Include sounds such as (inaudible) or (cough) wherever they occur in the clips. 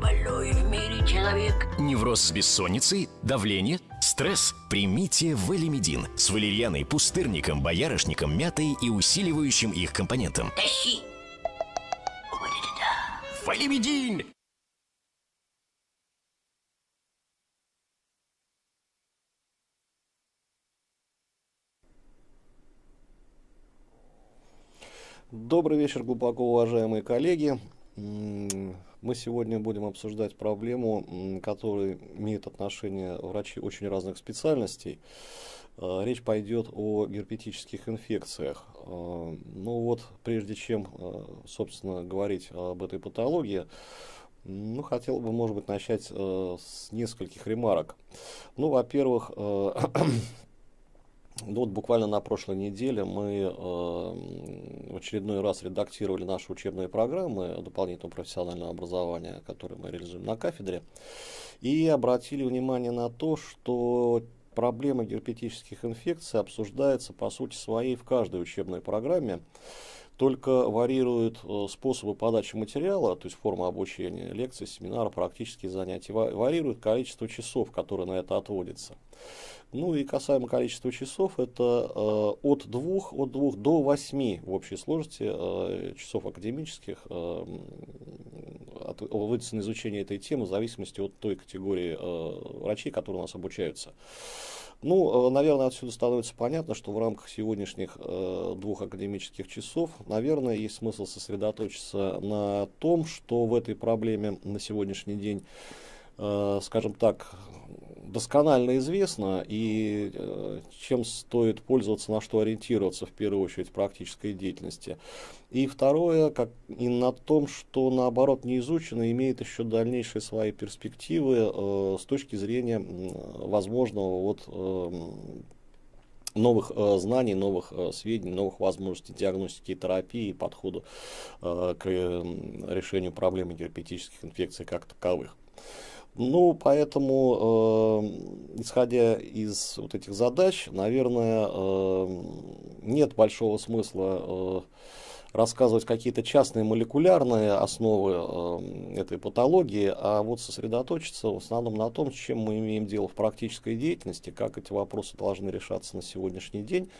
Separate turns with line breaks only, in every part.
больной в мире
человек. Невроз с бессонницей, давление, стресс. Примите Валимедин с валерьяной, пустырником, боярышником, мятой и усиливающим их компонентом. Тащи!
Валимедин!
Добрый вечер, глубоко уважаемые коллеги. Мы сегодня будем обсуждать проблему, которая имеет отношение врачи очень разных специальностей. Э, речь пойдет о герпетических инфекциях. Э, ну вот, прежде чем, э, собственно, говорить об этой патологии, ну, хотел бы, может быть, начать с нескольких ремарок. Ну, во-первых, (clears throat) Ну вот буквально на прошлой неделе мы э, очередной раз редактировали наши учебные программы дополнительного профессионального образования, которые мы реализуем на кафедре, и обратили внимание на то, что проблема герпетических инфекций обсуждается по сути своей в каждой учебной программе, только варьируют э, способы подачи материала, то есть форма обучения, лекции, семинары, практические занятия, варьирует количество часов, которые на это отводится. Ну и касаемо количества часов, это э, от 2 от двух до 8 в общей сложности э, часов академических э, от, на изучение этой темы в зависимости от той категории э, врачей, которые у нас обучаются. Ну, э, наверное, отсюда становится понятно, что в рамках сегодняшних э, двух академических часов, наверное, есть смысл сосредоточиться на том, что в этой проблеме на сегодняшний день, э, скажем так, досконально известно и э, чем стоит пользоваться, на что ориентироваться в первую очередь в практической деятельности. И второе, как и на том, что наоборот не изучено, имеет еще дальнейшие свои перспективы э, с точки зрения возможного вот, э, новых э, знаний, новых э, сведений, новых возможностей диагностики и терапии подхода э, к э, решению проблемы герпетических инфекций как таковых. Ну, поэтому, э, исходя из вот этих задач, наверное, э, нет большого смысла э, рассказывать какие-то частные молекулярные основы э, этой патологии, а вот сосредоточиться в основном на том, с чем мы имеем дело в практической деятельности, как эти вопросы должны решаться на сегодняшний день.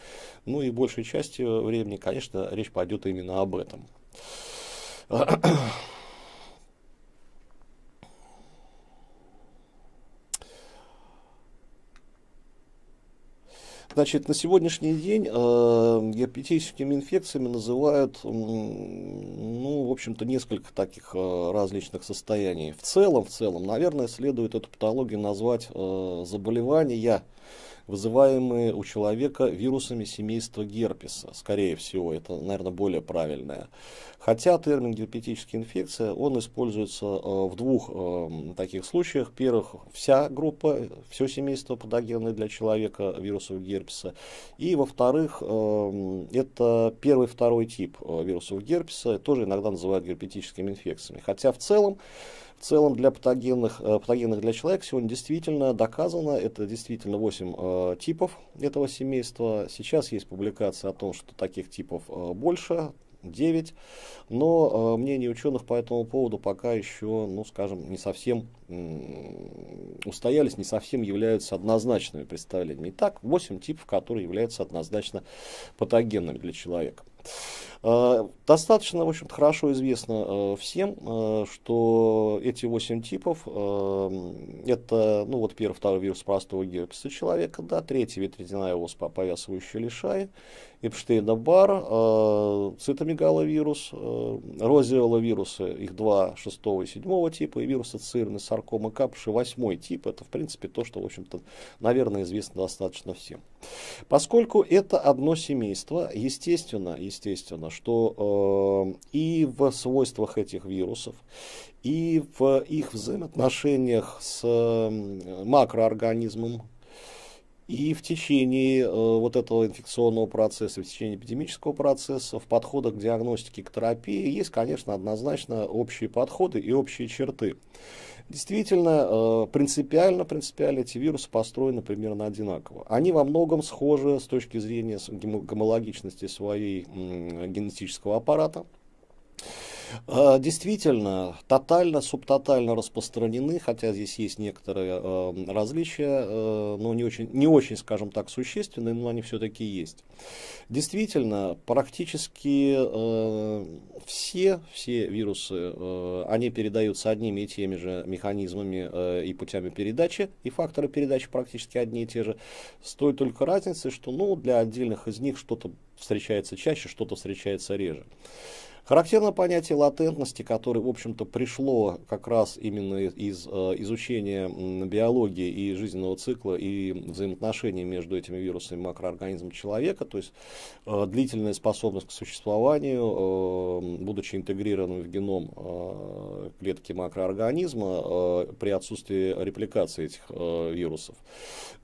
Ну и большей частью времени, конечно, речь пойдет именно об этом. Значит, на сегодняшний день э, гепатическими инфекциями называют, ну, в общем-то, несколько таких э, различных состояний. В целом, в целом, наверное, следует эту патологию назвать э, заболевания вызываемые у человека вирусами семейства герпеса. Скорее всего, это, наверное, более правильное. Хотя термин герпетическая инфекция, он используется э, в двух э, таких случаях. Первых, вся группа, все семейство патогенное для человека вирусов герпеса. И, во-вторых, э, это первый, второй тип вирусов герпеса, тоже иногда называют герпетическими инфекциями. Хотя в целом в целом для патогенных, э, патогенных для человека сегодня действительно доказано, это действительно 8 э, типов этого семейства. Сейчас есть публикация о том, что таких типов э, больше, 9, но э, мнение ученых по этому поводу пока еще, ну скажем, не совсем устоялись, не совсем являются однозначными представлениями. Итак, 8 типов, которые являются однозначно патогенными для человека. Э, достаточно, в общем-то, хорошо известно э, всем, э, что эти восемь типов, это, ну вот первый, второй вирус простого герпеса человека, да, третий ветряная оспа, повязывающая лишая, Эпштейна-Бар, цитомегаловирус, розиоловирусы, их два, шестого и седьмого типа, и вирусы цирны, саркома, капши, восьмой тип, это, в принципе, то, что, в общем-то, наверное, известно достаточно всем. Поскольку это одно семейство, естественно, естественно, что э, и в свойствах этих вирусов, и в их взаимоотношениях с э, макроорганизмом, и в течение э, вот этого инфекционного процесса, в течение эпидемического процесса, в подходах к диагностике, к терапии есть, конечно, однозначно общие подходы и общие черты. Действительно, э, принципиально, принципиально эти вирусы построены примерно одинаково. Они во многом схожи с точки зрения гомологичности своей генетического аппарата. А, действительно, тотально, субтотально распространены, хотя здесь есть некоторые а, различия, а, но не очень, не очень, скажем так, существенные, но они все-таки есть. Действительно, практически все, все вирусы, они передаются одними и теми же механизмами и путями передачи, и факторы передачи практически одни и те же. стоит только разницей, что ну, для отдельных из них что-то встречается чаще, что-то встречается реже. Характерно понятие латентности, которое, в общем-то, пришло как раз именно из э, изучения биологии и жизненного цикла и взаимоотношений между этими вирусами и макроорганизмом человека, то есть э, длительная способность к существованию, э, будучи интегрированным в геном клетки макроорганизма при отсутствии репликации этих вирусов.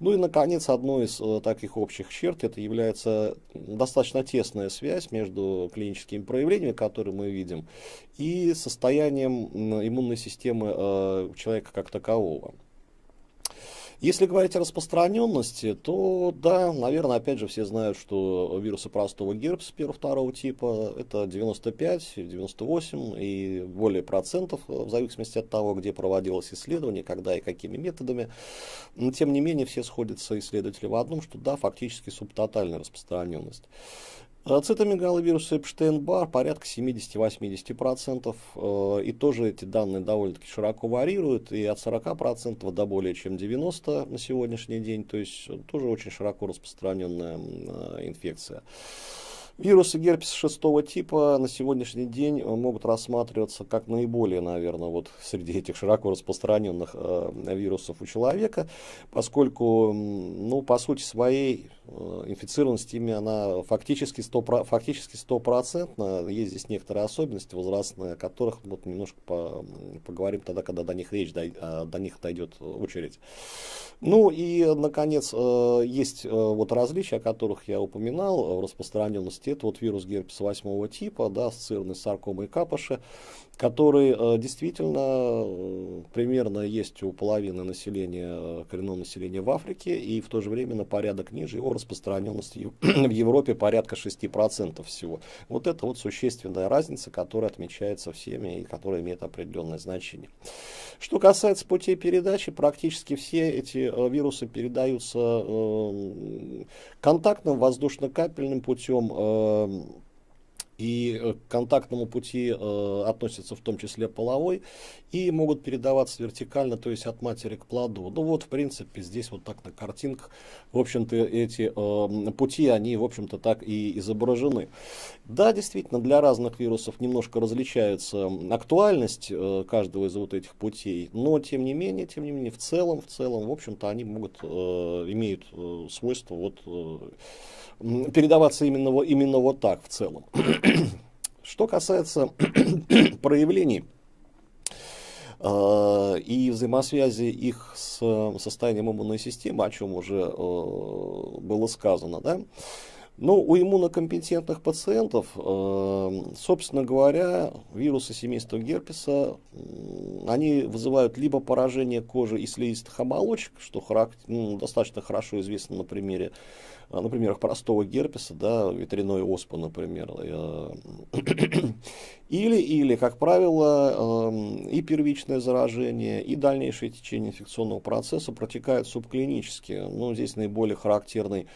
Ну и, наконец, одной из таких общих черт это является достаточно тесная связь между клиническими проявлениями, который мы видим, и состоянием иммунной системы э, человека как такового. Если говорить о распространенности, то да, наверное, опять же все знают, что вирусы простого герпеса первого-второго типа это 95, 98 и более процентов, э, в зависимости от того, где проводилось исследование, когда и какими методами. Но тем не менее все сходятся исследователи в одном, что да, фактически субтотальная распространенность. Цитомегаловирус Эпштейн-Бар порядка 70-80%, э, и тоже эти данные довольно-таки широко варьируют, и от 40% до более чем 90% на сегодняшний день, то есть э, тоже очень широко распространенная э, инфекция. Вирусы герпес шестого типа на сегодняшний день могут рассматриваться как наиболее, наверное, вот среди этих широко распространенных э, вирусов у человека, поскольку, ну, по сути своей, Э, инфицированность ими, она фактически, 100, фактически стопроцентна. Есть здесь некоторые особенности возрастные, о которых вот немножко по, поговорим тогда, когда до них речь, до, а, до них дойдет очередь. Ну и, наконец, э, есть э, вот различия, о которых я упоминал в распространенности. Это вот вирус герпеса 8 типа, да, ассоциированный с саркомой капоши который действительно примерно есть у половины населения, коренного населения в Африке, и в то же время на порядок ниже его распространенность (clears throat) в Европе порядка 6% всего. Вот это вот существенная разница, которая отмечается всеми и которая имеет определенное значение. Что касается путей передачи, практически все эти э, вирусы передаются э, контактным воздушно-капельным путем. Эм, э, и к контактному пути э, относится в том числе половой и могут передаваться вертикально, то есть от матери к плоду. Ну вот, в принципе, здесь вот так на картинках, в общем-то, эти э, пути, они, в общем-то, так и изображены. Да, действительно, для разных вирусов немножко различается эм, актуальность э, каждого из вот этих путей, но, тем не менее, тем не менее, в целом, в целом, в общем-то, они могут, э, имеют э, свойство вот э, передаваться именно, именно вот так в целом. (clears throat) Что касается (clears throat) проявлений, а, и взаимосвязи их с состоянием иммунной системы, о чем уже э, было сказано, да, но ну, у иммунокомпетентных пациентов, э, собственно говоря, вирусы семейства герпеса, они вызывают либо поражение кожи и слизистых оболочек, что ну, достаточно хорошо известно на примере а, например, простого герпеса, да, ветряной оспы, например. Э, (clears throat) или, или, как правило, эм, и первичное заражение, и дальнейшее течение инфекционного процесса протекают субклинически. Ну, здесь наиболее характерный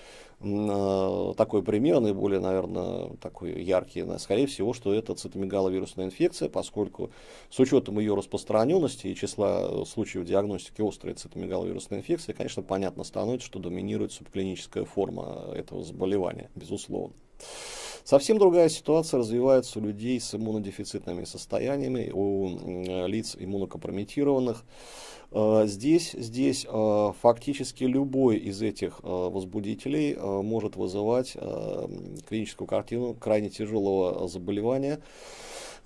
Э, такой пример, наиболее, наверное, такой яркий, скорее всего, что это цитомегаловирусная инфекция, поскольку с учетом ее распространенности и числа э, случаев диагностики острой цитомегаловирусной инфекции, конечно, понятно становится, что доминирует субклиническая форма э, этого заболевания, безусловно. Совсем другая ситуация развивается у людей с иммунодефицитными состояниями, у э, лиц иммунокомпрометированных. Э, здесь, здесь э, фактически любой из этих возбудителей может вызывать клиническую картину крайне тяжелого заболевания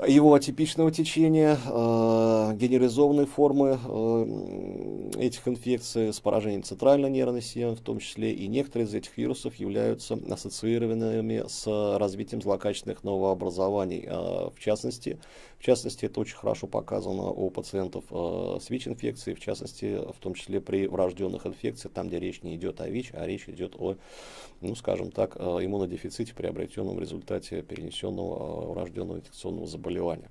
его атипичного течения, э, генерализованные формы э, этих инфекций с поражением центральной нервной системы, в том числе и некоторые из этих вирусов являются ассоциированными с развитием злокачественных новообразований, э, в частности, в частности, это очень хорошо показано у пациентов э, с ВИЧ-инфекцией, в частности, в том числе при врожденных инфекциях, там, где речь не идет о ВИЧ, а речь идет о, ну, скажем так, э, иммунодефиците, приобретенном в результате перенесенного э, врожденного инфекционного заболевания.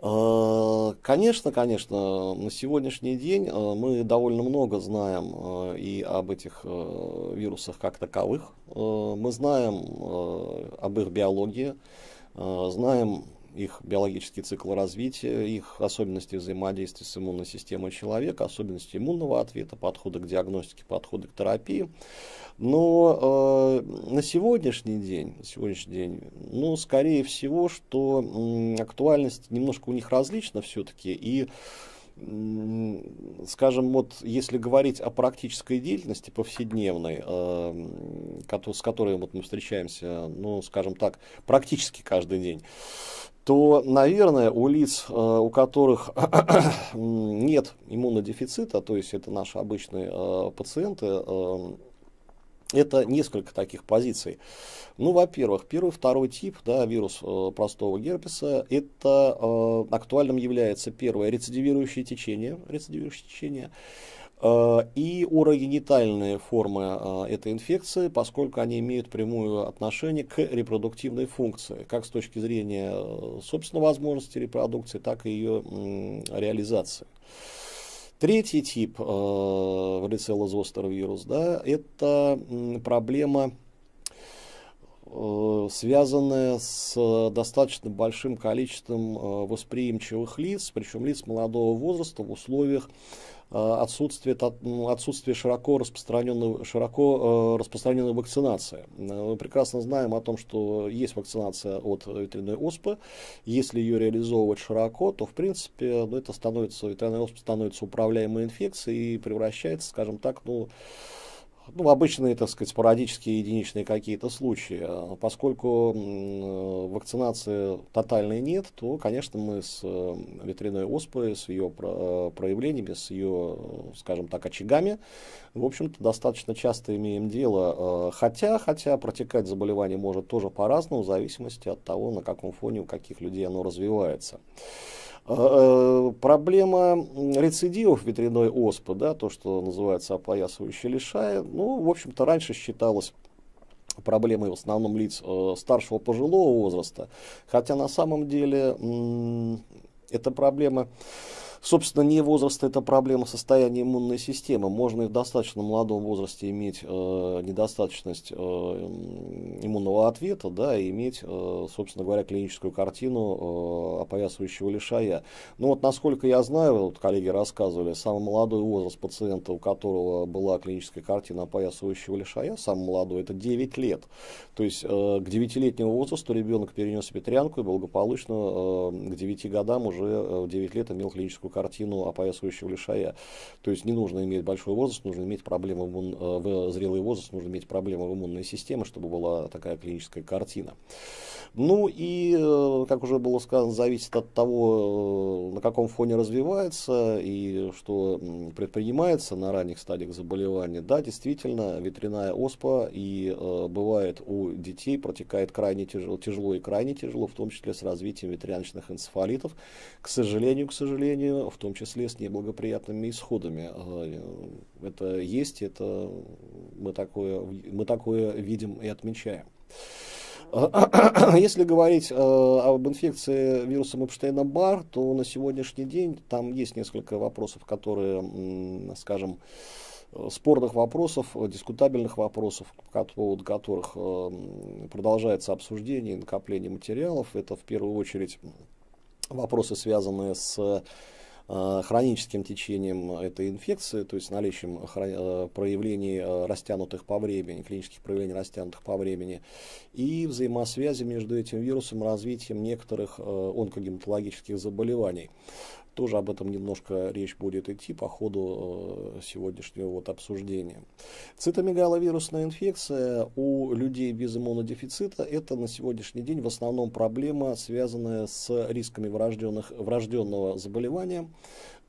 Конечно, конечно, на сегодняшний день мы довольно много знаем и об этих вирусах как таковых. Мы знаем об их биологии. А, знаем их биологический цикл развития, их особенности взаимодействия с иммунной системой человека, особенности иммунного ответа, подходы к диагностике, подходы к терапии. Но э, на сегодняшний день, на сегодняшний день, ну, скорее всего, что э, актуальность немножко у них различна все-таки, и скажем, вот если говорить о практической деятельности повседневной, э, с которой вот мы встречаемся, ну, скажем так, практически каждый день, то, наверное, у лиц, э, у которых (coughs) нет иммунодефицита, то есть это наши обычные э, пациенты, это несколько таких позиций. Ну, во-первых, первый, второй тип, да, вирус э, простого герпеса, это э, актуальным является первое рецидивирующее течение, рецидивирующее течение, э, и урогенитальные формы э, этой инфекции, поскольку они имеют прямое отношение к репродуктивной функции, как с точки зрения э, собственной возможности репродукции, так и ее э, реализации. Третий тип э, в вирус, да, это проблема э, связанная с э, достаточно большим количеством э, восприимчивых лиц, причем лиц молодого возраста в условиях Э, отсутствие, отсутствие широко, распространенной, широко э, распространенной вакцинации. Э, мы прекрасно знаем о том, что есть вакцинация от ветряной оспы. Если ее реализовывать широко, то, в принципе, ну, это становится, ветряная оспа становится управляемой инфекцией и превращается, скажем так, ну, ну, обычные, так сказать, спорадические единичные какие-то случаи. А поскольку вакцинации тотальной нет, то, конечно, мы с э, ветряной оспой, с ее э, проявлениями, с ее, э, скажем так, очагами, в общем-то, достаточно часто имеем дело. А, хотя, хотя протекать заболевание может тоже по-разному, в зависимости от того, на каком фоне у каких людей оно развивается. Э, э, проблема рецидивов ветряной оспы, да, то, что называется опоясывающая лишая, ну, в общем-то, раньше считалось проблемой в основном лиц э, старшего пожилого возраста. Хотя на самом деле эта проблема Собственно, не возраст это проблема состояния иммунной системы. Можно и в достаточно молодом возрасте иметь э, недостаточность э, иммунного ответа, да, и иметь, э, собственно говоря, клиническую картину э, опоясывающего лишая. Но вот насколько я знаю, вот коллеги рассказывали, самый молодой возраст пациента, у которого была клиническая картина опоясывающего лишая, самый молодой, это 9 лет. То есть э, к 9-летнему возрасту ребенок перенес петрянку и благополучно э, к 9 годам уже э, 9 лет имел клиническую эту картину опоясывающего лишая. То есть не нужно иметь большой возраст, нужно иметь проблемы в, иммун... Э, в зрелый возраст, нужно иметь проблемы в иммунной системе, чтобы была такая клиническая картина. Ну и, э, как уже было сказано, зависит от того, э, на каком фоне развивается и что предпринимается на ранних стадиях заболевания. Да, действительно, ветряная оспа и э, бывает у детей, протекает крайне тяжело, тяжело и крайне тяжело, в том числе с развитием ветряночных энцефалитов. К сожалению, к сожалению, в том числе с неблагоприятными исходами. Э, это есть, это мы такое, мы такое видим и отмечаем. (coughs) Если говорить э, об инфекции вирусом Эпштейна-Бар, то на сегодняшний день там есть несколько вопросов, которые, скажем, э, спорных вопросов, э, дискутабельных вопросов, по поводу которых продолжается обсуждение и накопление материалов. Это в первую очередь вопросы, связанные с Э, хроническим течением этой инфекции, то есть наличием э, проявлений э, растянутых по времени, клинических проявлений растянутых по времени, и взаимосвязи между этим вирусом и развитием некоторых онкогематологических заболеваний. Тоже об этом немножко речь будет идти по ходу э, сегодняшнего вот обсуждения. Цитомегаловирусная инфекция у людей без иммунодефицита это на сегодняшний день в основном проблема, связанная с рисками врожденных, врожденного заболевания.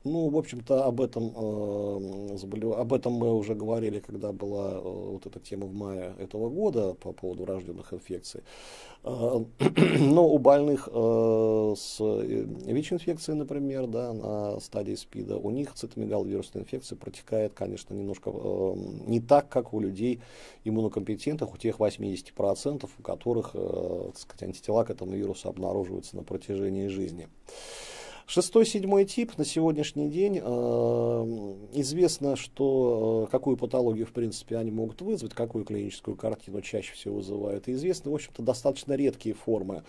Ну, в общем-то, об этом, э, об этом мы уже говорили, когда была э, вот эта тема в мае этого года по поводу рожденных инфекций. Э, (clears throat) но у больных э, с э, ВИЧ-инфекцией, например, да, на стадии СПИДа, у них цитомегаловирусная инфекция протекает, конечно, немножко э, не так, как у людей иммунокомпетентных, у тех 80%, у которых э, так сказать, антитела к этому вирусу обнаруживаются на протяжении жизни. Шестой, седьмой тип на сегодняшний день э, известно, что э, какую патологию, в принципе, они могут вызвать, какую клиническую картину чаще всего вызывают. И известны, в общем-то, достаточно редкие формы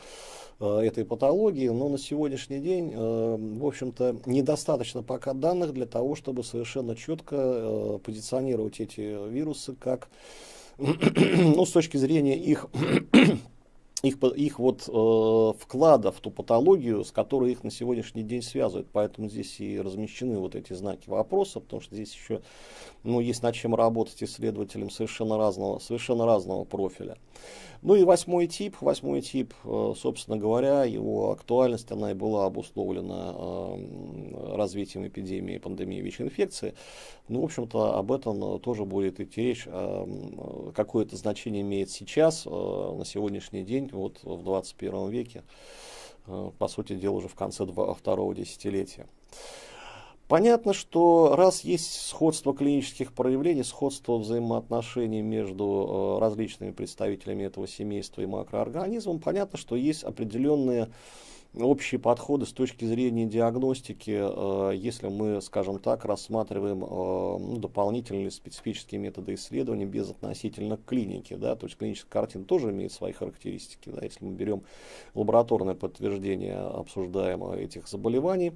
э, этой патологии, но на сегодняшний день, э, в общем-то, недостаточно пока данных для того, чтобы совершенно четко э, позиционировать эти вирусы как, (clears throat) ну, с точки зрения их их, их вот э, вклада в ту патологию, с которой их на сегодняшний день связывают. Поэтому здесь и размещены вот эти знаки вопроса, потому что здесь еще ну, есть над чем работать исследователям совершенно разного, совершенно разного профиля. Ну и восьмой тип, восьмой тип, э, собственно говоря, его актуальность, она и была обусловлена э, развитием эпидемии пандемии ВИЧ-инфекции. Ну, в общем-то, об этом тоже будет идти речь. Э, какое то значение имеет сейчас, на сегодняшний день, вот в 21 веке, по сути дела, уже в конце второго десятилетия. Понятно, что раз есть сходство клинических проявлений, сходство взаимоотношений между э, различными представителями этого семейства и макроорганизмом, понятно, что есть определенные общие подходы с точки зрения диагностики, э, если мы, скажем так, рассматриваем э, ну, дополнительные специфические методы исследования без относительно клиники, да, то есть клиническая картина тоже имеет свои характеристики, да, если мы берем лабораторное подтверждение обсуждаемого этих заболеваний,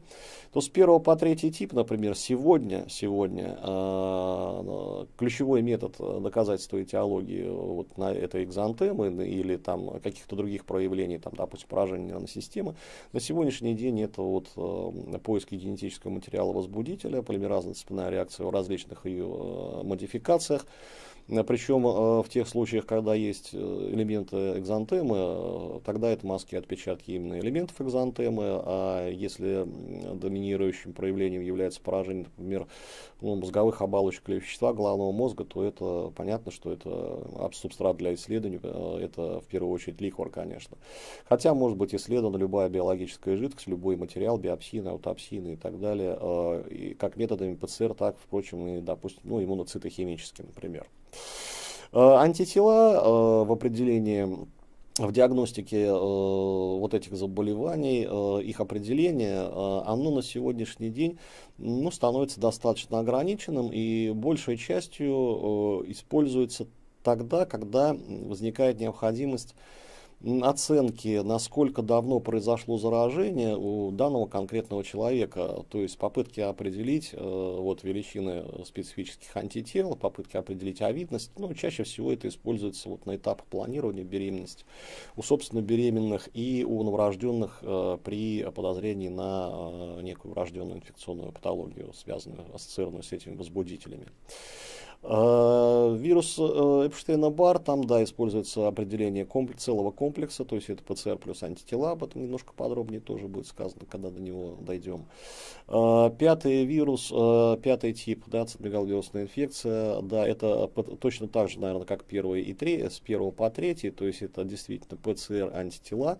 то с первого по третий тип, например, сегодня, сегодня э, ключевой метод доказательства этиологии вот на это экзантемы или там каких-то других проявлений, там, допустим, поражения нервной системы, на сегодняшний день это вот э, поиски генетического материала возбудителя, полимеразная цепная реакция в различных ее э, модификациях. Э, Причем э, в тех случаях, когда есть э, элементы экзантемы, тогда это маски отпечатки именно элементов экзантемы, а если доминирующим проявлением является поражение, например, ну, мозговых оболочек или вещества головного мозга, то это понятно, что это субстрат для исследования, это в первую очередь ликвор, конечно. Хотя может быть исследована любая биологическая жидкость, любой материал, биопсины, аутопсины и так далее, и как методами ПЦР, так, впрочем, и, допустим, ну, иммуноцитохимическими, например. Э, антитела э, в определении в диагностике э, вот этих заболеваний, их определение, оно на сегодняшний день ну, становится достаточно ограниченным и большей частью используется тогда, когда возникает необходимость оценки, насколько давно произошло заражение у данного конкретного человека, то есть попытки определить э, вот, величины специфических антител, попытки определить овидность, ну, чаще всего это используется вот, на этапах планирования беременности у, собственно, беременных и у новорожденных э, при подозрении на э, некую врожденную инфекционную патологию, связанную, ассоциированную с этими возбудителями. Э, вирус э, Эпштейна-Бар, там, да, используется определение комплекс, целого комплекса, то есть это ПЦР плюс антитела, об этом немножко подробнее тоже будет сказано, когда до него дойдем. Э, пятый вирус, пятый тип, да, цитомегаловирусная инфекция, да, это точно так же, наверное, как первый и три, с первого по третий, то есть это действительно ПЦР антитела.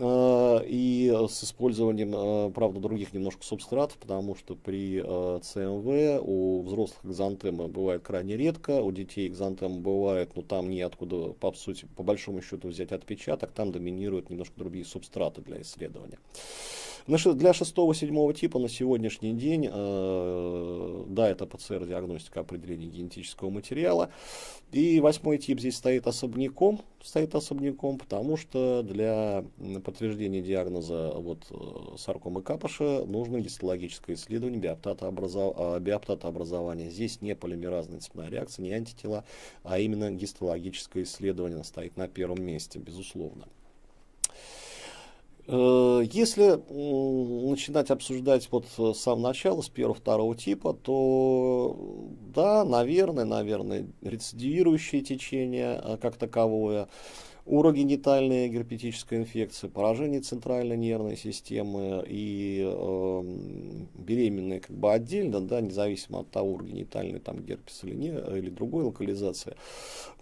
А, и с использованием, а, правда, других немножко субстратов, потому что при а, ЦМВ у взрослых экзантема бывает крайне редко, у детей экзантема бывает, но ну, там неоткуда, по сути, по большому счету взять отпечаток, там доминируют немножко другие субстраты для исследования. Для шестого-седьмого типа на сегодняшний день, э, да, это ПЦР-диагностика определения генетического материала. И восьмой тип здесь стоит особняком, стоит особняком, потому что для подтверждение диагноза э, вот, э, саркомы Капаша нужно гистологическое исследование биоптатообразов... Э, биоптатообразования. Здесь не полимеразная цепная реакция, не антитела, а именно гистологическое исследование стоит на первом месте, безусловно. Если начинать обсуждать вот с самого начала, с первого-второго типа, то да, наверное, наверное, рецидивирующее течение как таковое, урогенитальная герпетическая инфекция, поражение центральной нервной системы и э, беременные как бы отдельно, да, независимо от того, урогенитальный там герпес или не, или другой локализации.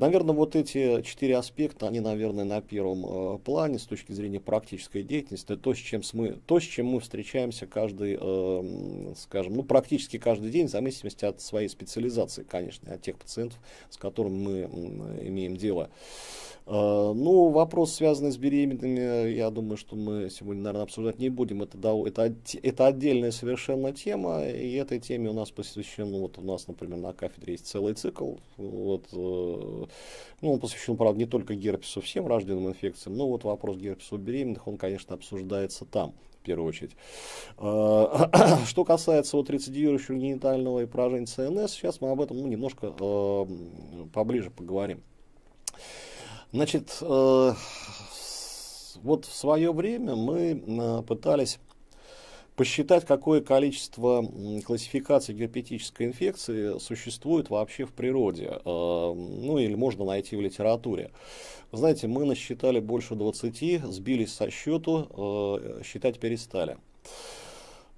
Наверное, вот эти четыре аспекта, они, наверное, на первом э, плане с точки зрения практической деятельности, то, с чем мы, то, с чем мы встречаемся каждый, э, скажем, ну, практически каждый день, в зависимости от своей специализации, конечно, от тех пациентов, с которыми мы имеем дело. Э, ну, вопрос, связанный с беременными, я думаю, что мы сегодня, наверное, обсуждать не будем. Это, да, это, это отдельная совершенно тема, и этой теме у нас посвящен, вот у нас, например, на кафедре есть целый цикл, вот, э, ну, он посвящен, правда, не только герпесу, всем рожденным инфекциям, но вот вопрос герпеса у беременных, он, конечно, обсуждается там в первую очередь. Э, (clears throat) что касается вот рецидивирующего генитального и поражения ЦНС, сейчас мы об этом ну, немножко э, поближе поговорим. Значит, э, вот в свое время мы э, пытались посчитать, какое количество классификаций герпетической инфекции существует вообще в природе, э, ну или можно найти в литературе. Знаете, мы насчитали больше 20, сбились со счету, считать перестали.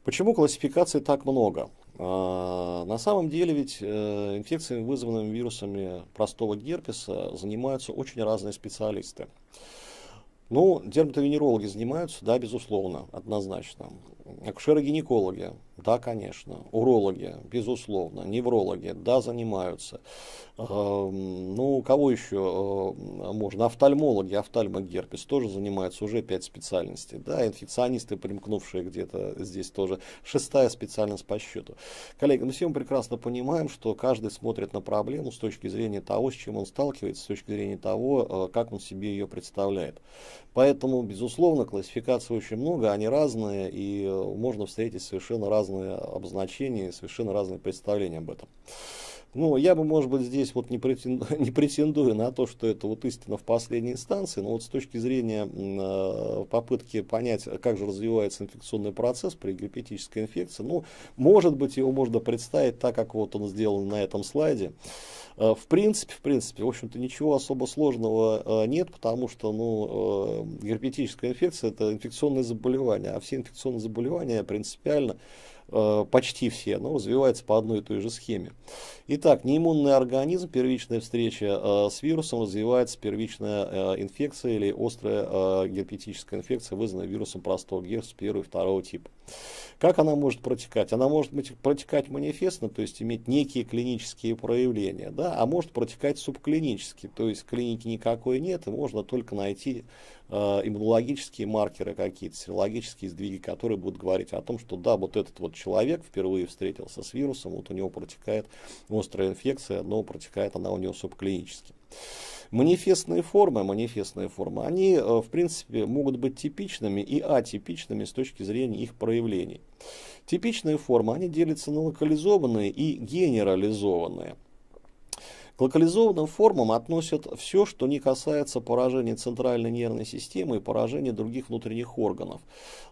Почему классификаций так много? А, на самом деле ведь э, инфекциями, вызванными вирусами простого герпеса, занимаются очень разные специалисты. Ну, дерматовенерологи занимаются, да, безусловно, однозначно. Акушеры-гинекологи, да, конечно. Урологи, безусловно. Неврологи, да, занимаются. Эм, ну, кого еще э, можно? Офтальмологи, офтальмогерпес тоже занимаются, уже пять специальностей. Да, инфекционисты, примкнувшие где-то здесь тоже. Шестая специальность по счету. Коллеги, ну, мы все прекрасно понимаем, что каждый смотрит на проблему с точки зрения того, с чем он сталкивается, с точки зрения того, э, как он себе ее представляет. Поэтому, безусловно, классификаций очень много, они разные, и э, можно встретить совершенно разные обозначения, совершенно разные представления об этом. Ну, я бы, может быть, здесь вот не, претенду, (laughs) не претендую на то, что это вот истина в последней инстанции, но вот с точки зрения э, попытки понять, как же развивается инфекционный процесс при герпетической инфекции, ну, может быть, его можно представить так, как вот он сделан на этом слайде. Э, в принципе, в принципе, в общем-то, ничего особо сложного э, нет, потому что, ну, э, герпетическая инфекция – это инфекционное заболевание, а все инфекционные заболевания принципиально Э, почти все, но развивается по одной и той же схеме. Итак, неиммунный организм, первичная встреча э, с вирусом, развивается первичная э, инфекция или острая герпетическая инфекция, вызванная вирусом простого герпеса первого и второго типа. Как она может протекать? Она может протекать манифестно, то есть иметь некие клинические проявления, да, а может протекать субклинически, то есть клиники никакой нет, и можно только найти Э, иммунологические маркеры какие-то, серологические сдвиги, которые будут говорить о том, что да, вот этот вот человек впервые встретился с вирусом, вот у него протекает острая инфекция, но протекает она у него субклинически. Манифестные формы, манифестные формы, они, э, в принципе, могут быть типичными и атипичными с точки зрения их проявлений. Типичные формы, они делятся на локализованные и генерализованные. К локализованным формам относят все, что не касается поражения центральной нервной системы и поражения других внутренних органов.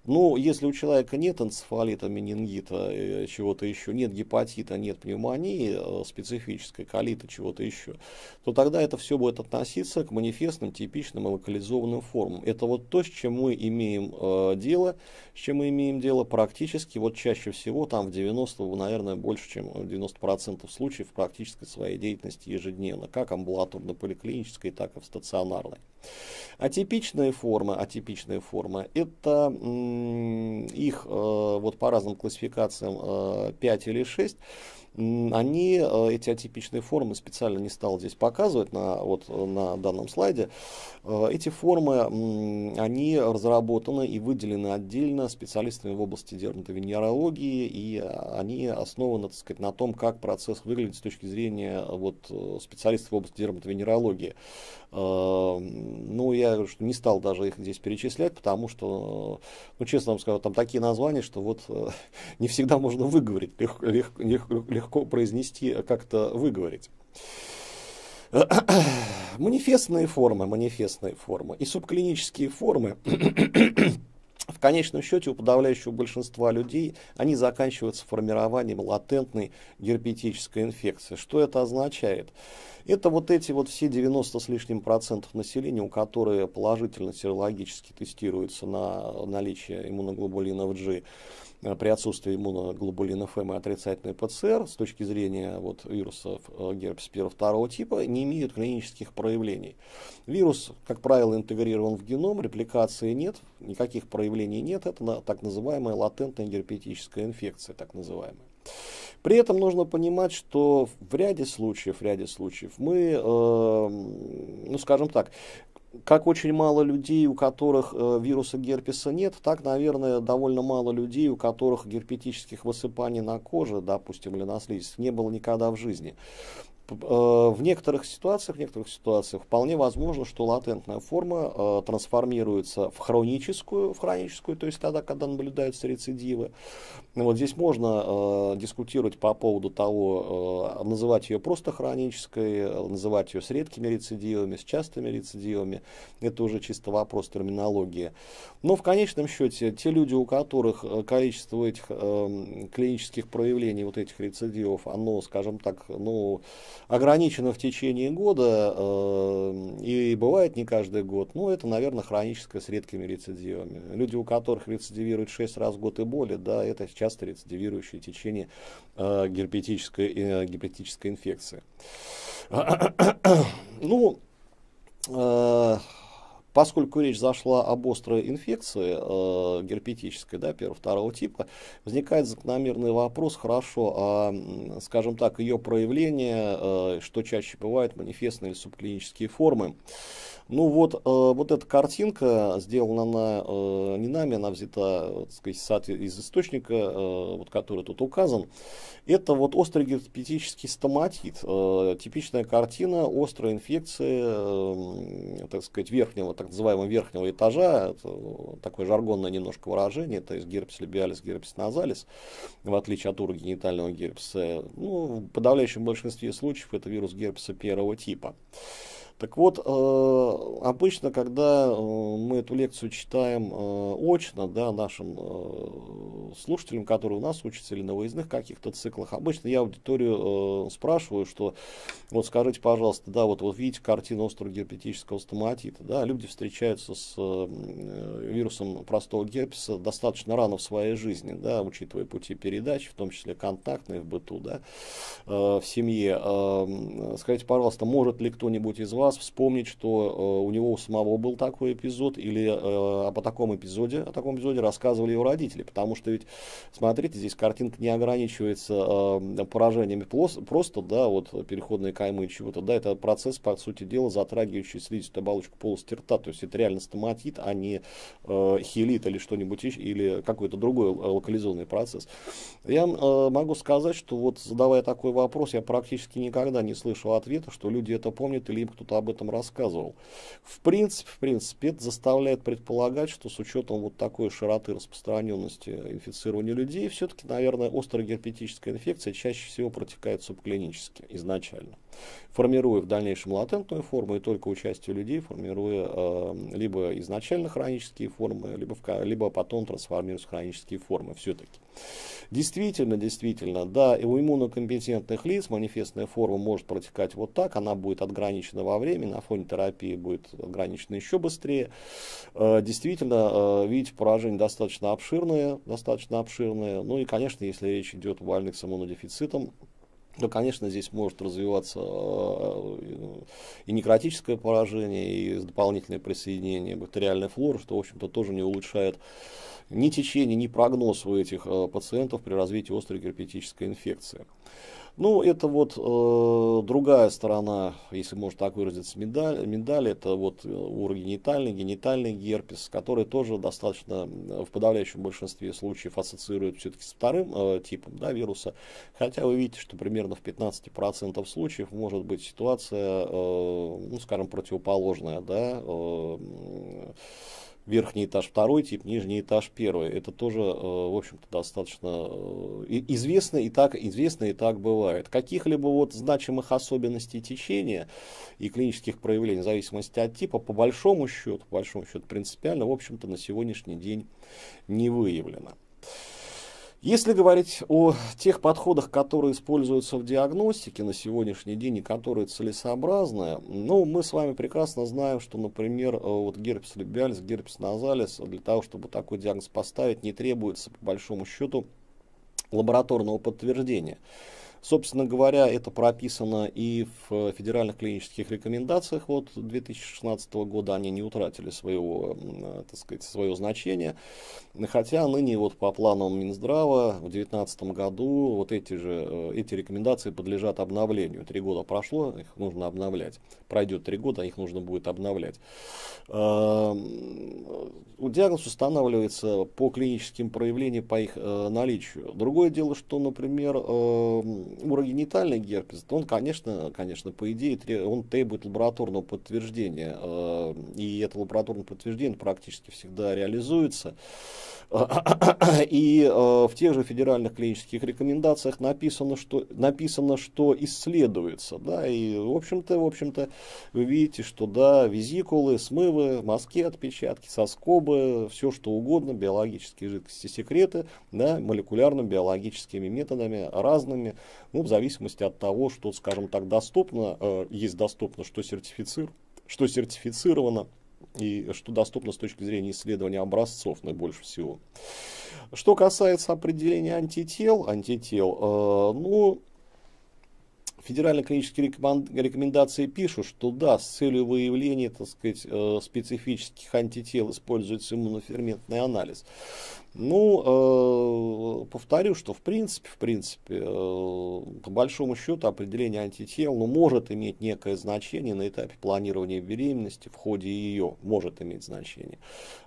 Но ну, если у человека нет энцефалита, менингита, э, чего-то еще, нет гепатита, нет пневмонии э, специфической, колита, чего-то еще, то тогда это все будет относиться к манифестным, типичным и локализованным формам. Это вот то, с чем мы имеем э, дело, с чем мы имеем дело практически, вот чаще всего, там в 90, наверное, больше, чем в 90% случаев практической своей деятельности ежедневно, как амбулаторно-поликлинической, так и в стационарной. Атипичная форма, атипичная форма, это их э, вот по разным классификациям 5 э, или 6, они э, эти атипичные формы специально не стал здесь показывать на, вот, э, на данном слайде. Э, эти формы, они разработаны и выделены отдельно специалистами в области дерматовенерологии, и они основаны, так сказать, на том, как процесс выглядит с точки зрения вот, специалистов в области дерматовенерологии. Ну, я что не стал даже их здесь перечислять, потому что, ну, честно вам скажу, там такие названия, что вот (laughs) не всегда можно выговорить легко, легко, легко легко произнести, а как-то выговорить. (clears throat) Манифестные формы, манифестные формы и субклинические формы (clears throat) в конечном счете у подавляющего большинства людей они заканчиваются формированием латентной герпетической инфекции. Что это означает? Это вот эти вот все 90 с лишним процентов населения, у которых положительно серологически тестируются на наличие иммуноглобулинов G. Э, при отсутствии иммуноглобулинов М и отрицательной ПЦР с точки зрения вот, вирусов э, герпес первого-второго типа не имеют клинических проявлений. Вирус, как правило, интегрирован в геном, репликации нет, никаких проявлений нет. Это так называемая латентная герпетическая инфекция, так называемая. При этом нужно понимать, что в ряде случаев, в ряде случаев мы, э, ну скажем так, как очень мало людей, у которых э, вируса герпеса нет, так, наверное, довольно мало людей, у которых герпетических высыпаний на коже, допустим, или на слизистых, не было никогда в жизни. Э, в некоторых ситуациях, в некоторых ситуациях вполне возможно, что латентная форма э, трансформируется в хроническую, в хроническую, то есть тогда, когда наблюдаются рецидивы. Вот здесь можно э, дискутировать по поводу того, э, называть ее просто хронической, э, называть ее с редкими рецидивами, с частыми рецидивами. Это уже чисто вопрос терминологии. Но в конечном счете те люди, у которых э, количество этих э, клинических проявлений, вот этих рецидивов, оно, скажем так, ну, ограничено в течение года э, и бывает не каждый год, но ну, это, наверное, хроническое с редкими рецидивами. Люди, у которых рецидивируют 6 раз в год и более, да, это часто рецидивирующие течение э, герпетической, э, герпетической инфекции. (clears throat) ну, э, Поскольку речь зашла об острой инфекции э, герпетической, да, первого-второго типа, возникает закономерный вопрос, хорошо, а, скажем так, ее проявление, э, что чаще бывает, манифестные или субклинические формы. Ну вот, э, вот эта картинка сделана она э, не нами, она взята так сказать, из источника, э, вот, который тут указан. Это вот острый герпетический стоматит. Э, типичная картина острой инфекции, э, так сказать, верхнего, так называемого верхнего этажа. Это э, такое жаргонное немножко выражение, то есть герпес либиалис, герпес назалис, в отличие от урогенитального герпеса. Ну, в подавляющем большинстве случаев это вирус герпеса первого типа. Так вот, э, обычно, когда э, мы эту лекцию читаем э, очно, да, нашим слушателям, которые у нас учатся или на выездных каких-то циклах, обычно я аудиторию спрашиваю, что вот скажите, пожалуйста, да, вот, вот видите картину острого герпетического стоматита, да, люди встречаются с вирусом простого герпеса достаточно рано в своей жизни, да, учитывая пути передачи, в том числе контактные в быту, да, в семье. Скажите, пожалуйста, может ли кто-нибудь из вас раз вспомнить, что э, у него у самого был такой эпизод, или э, об, о таком эпизоде, о таком эпизоде рассказывали его родители, потому что ведь, смотрите, здесь картинка не ограничивается э, поражениями плос, просто, да, вот переходные каймы и чего-то, да, это процесс, по сути дела, затрагивающий слизистую оболочку полости рта, то есть это реально стоматит, а не э, хелит или что-нибудь еще, или какой-то другой локализованный процесс. Я э, могу сказать, что вот задавая такой вопрос, я практически никогда не слышал ответа, что люди это помнят или им кто-то кто-то об этом рассказывал. В принципе, в принципе, это заставляет предполагать, что с учетом вот такой широты распространенности инфицирования людей, все-таки, наверное, острая герпетическая инфекция чаще всего протекает субклинически изначально формируя в дальнейшем латентную форму и только участие людей, формируя э, либо изначально хронические формы, либо, в, либо потом трансформируя в хронические формы все-таки. Действительно, действительно, да, и у иммунокомпетентных лиц манифестная форма может протекать вот так, она будет отграничена во времени, на фоне терапии будет ограничена еще быстрее. Э, действительно, э, видите, поражения достаточно обширные, достаточно обширные. Ну и, конечно, если речь идет о больных с иммунодефицитом, ну, конечно, здесь может развиваться э, и некротическое поражение, и дополнительное присоединение бактериальной флоры, что, в общем-то, тоже не улучшает ни течение, ни прогноз у этих э, пациентов при развитии острой герпетической инфекции. Ну, это вот э, другая сторона, если можно так выразиться, медаль, медаль это вот э, урогенитальный, генитальный герпес, который тоже достаточно э, в подавляющем большинстве случаев ассоциирует все-таки с вторым э, типом да, вируса. Хотя вы видите, что примерно в 15% случаев может быть ситуация, э, ну, скажем, противоположная, да, э, верхний этаж второй тип, нижний этаж первый. Это тоже, э, в общем-то, достаточно э, известно и так, известно и так бывает. Каких-либо вот значимых особенностей течения и клинических проявлений в зависимости от типа, по большому счету, по большому счету принципиально, в общем-то, на сегодняшний день не выявлено. Если говорить о тех подходах, которые используются в диагностике на сегодняшний день и которые целесообразны, ну, мы с вами прекрасно знаем, что, например, э, вот герпес либиалис, герпес назалис, для того, чтобы такой диагноз поставить, не требуется, по большому счету, лабораторного подтверждения. Собственно говоря, это прописано и в э, федеральных клинических рекомендациях вот 2016 года. Они не утратили своего, э, так сказать, свое значение. Хотя ныне вот по планам Минздрава в 2019 году вот эти же э, эти рекомендации подлежат обновлению. Три года прошло, их нужно обновлять. Пройдет три года, а их нужно будет обновлять. Эм, диагноз устанавливается по клиническим проявлениям, по их наличию. Другое дело, что, например, эм, урогенитальный герпес, он, конечно, конечно, по идее, он требует лабораторного подтверждения. Э, и это лабораторное подтверждение практически всегда реализуется. И э, в тех же федеральных клинических рекомендациях написано, что, написано, что исследуется. Да? И, в общем-то, в общем-то, вы видите, что да, визикулы, смывы, мазки, отпечатки, соскобы, все что угодно, биологические жидкости, секреты, да, молекулярно-биологическими методами разными ну, в зависимости от того, что, скажем так, доступно, э, есть доступно, что, сертифицир, что сертифицировано и что доступно с точки зрения исследования образцов наибольше всего. Что касается определения антител, антител, э, ну, федеральные клинические рекомендации пишут, что да, с целью выявления, так сказать, э, специфических антител используется иммуноферментный анализ. Ну, э, повторю, что в принципе, в принципе, э, по большому счету определение антител ну, может иметь некое значение на этапе планирования беременности, в ходе ее может иметь значение.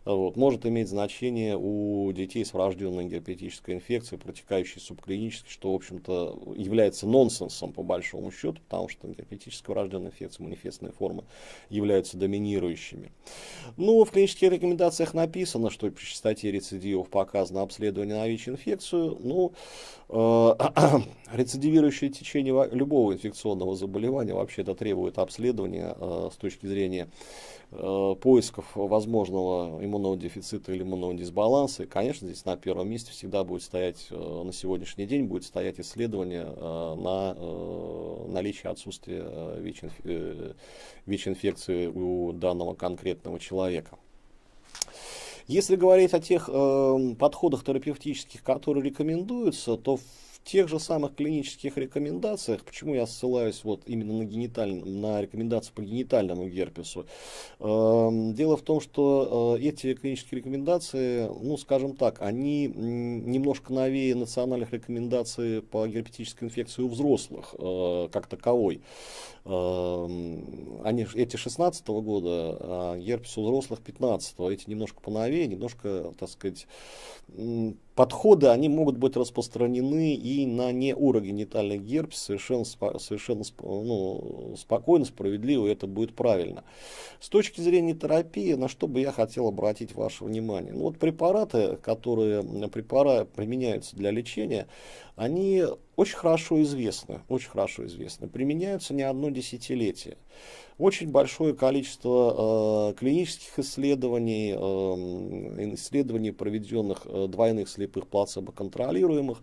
Вот, может иметь значение у детей с врожденной герпетической инфекцией, протекающей субклинически, что, в общем-то, является нонсенсом по большому счету, потому что герпетическая врожденная инфекция, манифестные формы являются доминирующими. Ну, в клинических рекомендациях написано, что при частоте рецидивов показано обследование на ВИЧ-инфекцию, ну, э, (clears throat) рецидивирующее течение любого инфекционного заболевания вообще это требует обследования э, с точки зрения э, поисков возможного иммунного дефицита или иммунного дисбаланса. И, конечно, здесь на первом месте всегда будет стоять, э, на сегодняшний день будет стоять исследование э, на э, наличие отсутствия э, э, ВИЧ-инфекции у данного конкретного человека. Если говорить о тех э, подходах терапевтических, которые рекомендуются, то тех же самых клинических рекомендациях, почему я ссылаюсь вот именно на, генитальном, на рекомендации по генитальному герпесу, эм, дело в том, что э, эти клинические рекомендации, ну, скажем так, они немножко новее национальных рекомендаций по герпетической инфекции у взрослых э, как таковой. Эм, они, эти 16 года, а герпес у взрослых 15 -го. Эти немножко поновее, немножко, так сказать, подходы, они могут быть распространены и на неурогенитальный герпес совершенно, совершенно ну, спокойно, справедливо, и это будет правильно. С точки зрения терапии, на что бы я хотел обратить ваше внимание? Ну, вот препараты, которые препара, применяются для лечения, они очень хорошо известно, очень хорошо известно, применяются не одно десятилетие. Очень большое количество э, клинических исследований, э, исследований, проведенных э, двойных слепых плацебо-контролируемых.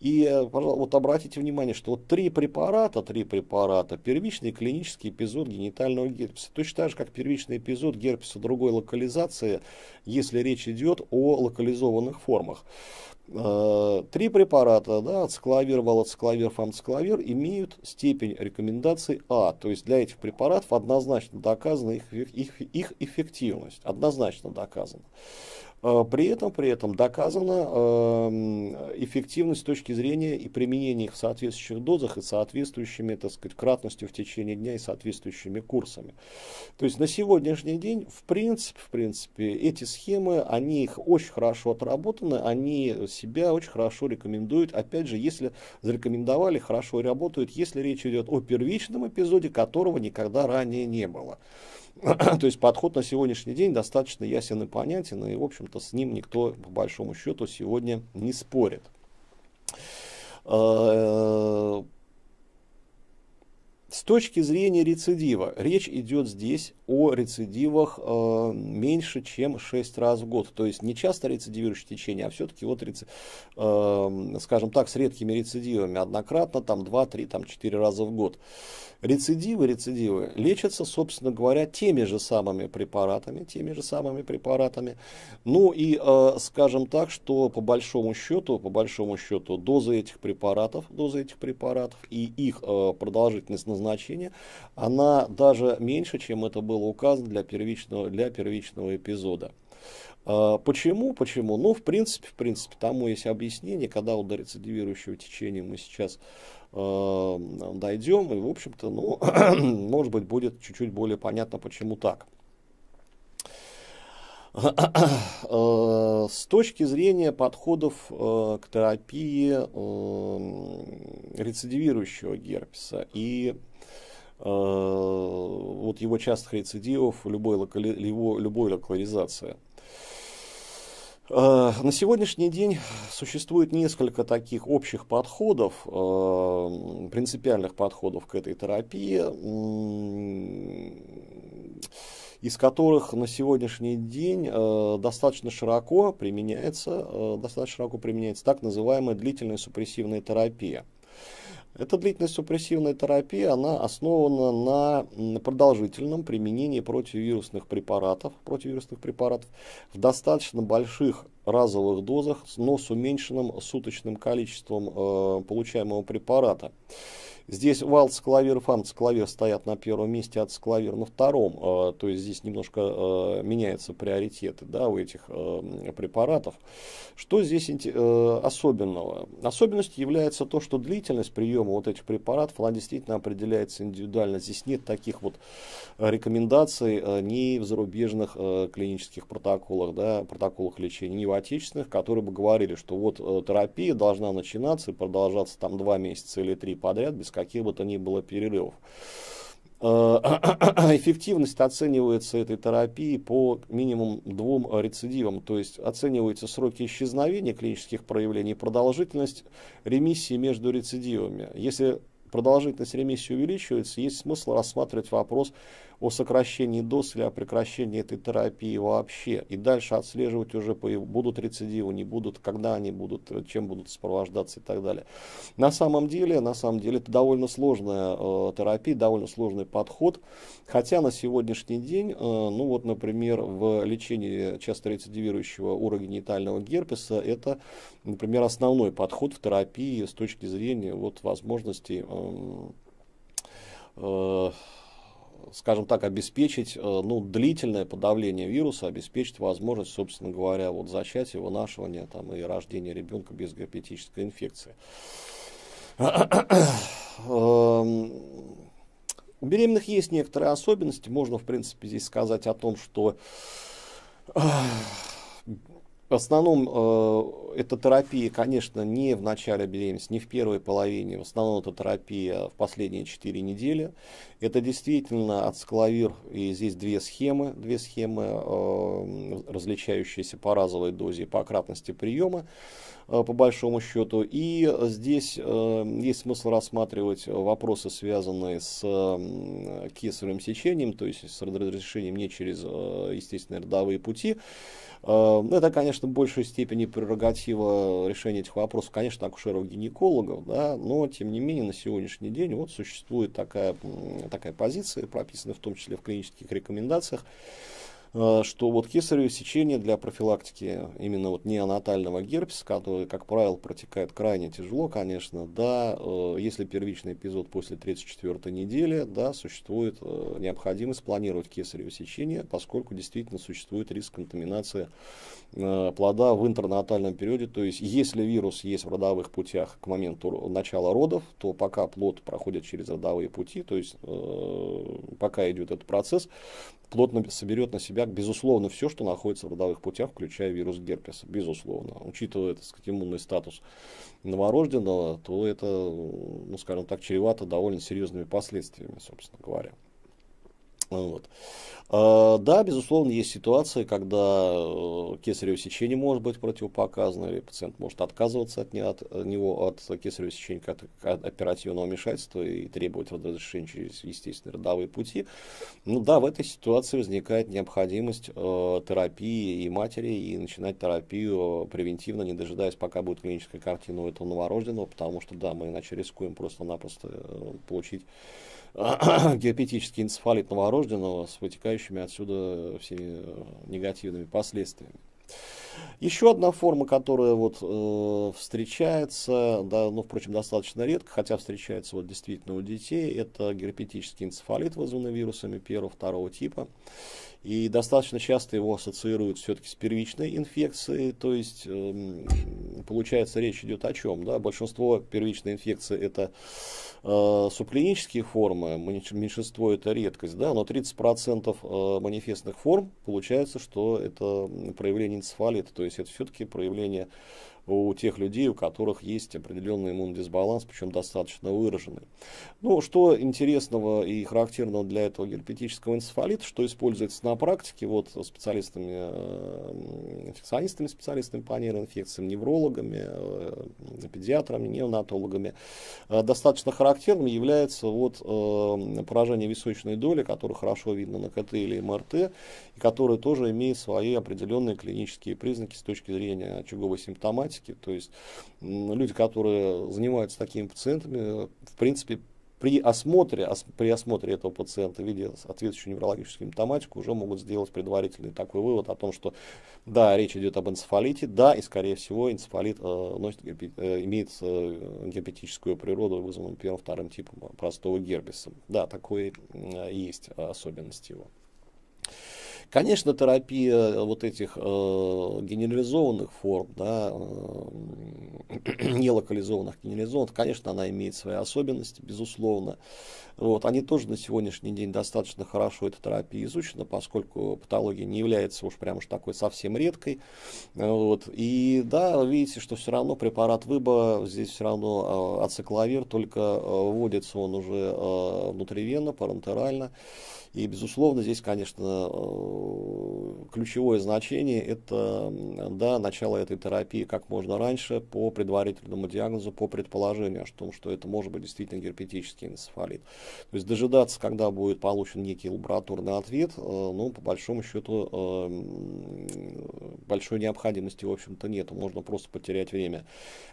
И, э, вот обратите внимание, что вот три препарата, три препарата, первичный клинический эпизод генитального герпеса, точно так же, как первичный эпизод герпеса другой локализации, если речь идет о локализованных формах. Э, три препарата, да, ацикловир, валацикловир, фамцикловир, имеют степень рекомендации А. То есть для этих препаратов однозначно доказана их, их, их эффективность. Однозначно доказана. Э, при этом, при этом доказана эм, эффективность с точки зрения и применения их в соответствующих дозах и соответствующими, так сказать, кратностью в течение дня и соответствующими курсами. То есть на сегодняшний день, в принципе, в принципе, эти схемы, они их очень хорошо отработаны, они себя очень хорошо рекомендуют. Опять же, если зарекомендовали, хорошо работают, если речь идет о первичном эпизоде, которого никогда ранее не было. (clears throat) То есть подход на сегодняшний день достаточно ясен и понятен, и, в общем-то, с ним никто, по большому счету, сегодня не спорит. А, с точки зрения рецидива, речь идет здесь о рецидивах э, меньше, чем 6 раз в год. То есть не часто рецидивирующее течение, а все-таки, вот, э, скажем так, с редкими рецидивами, однократно, там 2, 3, там 4 раза в год. Рецидивы, рецидивы лечатся, собственно говоря, теми же самыми препаратами, теми же самыми препаратами. Ну и, э, скажем так, что по большому счету, по большому счету, дозы этих препаратов, дозы этих препаратов и их э, продолжительность назначения значения, она даже меньше, чем это было указано для первичного, для первичного эпизода. А, почему? Почему? Ну, в принципе, в принципе, тому есть объяснение, когда у рецидивирующего течения мы сейчас э, дойдем, и, в общем-то, ну, (clears throat) может быть, будет чуть-чуть более понятно, почему так. А, с точки зрения подходов к терапии рецидивирующего герпеса и Э, вот его частых рецидивов, любой, локали, его, любой локализация э, На сегодняшний день существует несколько таких общих подходов, э, принципиальных подходов к этой терапии, из которых на сегодняшний день достаточно широко применяется, достаточно широко применяется так называемая длительная супрессивная терапия. Эта длительность супрессивной терапии она основана на продолжительном применении противовирусных препаратов, противовирусных препаратов в достаточно больших разовых дозах, но с уменьшенным суточным количеством э, получаемого препарата. Здесь вальс клавир и клавир стоят на первом месте, а клавир на втором. Э, то есть здесь немножко э, меняются приоритеты да, у этих э, препаратов. Что здесь особенного? Особенностью является то, что длительность приема вот этих препаратов, она действительно определяется индивидуально. Здесь нет таких вот рекомендаций ни в зарубежных клинических протоколах, да, протоколах лечения, ни в отечественных, которые бы говорили, что вот терапия должна начинаться и продолжаться там два месяца или три подряд без каких бы то ни было перерывов. Э, (clears throat) эффективность оценивается этой терапии по минимум двум рецидивам, то есть оцениваются сроки исчезновения клинических проявлений и продолжительность ремиссии между рецидивами. Если продолжительность ремиссии увеличивается, есть смысл рассматривать вопрос о сокращении доз или о прекращении этой терапии вообще. И дальше отслеживать уже, будут рецидивы, не будут, когда они будут, э, чем будут сопровождаться и так далее. На самом деле, на самом деле, это довольно сложная э, терапия, довольно сложный подход. Хотя на сегодняшний день, э, ну вот, например, в лечении часто рецидивирующего урогенитального герпеса, это, например, основной подход в терапии с точки зрения вот, возможностей эм, э, э, скажем так, обеспечить э, ну, длительное подавление вируса, обеспечить возможность, собственно говоря, вот зачатия, нашивания там, и рождения ребенка без герпетической инфекции. Эм, у беременных есть некоторые особенности. Можно, в принципе, здесь сказать о том, что в основном э, это терапия, конечно, не в начале беременности, не в первой половине. В основном это терапия в последние 4 недели. Это действительно ацкловир, и здесь две схемы, две схемы, э, различающиеся по разовой дозе и по кратности приема. Э, по большому счету. И э, здесь э, есть смысл рассматривать вопросы, связанные с кесаревым сечением, то есть с разрешением не через естественные родовые пути. Ну, это, конечно, в большей степени прерогатива решения этих вопросов, конечно, акушеров-гинекологов, да, но, тем не менее, на сегодняшний день вот существует такая, такая позиция, прописанная в том числе в клинических рекомендациях, а, что вот кесарево сечение для профилактики именно вот неонатального герпеса, который, как правило, протекает крайне тяжело, конечно, да, э, если первичный эпизод после 34 недели, да, существует э, необходимость планировать кесарево сечение, поскольку действительно существует риск контаминации э, плода в интернатальном периоде, то есть если вирус есть в родовых путях к моменту начала родов, то пока плод проходит через родовые пути, то есть пока идет этот процесс, плод соберет на себя как, безусловно, все, что находится в родовых путях, включая вирус герпеса. Безусловно. Учитывая, так сказать, иммунный статус новорожденного, то это, ну, скажем так, чревато довольно серьезными последствиями, собственно говоря. Ну вот. А, да, безусловно, есть ситуации, когда э, кесарево сечение может быть противопоказано, или пациент может отказываться от, э, него от кесарево сечения как от оперативного вмешательства и требовать разрешения через естественные родовые пути. Ну да, в этой ситуации возникает необходимость э, терапии и матери, и начинать терапию превентивно, не дожидаясь, пока будет клиническая картина у этого новорожденного, потому что да, мы иначе рискуем просто-напросто получить (clears throat) герпетический энцефалит новорожденного с вытекающими отсюда всеми э, негативными последствиями. Еще одна форма, которая вот, э, встречается, да, ну, впрочем, достаточно редко, хотя встречается вот, действительно у детей, это герпетический энцефалит, вызванный вирусами первого, второго типа. И достаточно часто его ассоциируют все-таки с первичной инфекцией. То есть, эм, получается, речь идет о чем? Да? Большинство первичной инфекции это э, субклинические формы, меньшинство это редкость, да? но 30% э, манифестных форм получается, что это проявление энцефалита. То есть, это все-таки проявление у тех людей, у которых есть определенный иммунный дисбаланс, причем достаточно выраженный. Ну, что интересного и характерного для этого герпетического энцефалита, что используется на практике, вот специалистами, э, инфекционистами, специалистами по нейроинфекциям, неврологами, э, педиатрами, неонатологами, э, достаточно характерным является вот поражение височной доли, которое хорошо видно на КТ или МРТ, и которое тоже имеет свои определенные клинические признаки с точки зрения очаговой симптоматики, симптоматики. То есть люди, которые занимаются такими пациентами, в принципе, при осмотре, ос, при осмотре этого пациента в виде ответствующую неврологическую симптоматику уже могут сделать предварительный такой вывод о том, что да, речь идет об энцефалите, да, и скорее всего энцефалит э, носит, э, имеет э, герпетическую природу, вызванную первым-вторым типом простого герпеса. Да, такой э, есть особенность его. Конечно, терапия вот этих э, генерализованных форм, да, э, (clears throat) нелокализованных, генерализованных, конечно, она имеет свои особенности, безусловно. Вот, они тоже на сегодняшний день достаточно хорошо, эта терапия изучена, поскольку патология не является уж прямо уж такой совсем редкой. Вот, и да, видите, что все равно препарат выбора здесь все равно э, ацикловир, только э, вводится он уже э, внутривенно, парентерально. И, безусловно, здесь, конечно, э, ключевое значение – это да, начало этой терапии как можно раньше по предварительному диагнозу, по предположению о том, что это может быть действительно герпетический энцефалит. То есть дожидаться, когда будет получен некий лабораторный ответ, э, ну, по большому счету, э, большой необходимости, в общем-то, нет. Можно просто потерять время.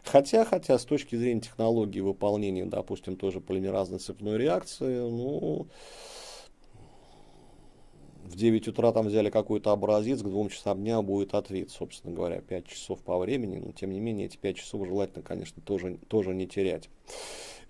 Хотя, хотя, с точки зрения технологии выполнения, допустим, тоже полимеразной цепной реакции, ну, в 9 утра там взяли какой-то образец, к 2 часам дня будет ответ, собственно говоря, 5 часов по времени, но тем не менее эти 5 часов желательно, конечно, тоже, тоже не терять.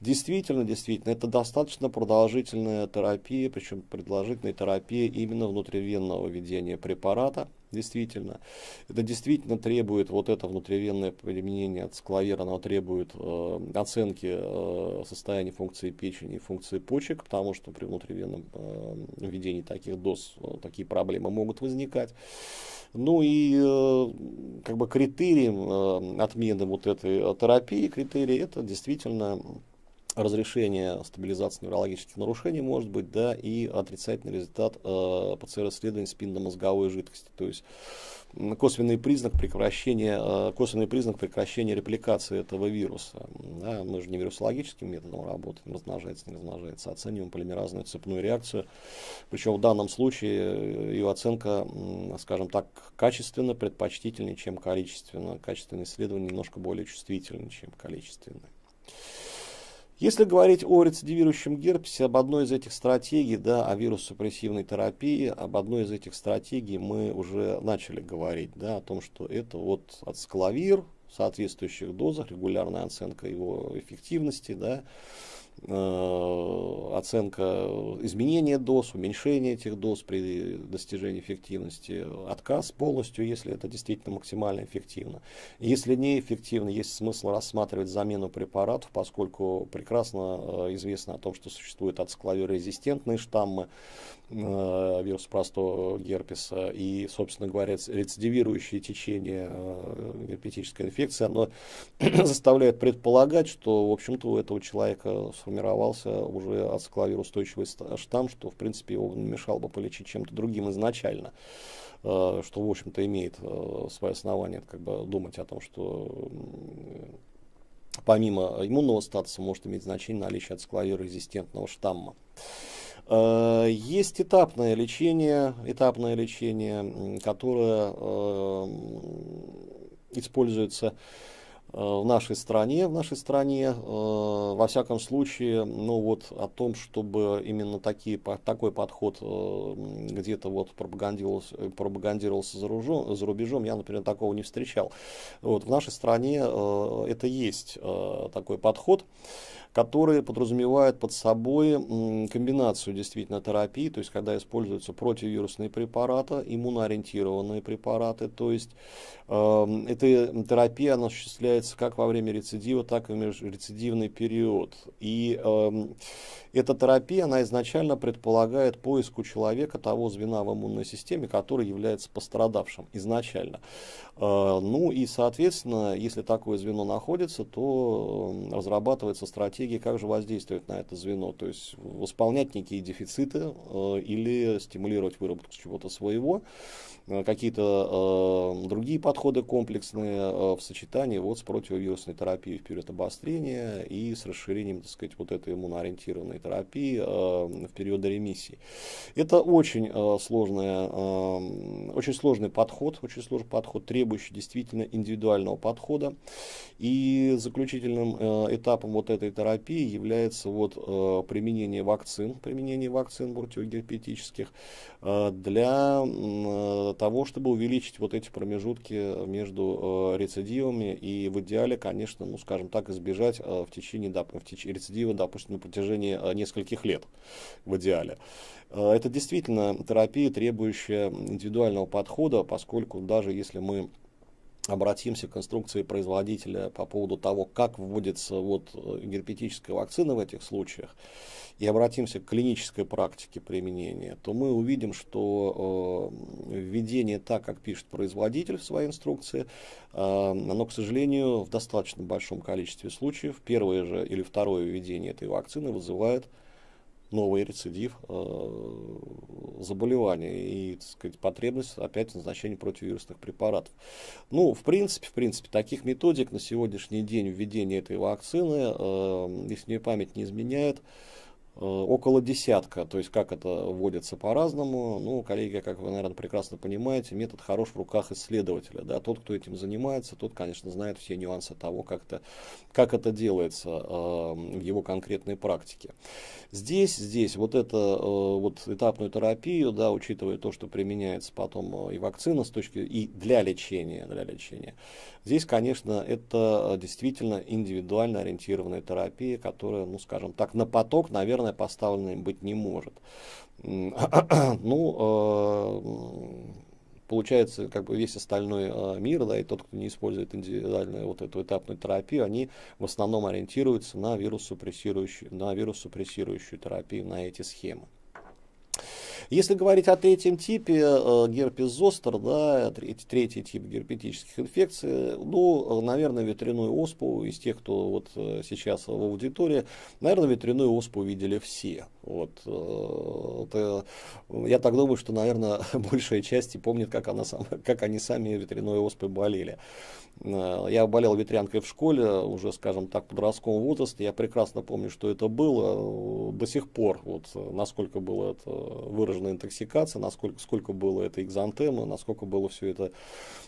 Действительно, действительно, это достаточно продолжительная терапия, причем продолжительная терапия именно внутривенного введения препарата – действительно. Это действительно требует, вот это внутривенное применение цкловера, оно требует э, оценки э, состояния функции печени и функции почек, потому что при внутривенном э, введении таких доз э, такие проблемы могут возникать. Ну и э, как бы критерием э, отмены вот этой э, терапии, критерии это действительно разрешение стабилизации неврологических нарушений может быть, да, и отрицательный результат э, ПЦР-исследований спинномозговой жидкости. То есть косвенный признак прекращения, э, косвенный признак прекращения репликации этого вируса. Да, мы же не вирусологическим методом работаем, размножается, не размножается, оцениваем полимеразную цепную реакцию. Причем в данном случае э, ее оценка, скажем так, качественно предпочтительнее, чем количественно. Качественное исследование немножко более чувствительное чем количественное. Если говорить о рецидивирующем герпесе, об одной из этих стратегий, да, о вирусопрессивной терапии, об одной из этих стратегий мы уже начали говорить, да, о том, что это вот ацкловир в соответствующих дозах, регулярная оценка его эффективности, да, Э, оценка изменения доз, уменьшение этих доз при достижении эффективности, отказ полностью, если это действительно максимально эффективно. Если неэффективно, есть смысл рассматривать замену препаратов, поскольку прекрасно э, известно о том, что существуют ацекловирезистентные штаммы, Э, вирус простого герпеса и, собственно говоря, рецидивирующее течение э, герпетической инфекции, оно (clears throat) заставляет предполагать, что, в общем-то, у этого человека сформировался уже ацекловирусустойчивый штамм, что, в принципе, его мешал бы полечить чем-то другим изначально э, что, в общем-то, имеет свое основание как бы, думать о том, что помимо иммунного статуса может иметь значение наличие ацекловирорезистентного штамма. Э, есть этапное лечение, этапное лечение, которое э, используется э, в нашей стране, в нашей стране, во всяком случае, ну вот о том, чтобы именно такие, такой подход где-то вот пропагандировался, пропагандировался за, ружом, за рубежом, я, например, такого не встречал. Вот, в нашей стране это есть такой подход которые подразумевают под собой комбинацию действительно терапии, то есть когда используются противовирусные препараты, иммуноориентированные препараты, то есть Эм, эта терапия она осуществляется как во время рецидива, так и в межрецидивный период. И э, эта терапия она изначально предполагает поиск у человека того звена в иммунной системе, который является пострадавшим изначально. Э, ну и, соответственно, если такое звено находится, то эм, разрабатывается стратегия, как же воздействовать на это звено, то есть восполнять некие дефициты э, или стимулировать выработку чего-то своего. Э, какие-то э, другие подходы комплексные э, в сочетании вот с противовирусной терапией в период обострения и с расширением, так сказать, вот этой иммуноориентированной терапии э, в период ремиссии. Это очень э, сложная, э, очень сложный подход, очень сложный подход, требующий действительно индивидуального подхода. И заключительным э, этапом вот этой терапии является вот э, применение вакцин, применение вакцин противогерпетических э, для э, того, чтобы увеличить вот эти промежутки э, между э, рецидивами и в идеале, конечно, ну, скажем так, избежать э, в течение, да, в течение рецидива, допустим, на протяжении нескольких лет в идеале. Это действительно терапия, требующая индивидуального подхода, поскольку даже если мы обратимся к конструкции производителя по поводу того, как вводится вот э, герпетическая вакцина в этих случаях, и обратимся к клинической практике применения, то мы увидим, что э, введение так, как пишет производитель в своей инструкции, э, оно, к сожалению, в достаточно большом количестве случаев, первое же или второе введение этой вакцины вызывает новый рецидив э, заболевания и так сказать, потребность опять назначения противовирусных препаратов. Ну, в принципе, в принципе, таких методик на сегодняшний день введения этой вакцины, э, если мне память не изменяет, э, Э, около десятка. То есть, как это вводится по-разному. Ну, коллеги, как вы, наверное, прекрасно понимаете, метод хорош в руках исследователя. Да? Тот, кто этим занимается, тот, конечно, знает все нюансы того, как это, как это делается э, в его конкретной практике. Здесь, здесь вот это э, вот этапную терапию, да, учитывая то, что применяется потом э, и вакцина с точки и для лечения, для лечения. Здесь, конечно, это э, действительно индивидуально ориентированная терапия, которая, ну, скажем так, на поток, наверное, наверное, поставленной быть не может. (clears throat) Ну, э, получается, как бы весь остальной э, мир, да, и тот, кто не использует индивидуальную вот эту этапную терапию, они в основном ориентируются на вирусупрессирующую, на вирусупрессирующую терапию, на эти схемы. Если говорить о третьем типе, э, герпес зостер, да, третий тип герпетических инфекций, ну, э, наверное, ветряную оспу из тех, кто вот э, сейчас в аудитории, наверное, ветряную оспу видели все. Вот. Э, э, я так думаю, что, наверное, (laughs) большая часть помнит, как, она сам, (laughs) как они сами ветряной оспой болели. Э, я болел ветрянкой в школе, уже, скажем так, в подростковом возрасте. Я прекрасно помню, что это было до сих пор. Вот, насколько была это выражена интоксикация, насколько, сколько было это экзантемы, насколько было все это,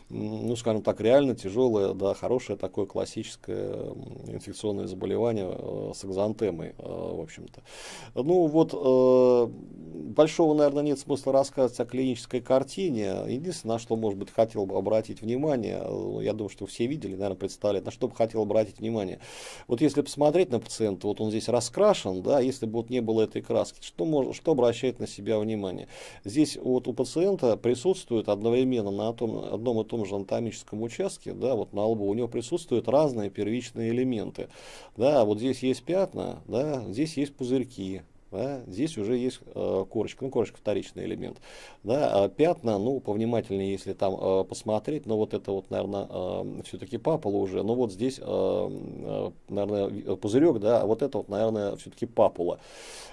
ну, скажем так, реально тяжелое, да, хорошее такое классическое инфекционное заболевание с экзантемой, в общем-то. Ну, вот э, большого, наверное, нет смысла рассказывать о клинической картине. Единственное, на что, может быть, хотел бы обратить внимание, э, ну, я думаю, что все видели, наверное, представляют, на что бы хотел обратить внимание. Вот если посмотреть на пациента, вот он здесь раскрашен, да, если бы вот не было этой краски, что, может, что обращает на себя внимание? Здесь вот у пациента присутствует одновременно на том, одном и том же анатомическом участке, да, вот на лбу, у него присутствуют разные первичные элементы. Да, вот здесь есть пятна, да, здесь есть пузырьки, да, здесь уже есть э, корочка, ну корочка вторичный элемент. Да, а пятна, ну повнимательнее, если там э, посмотреть, но ну, вот это вот, наверное, э, все-таки папула уже, но ну, вот здесь, э, э наверное, э, пузырек, да, а вот это вот, наверное, все-таки папула.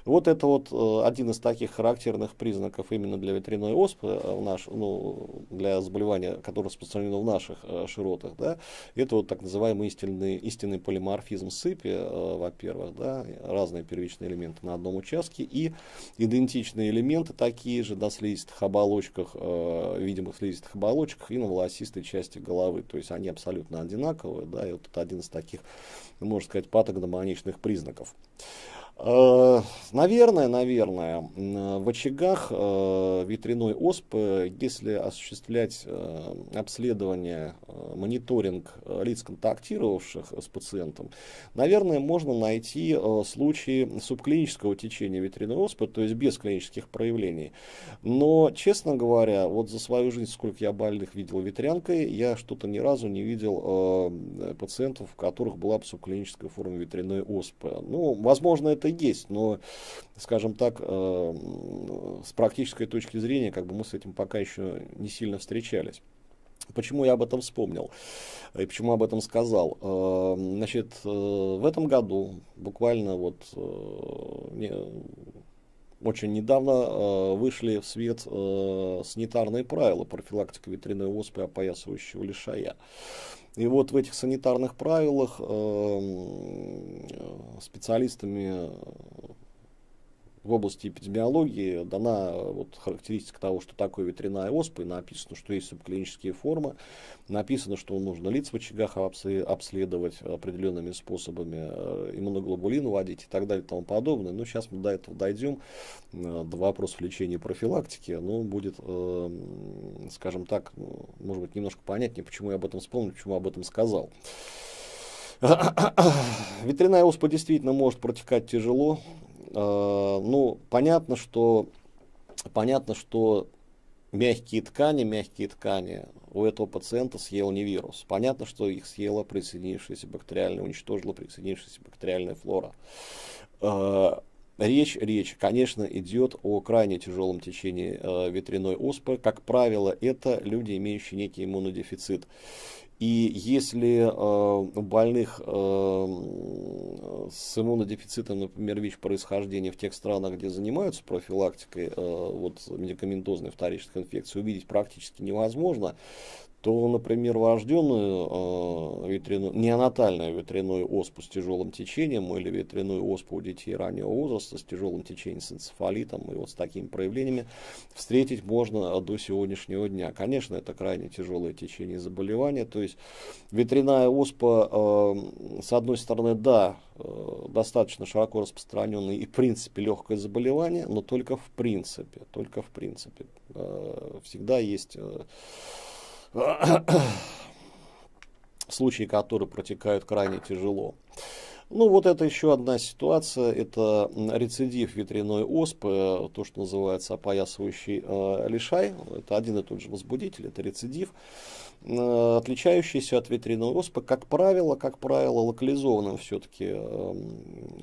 Вот это вот э, один из таких характерных признаков именно для ветряной оспы, э, в наш, ну, для заболевания, которое распространено в наших э, широтах, да, это вот так называемый истинный, истинный полиморфизм сыпи, э, во-первых, да, разные первичные элементы на одном участке участке и идентичные элементы такие же на слизистых оболочках, э, видимых слизистых оболочках и на волосистой части головы. То есть они абсолютно одинаковые, да, и вот это один из таких, можно сказать, патогномоничных признаков. Э, наверное, наверное, в очагах э, ветряной оспы, если осуществлять э, обследование, мониторинг лиц, контактировавших с пациентом, наверное, можно найти случаи субклинического течения ветряной оспы, то есть без клинических проявлений. Но, честно говоря, вот за свою жизнь, сколько я больных видел ветрянкой, я что-то ни разу не видел пациентов, у которых была бы субклиническая форма ветряной оспы. Ну, возможно, это это есть, но, скажем так, э, с практической точки зрения, как бы мы с этим пока еще не сильно встречались. Почему я об этом вспомнил и почему об этом сказал? Э, значит, э, в этом году, буквально вот э, не, очень недавно вышли в свет санитарные правила профилактики ветряной оспы опоясывающего лишая. И вот в этих санитарных правилах эм, э, специалистами в области эпидемиологии дана э, вот характеристика того, что такое ветряная оспа, и написано, что есть субклинические формы, написано, что нужно лиц в очагах обследовать определенными способами, э, иммуноглобулин вводить и так далее и тому подобное. Но сейчас мы до этого дойдем, э, до вопросов лечения и профилактики, Ну будет, скажем так, ну, может быть, немножко понятнее, почему я об этом вспомнил, почему об этом сказал. (coughs) Ветряная оспа действительно может протекать тяжело, Э, ну, понятно, что, понятно, что мягкие ткани, мягкие ткани у этого пациента съел не вирус. Понятно, что их съела присоединившаяся бактериальная, уничтожила присоединившаяся бактериальная флора. Э, речь, речь, конечно, идет о крайне тяжелом течении э, ветряной оспы. Как правило, это люди, имеющие некий иммунодефицит. И если э, у больных э, с иммунодефицитом, например, ВИЧ-происхождения в тех странах, где занимаются профилактикой э, вот, медикаментозной вторичных инфекций, увидеть практически невозможно, то, например, врожденную э, а, ветряную, неонатальную ветряную оспу с тяжелым течением или ветряную оспу у детей раннего возраста с тяжелым течением, с энцефалитом и вот с такими проявлениями встретить можно а, до сегодняшнего дня. Конечно, это крайне тяжелое течение заболевания, то есть ветряная оспа, э, с одной стороны, да, э, достаточно широко распространенное и, в принципе, легкое заболевание, но только в принципе, только в принципе. Э, всегда есть... Э, (coughs) случаи, которые протекают крайне тяжело. Ну, вот это еще одна ситуация. Это рецидив ветряной оспы, то, что называется опоясывающий э, лишай. Это один и тот же возбудитель, это рецидив. Э, отличающийся от ветряной оспы, как правило, как правило, локализованным все-таки э,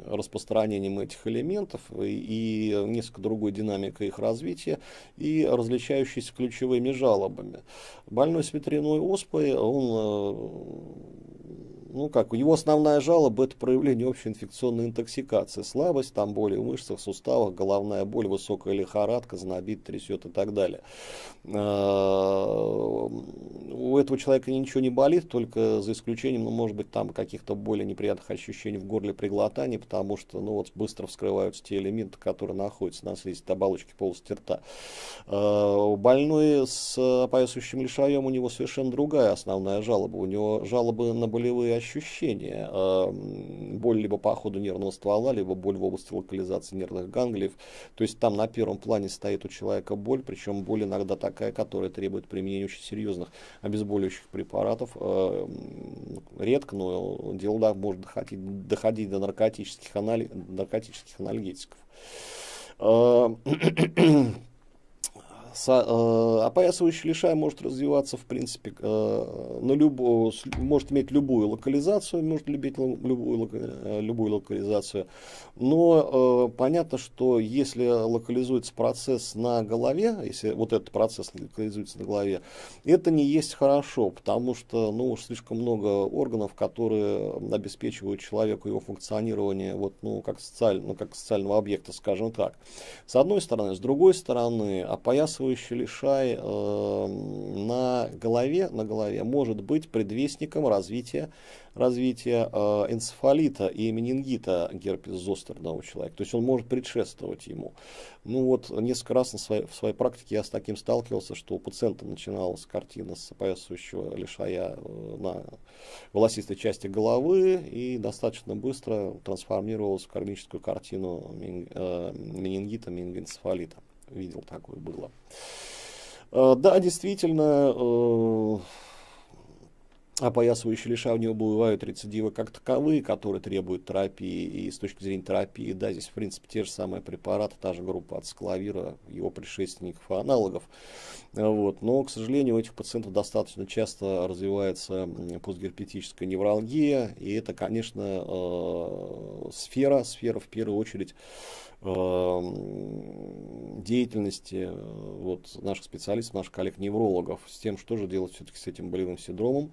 распространением этих элементов и, и несколько другой динамикой их развития и различающийся ключевыми жалобами. Больной с ветряной оспой, он э, ну как, его основная жалоба это проявление общей инфекционной интоксикации, слабость, там боли в мышцах, суставах, головная боль, высокая лихорадка, знобит, трясет и так далее. А, у этого человека ничего не болит, только за исключением, ну может быть, там каких-то более неприятных ощущений в горле при глотании, потому что, ну вот, быстро вскрываются те элементы, которые находятся на слизистой оболочке полости рта. А, больной с опоясывающим лишаем у него совершенно другая основная жалоба. У него жалобы на болевые ощущения ощущения. Э, боль либо по ходу нервного ствола, либо боль в области локализации нервных ганглиев. То есть там на первом плане стоит у человека боль, причем боль иногда такая, которая требует применения очень серьезных обезболивающих препаратов. Э, редко, но дело да, может доходить, доходить до наркотических, анали... наркотических анальгетиков. Э, (clears throat) Со, э, опоясывающий лишай может развиваться, в принципе, э, на любую, может иметь любую локализацию, может любить любую, э, любую локализацию. Но э, понятно, что если локализуется процесс на голове, если вот этот процесс локализуется на голове, это не есть хорошо, потому что ну, уж слишком много органов, которые обеспечивают человеку его функционирование вот, ну, как, социаль, ну, как социального объекта, скажем так. С одной стороны, с другой стороны, опоясывающий существующий лишай э, на голове, на голове может быть предвестником развития, развития э, энцефалита и менингита герпес зостерна у человека. То есть он может предшествовать ему. Ну вот несколько раз на своей, в своей практике я с таким сталкивался, что у пациента начиналась картина с опоясывающего лишая э, на волосистой части головы и достаточно быстро трансформировалась в кармическую картину э, менингита, менингоэнцефалита видел такое было. А, да, действительно, э, опоясывающие него бывают рецидивы как таковые, которые требуют терапии. И с точки зрения терапии, да, здесь, в принципе, те же самые препараты, та же группа ацекловира, его предшественников и аналогов. А, вот. Но, к сожалению, у этих пациентов достаточно часто развивается постгерпетическая невралгия. И это, конечно, э, сфера, сфера в первую очередь Эм, деятельности э, вот, наших специалистов, наших коллег-неврологов с тем, что же делать все-таки с этим болевым синдромом,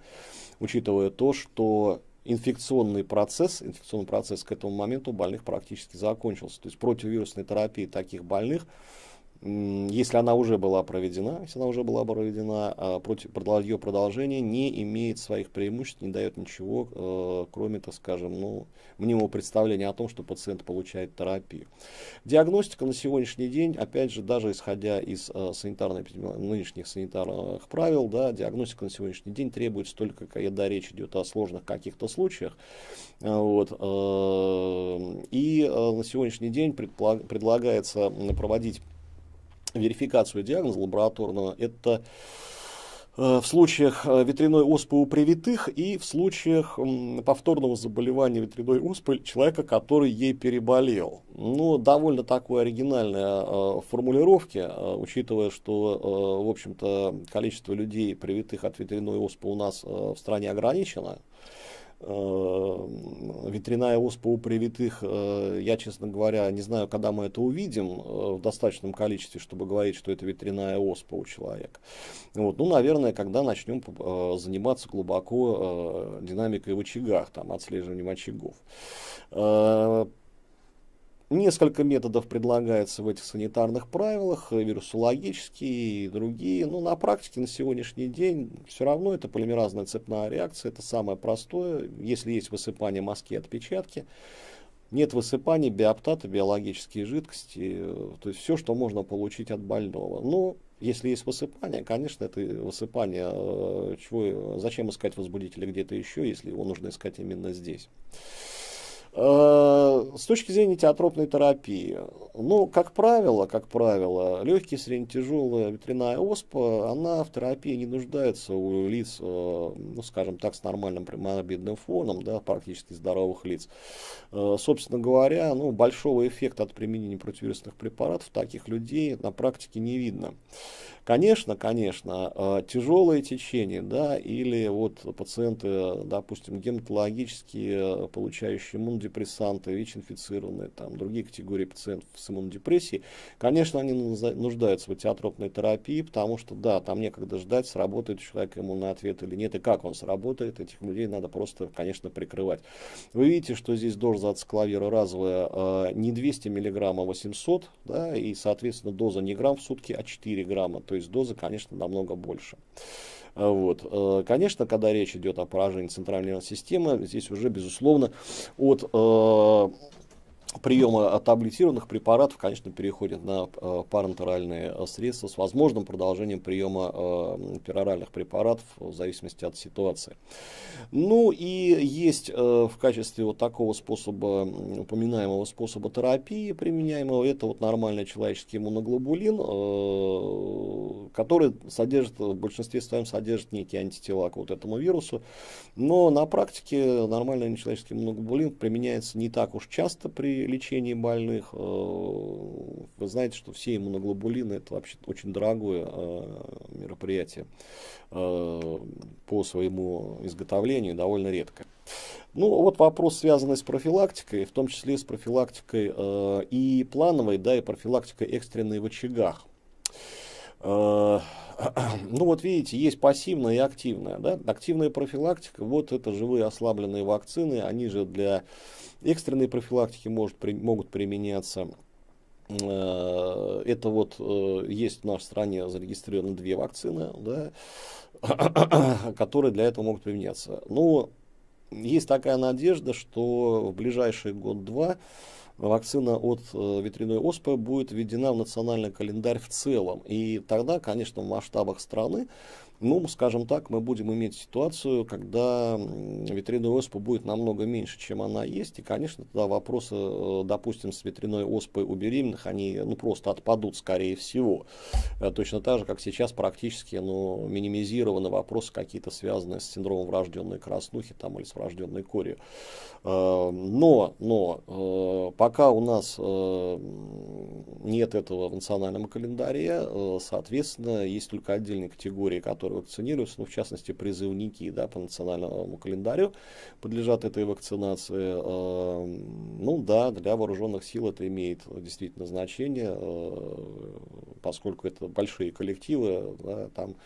учитывая то, что инфекционный процесс, инфекционный процесс к этому моменту у больных практически закончился. То есть противовирусной терапии таких больных если она уже была проведена, если она уже была проведена, а против, ее продолжение не имеет своих преимуществ, не дает ничего, э, кроме, так скажем, ну, мнимого представления о том, что пациент получает терапию. Диагностика на сегодняшний день, опять же, даже исходя из э, санитарной, нынешних санитарных правил, да, диагностика на сегодняшний день требуется только, когда речь идет о сложных каких-то случаях. Э, вот, и на сегодняшний день предлагается проводить верификацию диагноза лабораторного, это э, в случаях э, ветряной оспы у привитых и в случаях повторного заболевания ветряной оспы человека, который ей переболел. Ну, довольно такой оригинальной э, формулировки, учитывая, что, в общем-то, количество людей, привитых от ветряной оспы у нас в стране ограничено. Э, ветряная оспа у привитых, э, я, честно говоря, не знаю, когда мы это увидим э, в достаточном количестве, чтобы говорить, что это ветряная оспа у человека. Вот. Ну, наверное, когда начнем заниматься глубоко динамикой в очагах, там, отслеживанием очагов. Несколько методов предлагается в этих санитарных правилах, э, вирусологические и другие. Но ну, на практике на сегодняшний день все равно это полимеразная цепная реакция, это самое простое. Если есть высыпание мазки отпечатки, нет высыпания биоптата, биологические жидкости, э, то есть все, что можно получить от больного. Но если есть высыпание, конечно, это высыпание, э, чего, зачем искать возбудителя где-то еще, если его нужно искать именно здесь. Э, с точки зрения теотропной терапии, ну, как правило, как правило, легкие, средне-тяжелая ветряная оспа, она в терапии не нуждается у лиц, э, ну, скажем так, с нормальным прямообидным фоном, да, практически здоровых лиц. Э, собственно говоря, ну, большого эффекта от применения противовирусных препаратов таких людей на практике не видно. Конечно, конечно, а, тяжелые течения, да, или вот пациенты, допустим, гематологические, получающие иммунодепрессанты, ВИЧ-инфицированные, там, другие категории пациентов с иммунодепрессией, конечно, они нуждаются в атиотропной терапии, потому что, да, там некогда ждать, сработает у человека иммунный ответ или нет, и как он сработает, этих людей надо просто, конечно, прикрывать. Вы видите, что здесь доза от склавира разовая а, не 200 мг, а 800, да, и, соответственно, доза не грамм в сутки, а 4 грамма то есть доза, конечно, намного больше. А, вот. Э, конечно, когда речь идет о поражении центральной нервной системы, здесь уже, безусловно, от э, приема таблетированных препаратов, конечно, переходит на э, парентеральные э, средства с возможным продолжением приема э, пероральных препаратов в зависимости от ситуации. Ну и есть в качестве вот такого способа, упоминаемого способа терапии применяемого, это вот нормальный человеческий иммуноглобулин, который содержит, в большинстве своем содержит некие антитела к вот этому вирусу, но на практике нормальный человеческий иммуноглобулин применяется не так уж часто при лечении больных. Э, вы знаете, что все иммуноглобулины это вообще очень дорогое э, мероприятие э, по своему изготовлению, довольно редко. Ну, вот вопрос, связанный с профилактикой, в том числе с профилактикой и плановой, да, и профилактикой экстренной в очагах. Э, (clears throat) ну вот видите, есть пассивная и активная. Да? Активная профилактика, вот это живые ослабленные вакцины, они же для экстренной профилактики может, при, могут применяться. Э, это вот э, есть в нашей стране зарегистрированы две вакцины, да, (clears throat) которые для этого могут применяться. Но есть такая надежда, что в ближайшие год-два вакцина от э, ветряной оспы будет введена в национальный календарь в целом. И тогда, конечно, в масштабах страны ну, скажем так, мы будем иметь ситуацию, когда ветряной оспы будет намного меньше, чем она есть. И, конечно, тогда вопросы, э, допустим, с ветряной оспой у беременных, они ну, просто отпадут, скорее всего. Э, точно так же, как сейчас практически ну, минимизированы вопросы какие-то связанные с синдромом врожденной краснухи там, или с врожденной корью. Э, но, но пока у нас нет этого в национальном календаре, соответственно, есть только отдельные категории, которые вакцинируются, ну, в частности, призывники, да, по национальному календарю подлежат этой вакцинации. Э, ну, да, для вооруженных сил это имеет действительно значение, э, поскольку это большие коллективы, да, там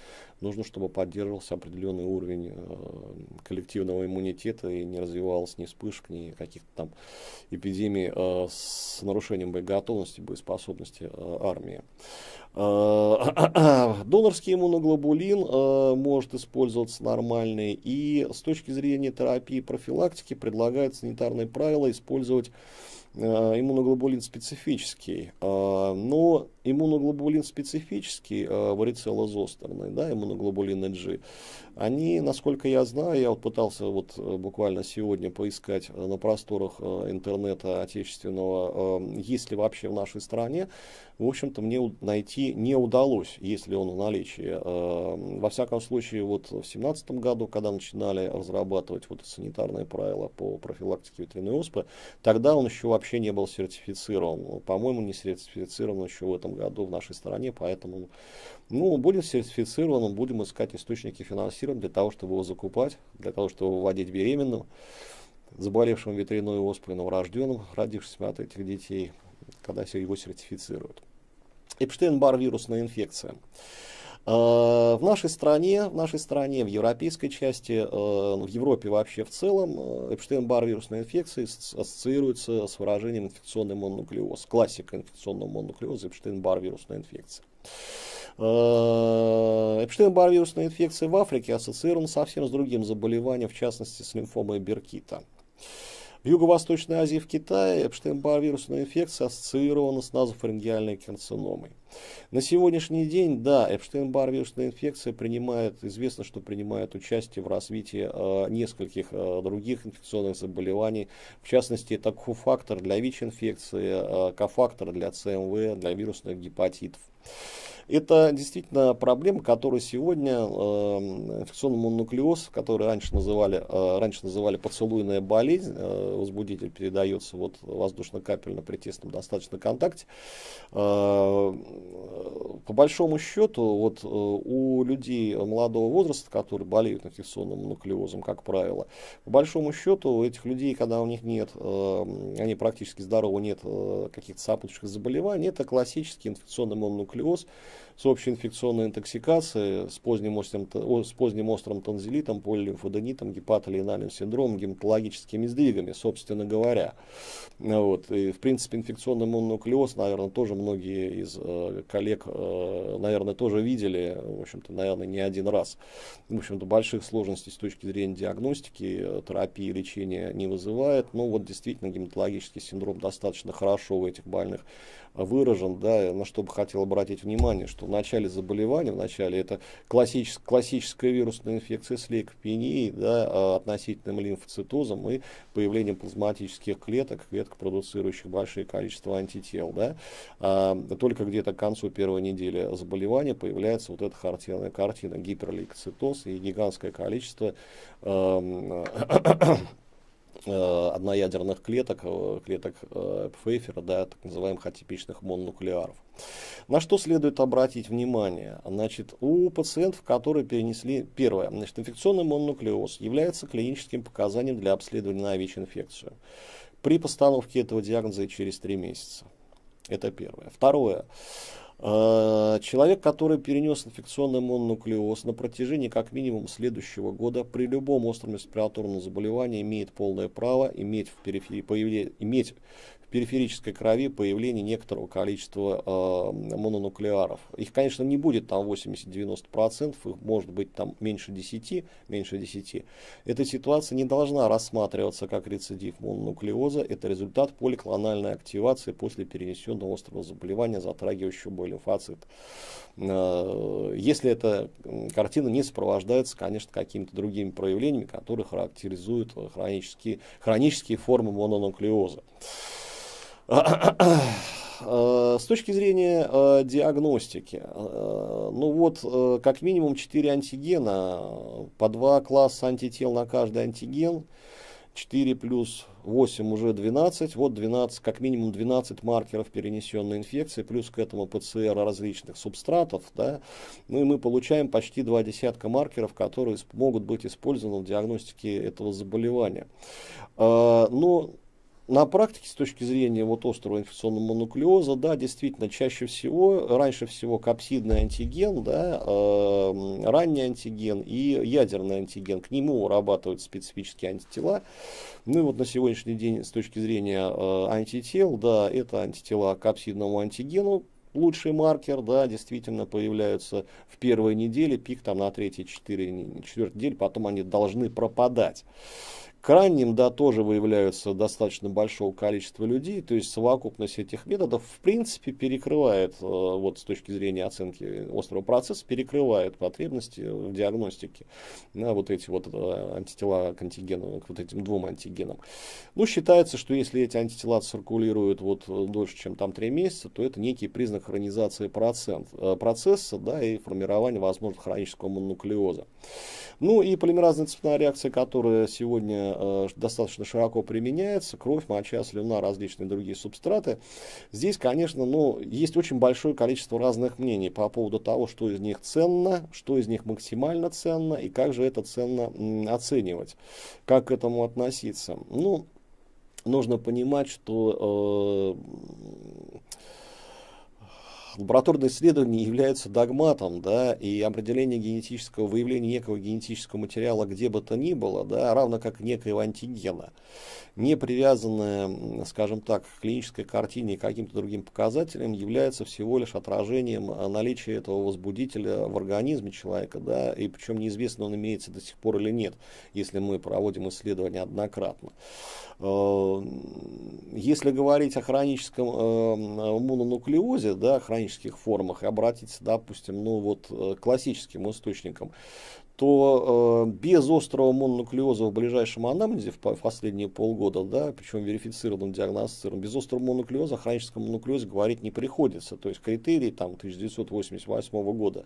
нужно, чтобы поддерживался определенный уровень э, коллективного иммунитета и не развивалось ни вспышек, ни каких-то там эпидемий с нарушением боеготовности, боеспособности армии. Э, (clears throat) Донорский иммуноглобулин э, может использоваться нормальный. И с точки зрения терапии и профилактики предлагают санитарные правила использовать э, иммуноглобулин специфический. Но иммуноглобулин специфический, а, варицелла зостерной, да, иммуноглобулин G, они, насколько я знаю, я вот пытался вот э, буквально сегодня поискать э, на просторах э, интернета отечественного, есть ли вообще в нашей стране, в общем-то, мне найти не удалось, есть ли он в наличии. Во всяком случае, вот в 2017 году, когда начинали разрабатывать вот санитарные правила по профилактике ветряной оспы, тогда он еще вообще не был сертифицирован. По-моему, не сертифицирован еще в этом году в нашей стране, поэтому ну, будем сертифицирован, будем искать источники финансирования для того, чтобы его закупать, для того, чтобы вводить беременным, заболевшим ветряной оспой, новорожденным, родившимся от этих детей, когда его сертифицируют. Эпштейн-бар вирусная инфекция. Э, в нашей стране, в нашей стране, в европейской части, э, в Европе вообще в целом, э, Эпштейн-Бар вирусной инфекции ассоциируется с выражением инфекционный мононуклеоз, классика инфекционного мононуклеоза Эпштейн-Бар вирусной инфекции. Эпштейн-Бар вирусная инфекция в Африке ассоциирована совсем с другим заболеванием, в частности с лимфомой Беркита – в Юго-Восточной Азии в Китае Эпштейн-Бар вирусная инфекция ассоциирована с назофарингеальной карциномой. На сегодняшний день, да, Эпштейн-Бар вирусная инфекция принимает, известно, что принимает участие в развитии э, нескольких э, других инфекционных заболеваний. В частности, это кофактор для ВИЧ-инфекции, э, кофактор для ЦМВ, для вирусных гепатитов. Это действительно проблема, которую сегодня э, инфекционному нуклеоз, который раньше называли, э, раньше называли поцелуйная болезнь, э, возбудитель передается вот воздушно-капельно при тесном достаточно контакте. Э, по большому счету, вот э, у людей молодого возраста, которые болеют инфекционным нуклеозом, как правило, по большому счету у этих людей, когда у них нет, э, они практически здоровы, нет э, каких-то сопутствующих заболеваний, это классический инфекционный мононуклеоз, с общей инфекционной интоксикацией, с поздним острым, с поздним острым танзелитом, полилимфоденитом, гепатолинальным синдромом, гематологическими сдвигами, собственно говоря. Вот. И, в принципе, инфекционный мононуклеоз, наверное, тоже многие из э, коллег, э, наверное, тоже видели, в общем-то, наверное, не один раз. В общем-то, больших сложностей с точки зрения диагностики, э, терапии, лечения не вызывает. Но вот действительно гематологический синдром достаточно хорошо у этих больных выражен, да, на что бы хотел обратить внимание, что в начале заболевания, в начале это классичес, классическая вирусная инфекция с лейкопенией, да, а относительным лимфоцитозом и появлением плазматических клеток, клеток, продуцирующих большое количество антител. Да. А, только где-то к концу первой недели заболевания появляется вот эта характерная картина гиперлейкоцитоз и гигантское количество э Э, одноядерных клеток, э, клеток Пфейфера, э, да, так называемых атипичных мононуклеаров. На что следует обратить внимание? Значит, у пациентов, которые перенесли, первое, значит, инфекционный мононуклеоз является клиническим показанием для обследования на ВИЧ-инфекцию. При постановке этого диагноза через 3 месяца. Это первое. Второе. Э, человек, который перенес инфекционный мононуклеоз на протяжении как минимум следующего года при любом остром респираторном заболевании имеет полное право иметь в, периферии, появле, иметь периферической крови появление некоторого количества э, мононуклеаров. Их, конечно, не будет там 80-90%, их может быть там меньше 10, меньше 10. Эта ситуация не должна рассматриваться как рецидив мононуклеоза, это результат поликлональной активации после перенесенного острого заболевания, затрагивающего лимфоцит. Э, если эта картина не сопровождается, конечно, какими-то другими проявлениями, которые характеризуют хронические, хронические формы мононуклеоза. С точки зрения э, диагностики, э, ну вот э, как минимум 4 антигена, по 2 класса антител на каждый антиген, 4 плюс 8 уже 12, вот 12, как минимум 12 маркеров перенесенной инфекции, плюс к этому ПЦР различных субстратов, да, ну и мы получаем почти два десятка маркеров, которые могут быть использованы в диагностике этого заболевания. Но на практике, с точки зрения вот острого инфекционного монуклеоза, да, действительно, чаще всего, раньше всего капсидный антиген, да, э, ранний антиген и ядерный антиген. К нему вырабатывают специфические антитела. Ну и вот на сегодняшний день, с точки зрения э, антител, да, это антитела к капсидному антигену, лучший маркер, да, действительно появляются в первой неделе, пик там на третьей, четыре, четвертой неделе, потом они должны пропадать. К ранним, да, тоже выявляются достаточно большого количества людей, то есть совокупность этих методов, в принципе, перекрывает, э, вот с точки зрения оценки острого процесса, перекрывает потребности в диагностике на вот эти вот э, антитела к антигенам к вот этим двум антигенам. Ну, считается, что если эти антитела циркулируют вот э, дольше, чем там 3 месяца, то это некий признак хронизации процент, процесса, да, и формирования, возможно, хронического мононуклеоза. Ну, и полимеразная цепная реакция, которая сегодня э, достаточно широко применяется, кровь, моча, слюна, различные другие субстраты. Здесь, конечно, ну, есть очень большое количество разных мнений по поводу того, что из них ценно, что из них максимально ценно и как же это ценно м, оценивать, как к этому относиться. Ну, нужно понимать, что э, лабораторные исследования являются догматом, да, и определение генетического, выявления некого генетического материала где бы то ни было, да, равно как некоего антигена, не привязанное, скажем так, к клинической картине и каким-то другим показателям, является всего лишь отражением а, наличия этого возбудителя в организме человека, да, и причем неизвестно, он имеется до сих пор или нет, если мы проводим исследования однократно. Э, если говорить о хроническом э, мононуклеозе, да, хронических формах, и обратиться, допустим, ну вот э, к классическим источникам, то э, без острого мононуклеоза в ближайшем анамнезе в последние полгода, да, причем верифицированным диагностирован, без острого мононуклеоза о хроническом мононуклеозе говорить не приходится. То есть критерии там 1988 года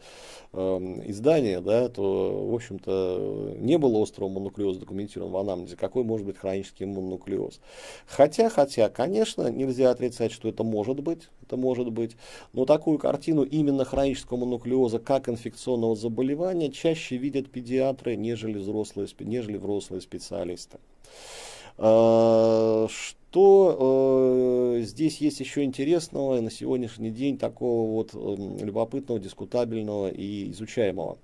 э, издания, да, то, в общем-то, не было острого мононуклеоза документирован в анамнезе. Какой может быть хронический мононуклеоз? Хотя, хотя, конечно, нельзя отрицать, что это может быть это может быть. Но такую картину именно хронического монуклеоза как инфекционного заболевания чаще видят педиатры, нежели взрослые, нежели взрослые специалисты. А, то э, здесь есть еще интересного на сегодняшний день такого вот э, любопытного, дискутабельного и изучаемого.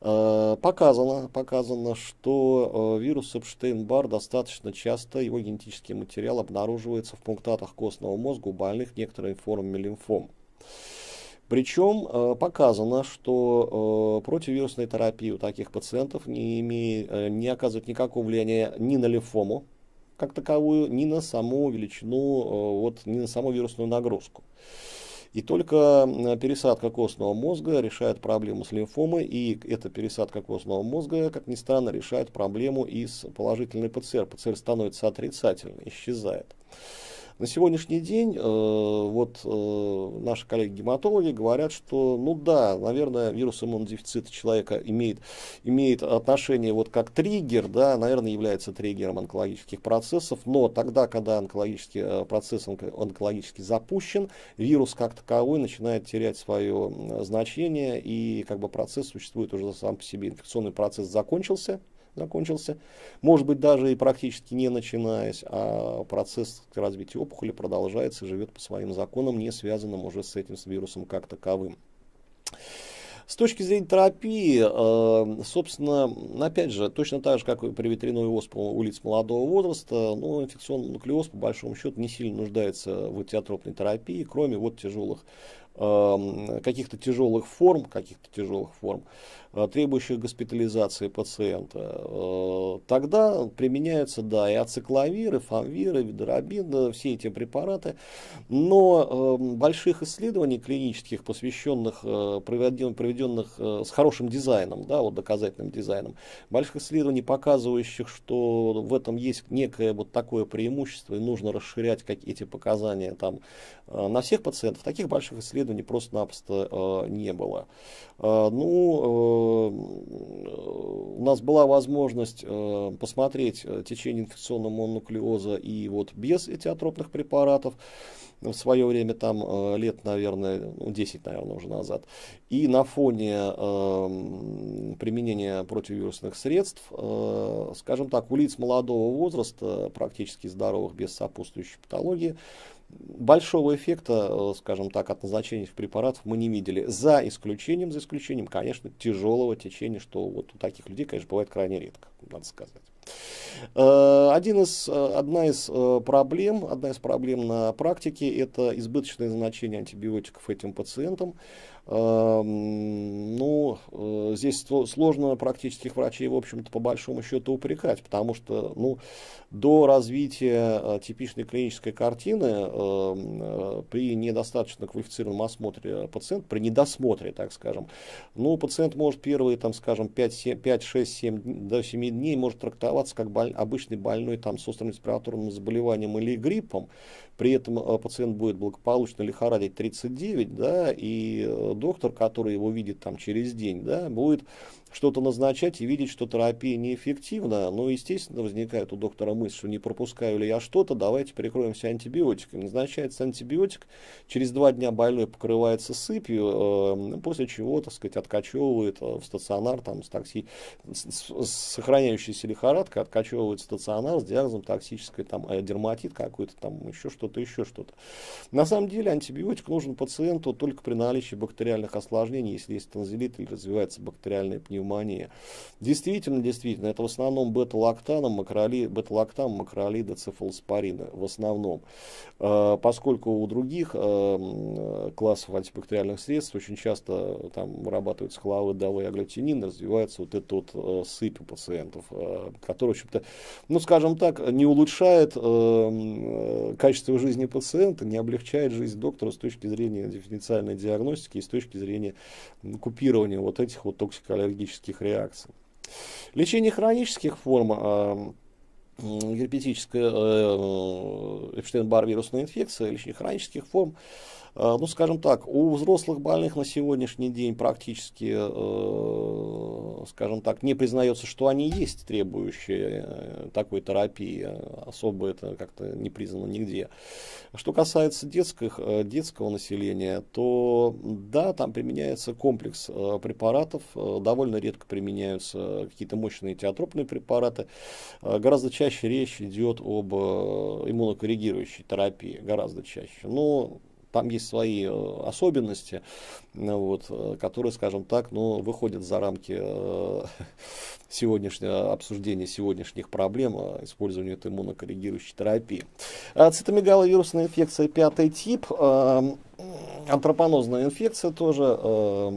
Э, показано, показано, что э, вирус Эпштейн-Бар достаточно часто, его генетический материал обнаруживается в пунктатах костного мозга у больных некоторыми формами лимфом. Причем э, показано, что э, противовирусная терапия у таких пациентов не, имеет, э, не оказывает никакого влияния ни на лимфому, как таковую, ни на саму величину, э, вот, ни на саму вирусную нагрузку. И только пересадка костного мозга решает проблему с лимфомой, и эта пересадка костного мозга, как ни странно, решает проблему и с положительной ПЦР. ПЦР становится отрицательной, исчезает. На сегодняшний день э, вот э, наши коллеги-гематологи говорят, что, ну да, наверное, вирус иммунодефицита человека имеет, имеет отношение вот как триггер, да, наверное, является триггером онкологических процессов, но тогда, когда онкологический э, процесс онкологически запущен, вирус как таковой начинает терять свое значение, и как бы процесс существует уже сам по себе. Инфекционный процесс закончился, закончился, может быть, даже и практически не начинаясь, а процесс развития опухоли продолжается и живет по своим законам, не связанным уже с этим с вирусом как таковым. С точки зрения терапии, э, собственно, опять же, точно так же, как и при ветряной оспе у лиц молодого возраста, ну, инфекционный нуклеоз, по большому счету, не сильно нуждается в этиотропной терапии, кроме вот тяжелых Эм, каких-то тяжелых форм, каких-то тяжелых форм, э, требующих госпитализации пациента, э, тогда применяются, да, и ацикловиры, и фамвир, и видорабин, все эти препараты. Но эм, больших исследований клинических, посвященных, э, проведенных с хорошим дизайном, да, вот доказательным дизайном, больших исследований, показывающих, что в этом есть некое вот такое преимущество, и нужно расширять как эти показания там на всех пациентов, таких больших исследований расследований просто-напросто э, не было. Э, ну, э, у нас была возможность посмотреть течение инфекционного мононуклеоза и вот без этиотропных препаратов в свое время, там лет, наверное, 10, ну, наверное, уже назад. И на фоне э, применения противовирусных средств, э, скажем так, у лиц молодого возраста, практически здоровых, без сопутствующей патологии, большого эффекта, э, скажем так, от назначения этих препаратов мы не видели. За исключением, за исключением, конечно, тяжелого течения, что вот у таких людей, конечно, бывает крайне редко, надо сказать. Э, один из, э, одна из проблем, одна из проблем на практике – это избыточное значение антибиотиков этим пациентам. Эм, ну, э, здесь сложно практических врачей, в общем-то, по большому счету упрекать, потому что, ну, до развития э, типичной клинической картины эм, э, при недостаточно квалифицированном осмотре пациента, при недосмотре, так скажем, ну, пациент может первые, там, скажем, 5, 7, 5 6, 7, до 7 дней может трактоваться как боль, обычный больной там, с острым респираторным заболеванием или гриппом, при этом пациент будет благополучно лихорадить 39, да, и доктор, который его видит там через день, да, будет что-то назначать и видеть, что терапия неэффективна, но, естественно, возникает у доктора мысль, что не пропускаю ли я что-то, давайте прикроемся антибиотиком. Назначается антибиотик, через два дня больной покрывается сыпью, э, после чего, так сказать, откачевывает э, в стационар там, с такси, с, с сохраняющейся лихорадкой, откачевывает в стационар с диагнозом токсической там, э, дерматит какой-то, там еще что-то, еще что-то. На самом деле антибиотик нужен пациенту только при наличии бактериальных осложнений, если есть танзелит или развивается бактериальная пневмония пневмония. Действительно, действительно, это в основном бета-лактаном, макроли, бета-лактам, макролида, цефалоспорина в основном. А, поскольку у других а, классов антибактериальных средств очень часто там вырабатываются хлоавы, и аглютинин, развивается вот этот вот э, сыпь у пациентов, э, который в общем-то, ну, скажем так, не улучшает э, качество жизни пациента, не облегчает жизнь доктора с точки зрения дифференциальной диагностики и с точки зрения купирования вот этих вот токсикоаллергических аллергических реакций. Лечение хронических форм а, герпетическая э, э Эпштейн-Бар вирусной инфекции лечение хронических форм Э, ну, скажем так, у взрослых больных на сегодняшний день практически, э, скажем так, не признается, что они есть требующие э, такой терапии. Особо это как-то не признано нигде. Что касается детских, детского населения, то да, там применяется комплекс препаратов. Довольно редко применяются какие-то мощные теотропные препараты. Гораздо чаще речь идет об иммунокоррегирующей терапии. Гораздо чаще. Но там есть свои э, особенности, э, вот, э, которые, скажем так, ну, выходят за рамки (laughs) сегодняшнего обсуждения сегодняшних проблем а использования этой иммунокоррегирующей терапии. Цитомегаловирусная инфекция пятый тип, а, антропонозная инфекция тоже а,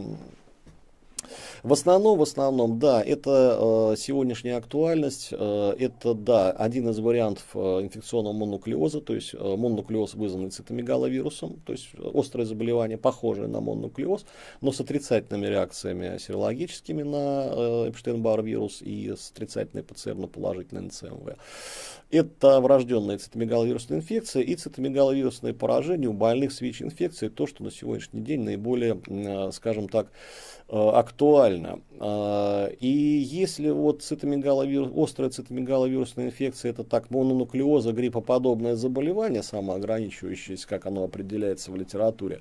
в основном, в основном, да, это э, сегодняшняя актуальность, э, это, да, один из вариантов э, инфекционного мононуклеоза, то есть э, мононуклеоз, вызванный цитомегаловирусом, то есть э, острое заболевание, похожее на мононуклеоз, но с отрицательными реакциями серологическими на э, Эпштейн-Бар вирус и с отрицательной ПЦР-положительной на ЦМВ. Это врожденная цитомегаловирусная инфекция и цитомегаловирусное поражение у больных с ВИЧ-инфекцией, то, что на сегодняшний день наиболее, э, скажем так, Э, актуально. А, и если вот цитомегаловирус, острая цитомегаловирусная инфекция это так мононуклеоза, гриппоподобное заболевание, самоограничивающееся, как оно определяется в литературе,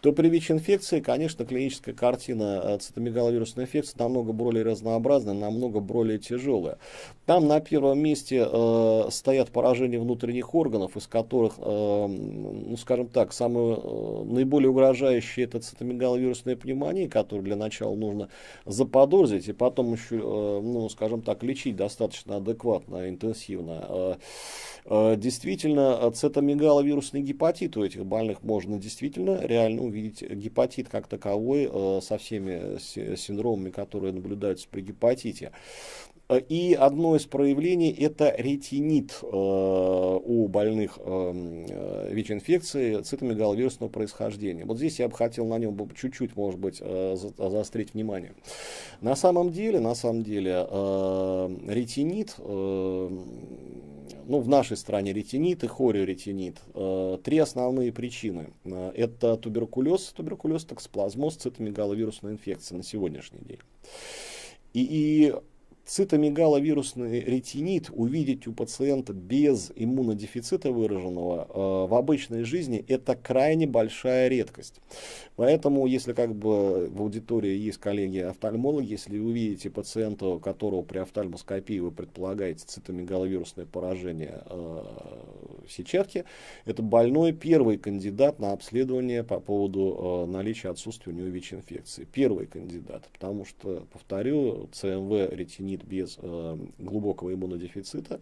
то при ВИЧ-инфекции, конечно, клиническая картина э, цитомегаловирусной инфекции намного более разнообразная, намного более тяжелая. Там на первом месте э, стоят поражения внутренних органов, из которых, э, ну скажем так, самое э, наиболее угрожающее это цитомегаловирусная пневмония, которая для начала нужно заподозрить и потом еще, э, ну, скажем так, лечить достаточно адекватно, интенсивно. Э, э, действительно, цитомегаловирусный гепатит у этих больных можно действительно реально увидеть гепатит как таковой со всеми синдромами, которые наблюдаются при гепатите. Э, и одно из проявлений это ретинит э, у больных э, ВИЧ-инфекции цитомегаловирусного происхождения. Вот здесь я бы хотел на нем чуть-чуть, может быть, заострить внимание. На самом деле, на самом деле, ретинит ну, в нашей стране ретинит и хориоретинит. Три основные причины. Это туберкулез, туберкулез, токсоплазмоз, цитомегаловирусная инфекция на сегодняшний день. И, и цитомегаловирусный ретинит увидеть у пациента без иммунодефицита выраженного э, в обычной жизни это крайне большая редкость. Поэтому, если как бы в аудитории есть коллеги-офтальмологи, если вы видите пациента, у которого при офтальмоскопии вы предполагаете цитомегаловирусное поражение э, сетчатки, это больной первый кандидат на обследование по поводу э, наличия отсутствия у него ВИЧ-инфекции. Первый кандидат, потому что, повторю, ЦМВ ретинит болеет без э, глубокого иммунодефицита,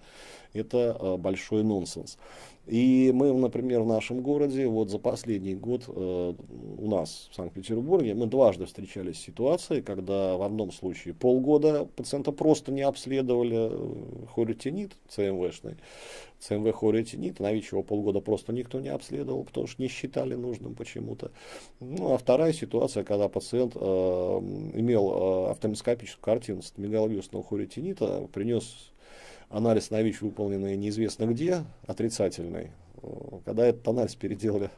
это э, большой нонсенс. И мы, например, в нашем городе, вот за последний год э, у нас в Санкт-Петербурге, мы дважды встречались с ситуацией, когда в одном случае полгода пациента просто не обследовали э, хоретинит ЦМВшный, ЦМВ хоретинит, нович его полгода просто никто не обследовал, потому что не считали нужным почему-то. Ну, а вторая ситуация, когда пациент э, имел э, автомископическую картину с мегаловесного принес анализ на ВИЧ, выполненный неизвестно где, отрицательный. Э, когда этот анализ переделали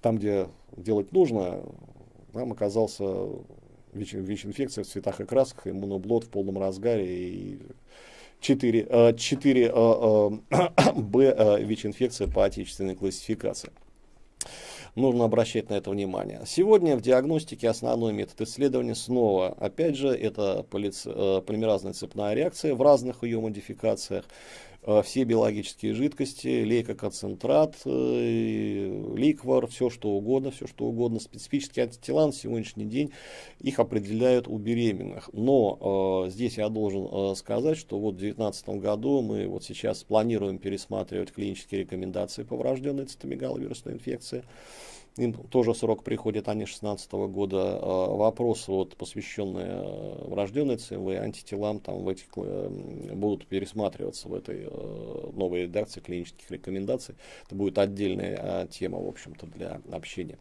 там, где делать нужно, нам оказался ВИЧ, ВИЧ-инфекция в цветах и красках, иммуноблот в полном разгаре и 4, 4 э, э, (coughs) Б ВИЧ-инфекция по отечественной классификации нужно обращать на это внимание. Сегодня в диагностике основной метод исследования снова, опять же, это полиц... Э, полимеразная цепная реакция в разных ее модификациях. Э, все биологические жидкости, лейкоконцентрат, э, ликвор, все что угодно, все что угодно. Специфические антитела на сегодняшний день их определяют у беременных. Но э, здесь я должен э, сказать, что вот в 2019 году мы вот сейчас планируем пересматривать клинические рекомендации по врожденной цитомегаловирусной инфекции им тоже срок приходит, они 16 -го года. А, Вопрос, вот, посвященный э, врожденной ЦМВ, антителам там в этих, э, будут пересматриваться в этой э, новой редакции клинических рекомендаций. Это будет отдельная а, тема, в общем-то, для общения.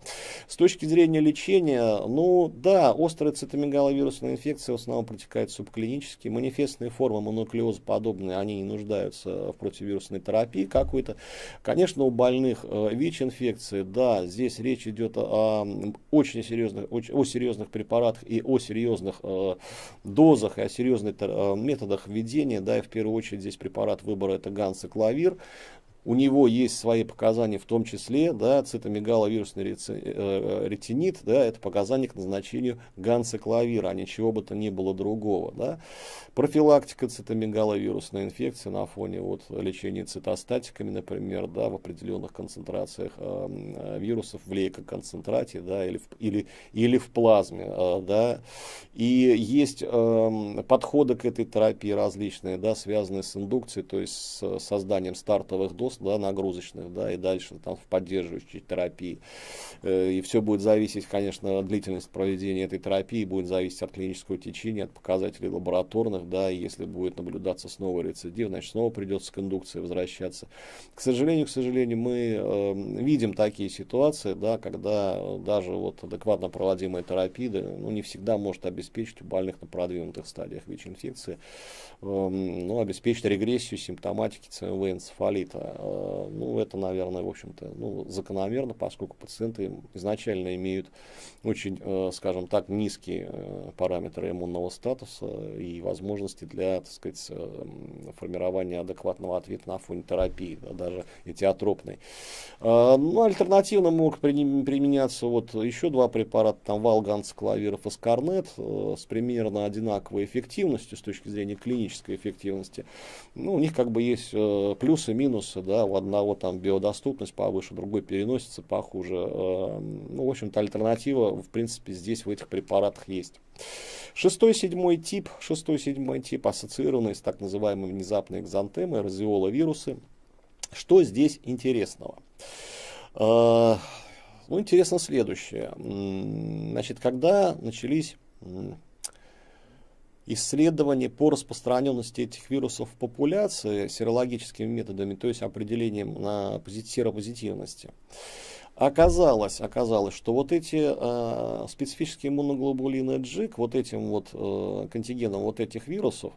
С точки зрения лечения, ну да, острая цитомегаловирусная инфекция в основном протекает субклинически. Манифестные формы монуклеоза подобные, они не нуждаются в противовирусной терапии какой-то. Конечно, у больных ВИЧ-инфекции, да, здесь речь идет о очень серьезных, очень, о серьезных препаратах и о серьезных э, дозах и о серьезных э, методах введения. Да, и в первую очередь здесь препарат выбора это ганцикловир у него есть свои показания, в том числе да, цитомегаловирусный э, э, ретинит, да, это показания к назначению ганцикловира, а ничего бы то ни было другого. Да. Профилактика цитомегаловирусной инфекции на фоне вот, лечения цитостатиками, например, да, в определенных концентрациях э, вирусов в лейкоконцентрате да, или, в, или, или в плазме. Э, да. И есть э, подходы к этой терапии различные, да, связанные с индукцией, то есть с созданием стартовых доз курс да, нагрузочных, да, и дальше там, в поддерживающей терапии. Э, и все будет зависеть, конечно, от длительности проведения этой терапии, будет зависеть от клинического течения, от показателей лабораторных, да, и если будет наблюдаться снова рецидив, значит, снова придется к индукции возвращаться. К сожалению, к сожалению, мы эм, видим такие ситуации, да, когда э, даже вот адекватно проводимые терапии, да, ну, не всегда может обеспечить у больных на продвинутых стадиях ВИЧ-инфекции, эм, ну, обеспечить регрессию симптоматики ЦМВ энцефалита. Э, ну, это, наверное, в общем-то, ну, закономерно, поскольку пациенты изначально имеют очень, э, скажем так, низкие э, параметры иммунного статуса и возможности для, так сказать, формирования адекватного ответа на фоне терапии, да, даже этиотропной. Ну, альтернативно могут применяться вот еще два препарата, там, Валганс, Клавиров и фаскарнет, с примерно одинаковой эффективностью с точки зрения клинической эффективности. Ну, у них как бы есть плюсы, минусы, да, да, у одного там биодоступность повыше, другой переносится похуже. Эм, ну, в общем-то, альтернатива, в принципе, здесь в этих препаратах есть. Шестой, седьмой тип, шестой, седьмой тип ассоциированный с так называемой внезапной экзантемой, разиоловирусы. Что здесь интересного? Э, ну, интересно следующее. Значит, когда начались исследование по распространенности этих вирусов в популяции серологическими методами, то есть определением на серопозитивности. Оказалось, оказалось, что вот эти э, специфические иммуноглобулины Джик, вот этим вот э, контингентом вот этих вирусов,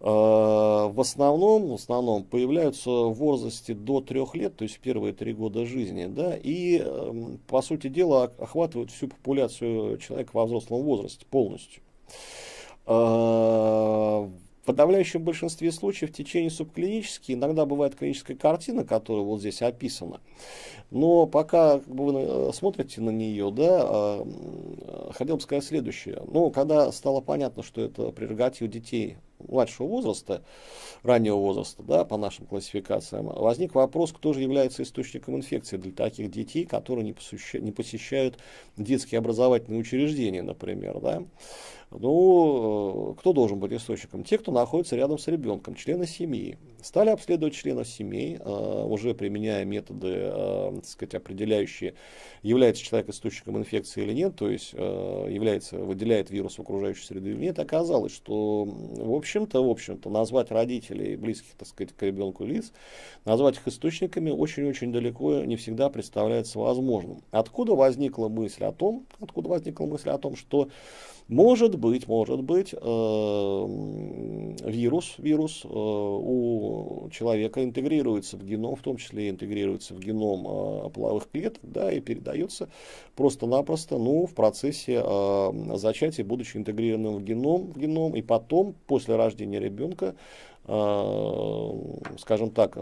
э, в основном, в основном появляются в возрасте до трех лет, то есть первые три года жизни, да, и, э, по сути дела, охватывают всю популяцию человека во взрослом возрасте полностью. А, в подавляющем большинстве случаев течение субклинические, иногда бывает клиническая картина, которая вот здесь описана. Но пока вы э, смотрите на нее, да, а, хотел бы сказать следующее. Ну, когда стало понятно, что это прерогатив детей младшего возраста, раннего возраста, да, по нашим классификациям, возник вопрос, кто же является источником инфекции для таких детей, которые не посещают детские образовательные учреждения, например. Да? Ну, э, кто должен быть источником? Те, кто находится рядом с ребенком, члены семьи. Стали обследовать членов семей, э, уже применяя методы, э, так сказать, определяющие, является человек источником инфекции или нет, то есть является, выделяет вирус в окружающей среду или нет. Оказалось, что, в общем-то, в общем-то, назвать родителей близких, так сказать, к ребенку лиц, назвать их источниками очень-очень далеко не всегда представляется возможным. Откуда возникла мысль о том, откуда возникла мысль о том, что может быть, может быть, э, вирус, вирус э, у человека интегрируется в геном, в том числе интегрируется в геном э, половых клеток, да, и передается просто-напросто, ну, в процессе зачатия, будучи интегрированным в геном, в геном, и потом, после рождения ребенка, скажем так,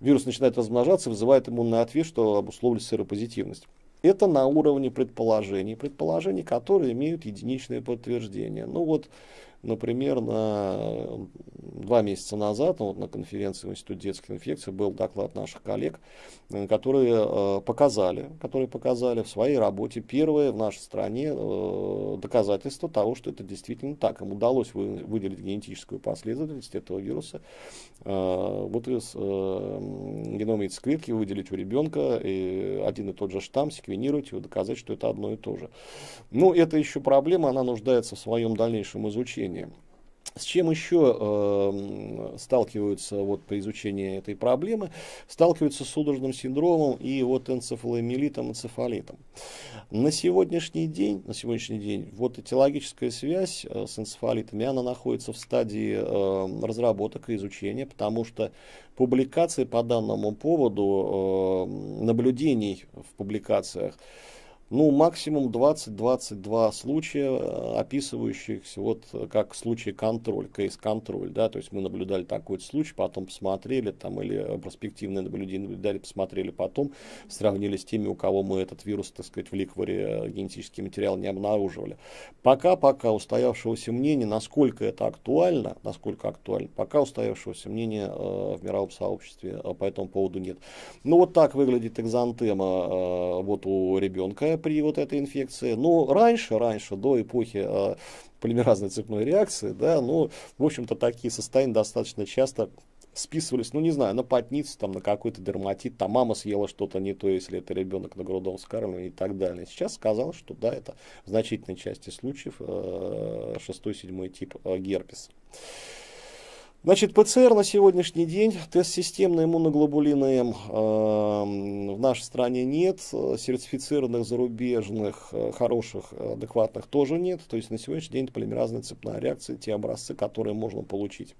вирус начинает размножаться, вызывает иммунный ответ, что обусловлен серопозитивность. Это на уровне предположений, предположений, которые имеют единичное подтверждение. Ну вот Например, на два месяца назад ну, вот на конференции в Институте детских инфекций был доклад наших коллег, э, которые э, показали, которые показали в своей работе первое в нашей стране э, доказательство того, что это действительно так. Им удалось выделить генетическую последовательность этого вируса. Э, вот из генома яйцеклетки выделить у ребенка и один и тот же штамм, секвенировать его, доказать, что это одно и то же. Но ну, это еще проблема, она нуждается в своем дальнейшем изучении отношения. С чем еще э, сталкиваются вот, при изучении этой проблемы? Сталкиваются с судорожным синдромом и вот энцефаломиелитом, энцефалитом. На сегодняшний день, на сегодняшний день вот этиологическая связь э, с энцефалитами, она находится в стадии э, разработок и изучения, потому что публикации по данному поводу, э, наблюдений в публикациях, ну, максимум 20-22 случая, э, описывающихся вот э, как случай контроль, кейс-контроль, да, то есть мы наблюдали такой случай, потом посмотрели там, или э, перспективные наблюдения наблюдали, посмотрели потом, сравнили с теми, у кого мы этот вирус, так сказать, в ликворе генетический материал не обнаруживали. Пока-пока устоявшегося мнения, насколько это актуально, насколько актуально, пока устоявшегося мнения э, в мировом сообществе э, по этому поводу нет. Ну, вот так выглядит экзантема э, вот у ребенка, при вот этой инфекции. Но раньше, раньше, до эпохи э, полимеразной цепной реакции, да, ну, в общем-то, такие состояния достаточно часто списывались, ну, не знаю, на потницу, там, на какой-то дерматит, там, мама съела что-то не то, если это ребенок на грудом скармливании и так далее. Сейчас сказал, что да, это в значительной части случаев э, а, 6-7 тип э, а, герпес. Значит, ПЦР на сегодняшний день, тест системной иммуноглобулины М э, в нашей стране нет, сертифицированных зарубежных, э, хороших, э, адекватных тоже нет, то есть на сегодняшний день это полимеразная цепная реакция, те образцы, которые можно получить.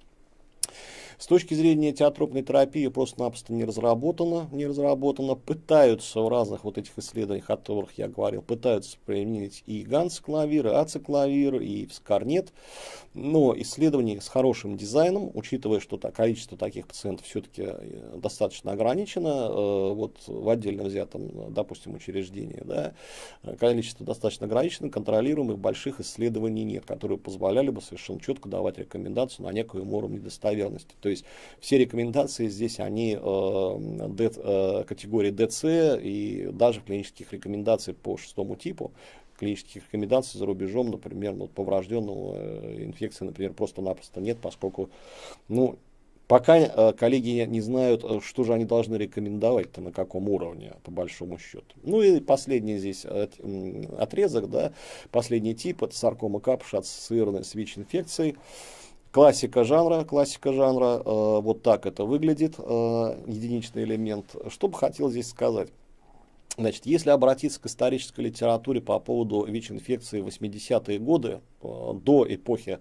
С точки зрения теотропной терапии просто-напросто не разработано, не разработано. Пытаются в разных вот этих исследованиях, о которых я говорил, пытаются применить и ганцикловир, и ацикловир, и скорнет. Но исследования с хорошим дизайном, учитывая, что количество таких пациентов все-таки э, достаточно ограничено, э, вот в отдельно взятом, допустим, учреждении, да, э, количество достаточно ограничено, контролируемых больших исследований нет, которые позволяли бы совершенно четко давать рекомендацию на некую уровне достоверности. То есть все рекомендации здесь, они э, э, категории ДЦ и даже клинических рекомендаций по шестому типу, клинических рекомендаций за рубежом, например, ну, по врожденному э, инфекции, например, просто-напросто нет, поскольку, ну, Пока э, коллеги не знают, что же они должны рекомендовать-то, на каком уровне, по большому счету. Ну и последний здесь отрезок, да, последний тип, это саркома капша от с ВИЧ-инфекцией. Классика жанра, классика жанра, э, вот так это выглядит, э, единичный элемент. Что бы хотел здесь сказать? Значит, если обратиться к исторической литературе по поводу ВИЧ-инфекции 80-е годы, э, до эпохи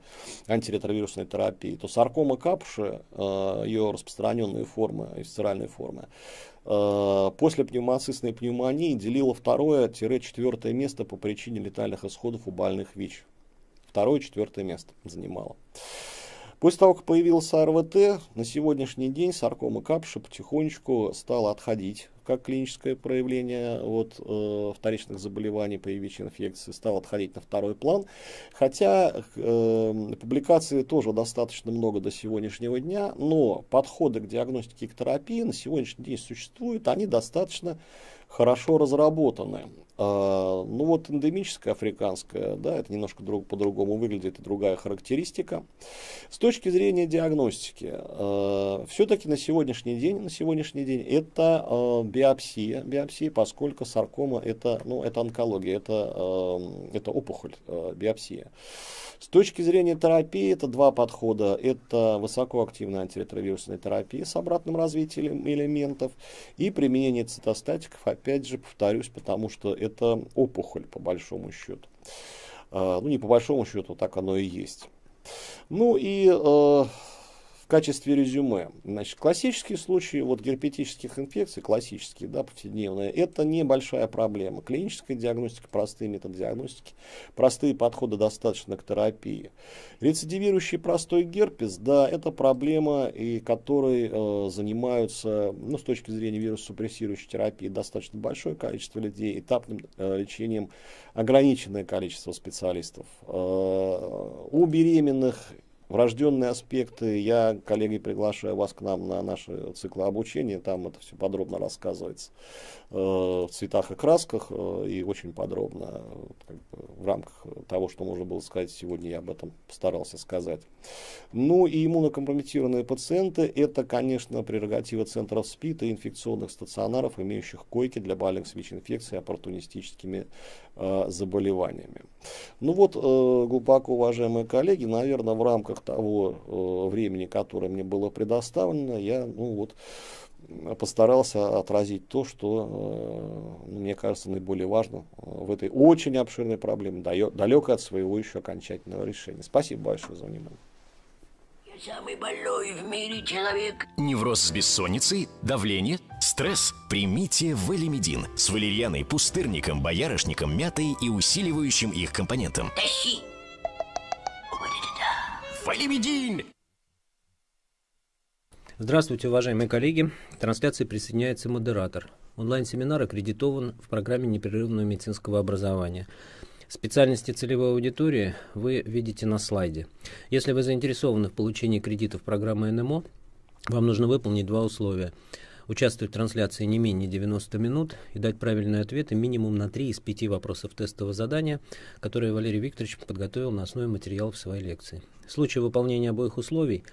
антиретровирусной терапии, то саркома капши, э, ее распространенные формы, висцеральные формы, э, после пневмоцистной пневмонии делила второе-четвертое место по причине летальных исходов у больных ВИЧ. Второе-четвертое место занимала. После того, как появился РВТ, на сегодняшний день саркома капша потихонечку стала отходить как клиническое проявление вот, э, вторичных заболеваний по яичной инфекции, стал отходить на второй план. Хотя э, публикаций тоже достаточно много до сегодняшнего дня, но подходы к диагностике и к терапии на сегодняшний день существуют, они достаточно хорошо разработаны. А, ну вот эндемическая африканская, да, это немножко друг, по-другому выглядит, и другая характеристика. С точки зрения диагностики, э, а, все-таки на сегодняшний день, на сегодняшний день это э, биопсия, биопсия, поскольку саркома это, ну, это онкология, это, э, это опухоль, э, биопсия. С точки зрения терапии это два подхода. Это высокоактивная антиретровирусная терапия с обратным развитием элементов и применение цитостатиков, опять же, повторюсь, потому что это опухоль, по большому счету. А, ну, не по большому счету, так оно и есть. Ну и э, качестве резюме. Значит, классические случаи вот герпетических инфекций, классические, да, повседневные, это небольшая проблема. Клиническая диагностика, простые методы диагностики, простые подходы достаточно к терапии. Рецидивирующий простой герпес, да, это проблема, и которой э, занимаются, ну, с точки зрения вирусопрессирующей терапии, достаточно большое количество людей, этапным э, лечением ограниченное количество специалистов. Э, у беременных Врожденные аспекты, я, коллеги, приглашаю вас к нам на наши циклы обучения, там это все подробно рассказывается э, в цветах и красках, э, и очень подробно как бы, в рамках того, что можно было сказать сегодня, я об этом постарался сказать. Ну и иммунокомпрометированные пациенты, это, конечно, прерогатива центров СПИД и инфекционных стационаров, имеющих койки для больных с ВИЧ-инфекцией и оппортунистическими э, заболеваниями. Ну вот, глубоко уважаемые коллеги, наверное, в рамках рамках того э, времени, которое мне было предоставлено, я ну, вот, постарался отразить то, что, э, ну, мне кажется, наиболее важно э, в этой очень обширной проблеме, далекой от своего еще окончательного решения. Спасибо большое за внимание.
Я самый больной в мире человек.
Невроз с бессонницей, давление, стресс. Примите Валимедин с валерьяной, пустырником, боярышником, мятой и усиливающим их
компонентом. Тащи! Фалимедин! Здравствуйте, уважаемые коллеги. К трансляции присоединяется модератор. Онлайн-семинар аккредитован в программе непрерывного медицинского образования. Специальности целевой аудитории вы видите на слайде. Если вы заинтересованы в получении кредитов программы НМО, вам нужно выполнить два условия – участвовать в трансляции не менее 90 минут и дать правильные ответы минимум на 3 из 5 вопросов тестового задания, которые Валерий Викторович подготовил на основе материалов своей лекции. В случае выполнения обоих условий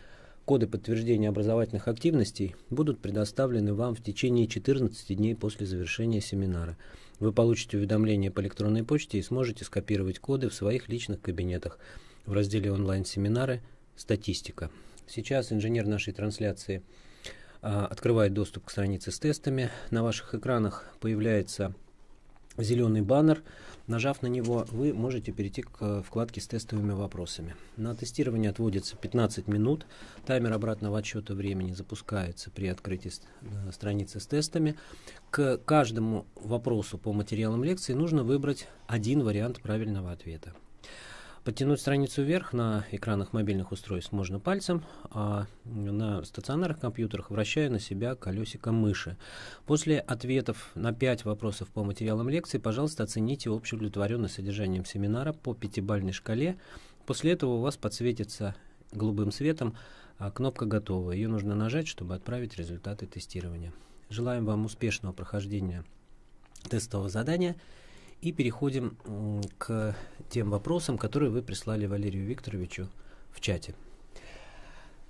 коды подтверждения образовательных активностей будут предоставлены вам в течение 14 дней после завершения семинара. Вы получите уведомление по электронной почте и сможете скопировать коды в своих личных кабинетах в разделе «Онлайн-семинары» «Статистика». Сейчас инженер нашей трансляции – а, открывает доступ к странице с тестами. На ваших экранах появляется зеленый баннер. Нажав на него, вы можете перейти к э, вкладке с тестовыми вопросами. На тестирование отводится 15 минут. Таймер обратного отсчета времени запускается при открытии э, страницы с тестами. К каждому вопросу по материалам лекции нужно выбрать один вариант правильного ответа. Подтянуть страницу вверх на экранах мобильных устройств можно пальцем, а на стационарных компьютерах вращая на себя колесико мыши. После ответов на 5 вопросов по материалам лекции, пожалуйста, оцените общую удовлетворенность содержанием семинара по пятибальной шкале. После этого у вас подсветится голубым светом а, кнопка «Готово». Ее нужно нажать, чтобы отправить результаты тестирования. Желаем вам успешного прохождения тестового задания. И переходим к тем вопросам, которые вы прислали Валерию Викторовичу в чате.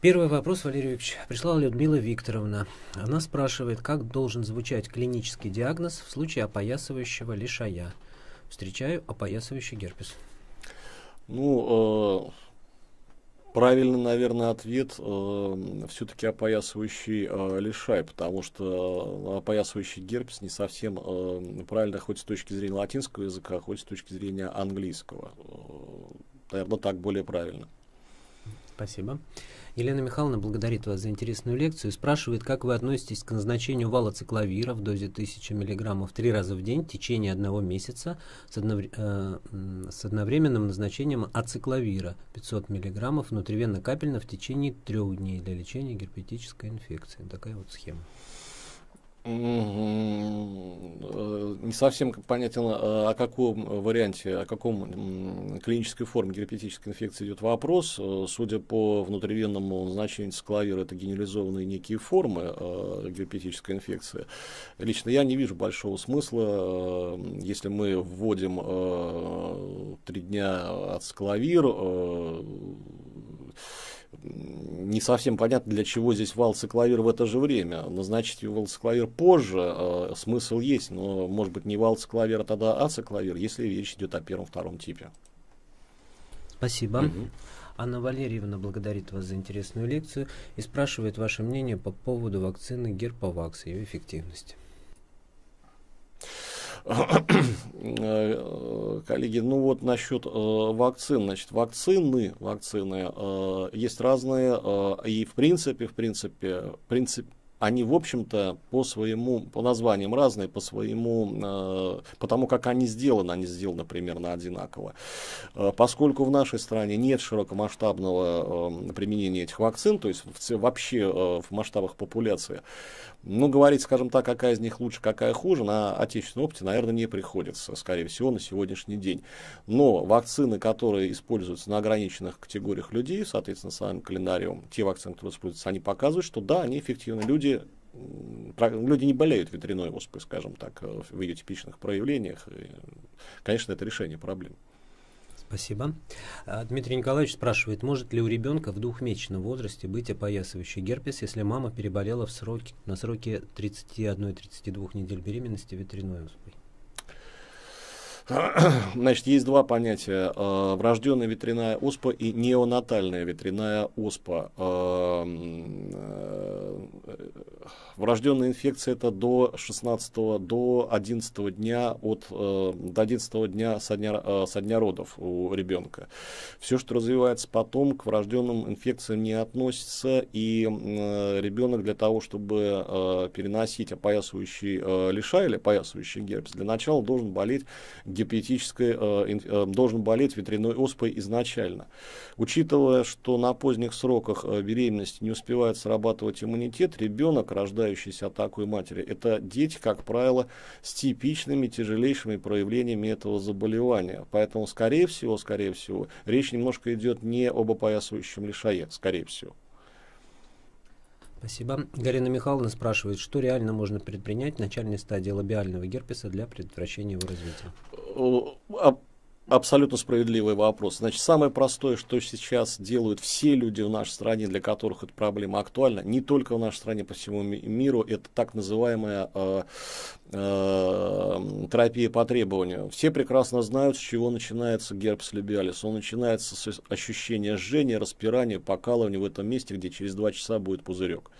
Первый вопрос, Валерий Викторович, прислала Людмила Викторовна. Она спрашивает, как должен звучать клинический диагноз в случае опоясывающего лишая. Встречаю опоясывающий герпес.
Ну, э Правильно, наверное, ответ э, эм, все-таки опоясывающий э, лишай, потому что э, опоясывающий герпес не совсем э, правильно хоть с точки зрения латинского языка, хоть с точки зрения английского. Э, наверное, так более правильно.
Спасибо. Елена Михайловна благодарит вас за интересную лекцию и спрашивает, как вы относитесь к назначению вала цикловира в дозе 1000 мг три раза в день в течение одного месяца с, однов... э, с одновременным назначением ацикловира 500 мг внутривенно-капельно в течение трех дней
для лечения герпетической
инфекции. Такая вот
схема. Э, не совсем понятен, а о каком варианте, о каком клинической форме герпетической инфекции идет вопрос. Э, судя по внутривенному значению цикловира, это генерализованные некие формы э, герпетической инфекции. Лично я не вижу большого смысла, если мы вводим три дня от цикловир, не совсем понятно, для чего здесь валс-клавир в это же время. Назначить валс-клавир позже э, смысл есть, но может быть не валс-клавир, а тогда ац-клавир, если речь идет о первом-втором типе.
Спасибо. Угу. Анна Валерьевна благодарит вас за интересную лекцию и спрашивает ваше мнение по поводу вакцины Герповакс и ее эффективности.
Э, коллеги, ну вот насчет э, вакцин, значит, вакцины, вакцины э, есть разные, и в принципе, в принципе, принцип, они, в общем-то, по своему, по названиям разные, по своему, э, потому как они сделаны, они сделаны примерно одинаково. Э, поскольку в нашей стране нет широкомасштабного э, применения этих вакцин, то есть в, вообще э, в масштабах популяции, ну, говорить, скажем так, какая из них лучше, какая хуже, на отечественном опыте, наверное, не приходится, скорее всего, на сегодняшний день. Но вакцины, которые используются на ограниченных категориях людей, соответственно, самым календарем, те вакцины, которые используются, они показывают, что да, они эффективны. Люди люди не болеют ветряной оспой, скажем так, э, в ее типичных проявлениях. И, конечно, это решение проблем.
Спасибо. А, Дмитрий Николаевич спрашивает, может ли у ребенка в двухмесячном возрасте быть опоясывающий герпес, если мама переболела в сроке, на сроке 31-32 недель беременности ветряной оспой?
(clears throat) Значит, есть два понятия. А, врожденная ветряная оспа и неонатальная ветряная оспа. А, э, Врожденная инфекция это до 16 до 11 дня от э, до 11 дня со дня, э, со дня родов у ребенка. Все, что развивается потом, к врожденным инфекциям не относится, и э, ребенок для того, чтобы э, переносить опоясывающий э, лиша или опоясывающий герпес, для начала должен болеть гепатической, э, э, должен болеть ветряной оспой изначально. Учитывая, что на поздних сроках э, беременности не успевает срабатывать иммунитет, ребенок рождается нуждающиеся атаку матери. Это дети, как правило, с типичными тяжелейшими проявлениями этого заболевания. Поэтому, скорее всего, скорее всего, речь немножко идет не об опоясывающем лишае, скорее всего.
Спасибо. Гарина Михайловна спрашивает, что реально можно предпринять в начальной стадии лабиального герпеса для предотвращения его развития?
Э, а Абсолютно справедливый вопрос. Значит, самое простое, что сейчас делают все люди в нашей стране, для которых эта проблема актуальна, не только в нашей стране, по всему миру, это так называемая э, э, терапия по требованию. Все прекрасно знают, с чего начинается герпес либиалис. Он начинается с ощущения жжения, распирания, покалывания в этом месте, где через два часа будет пузырек.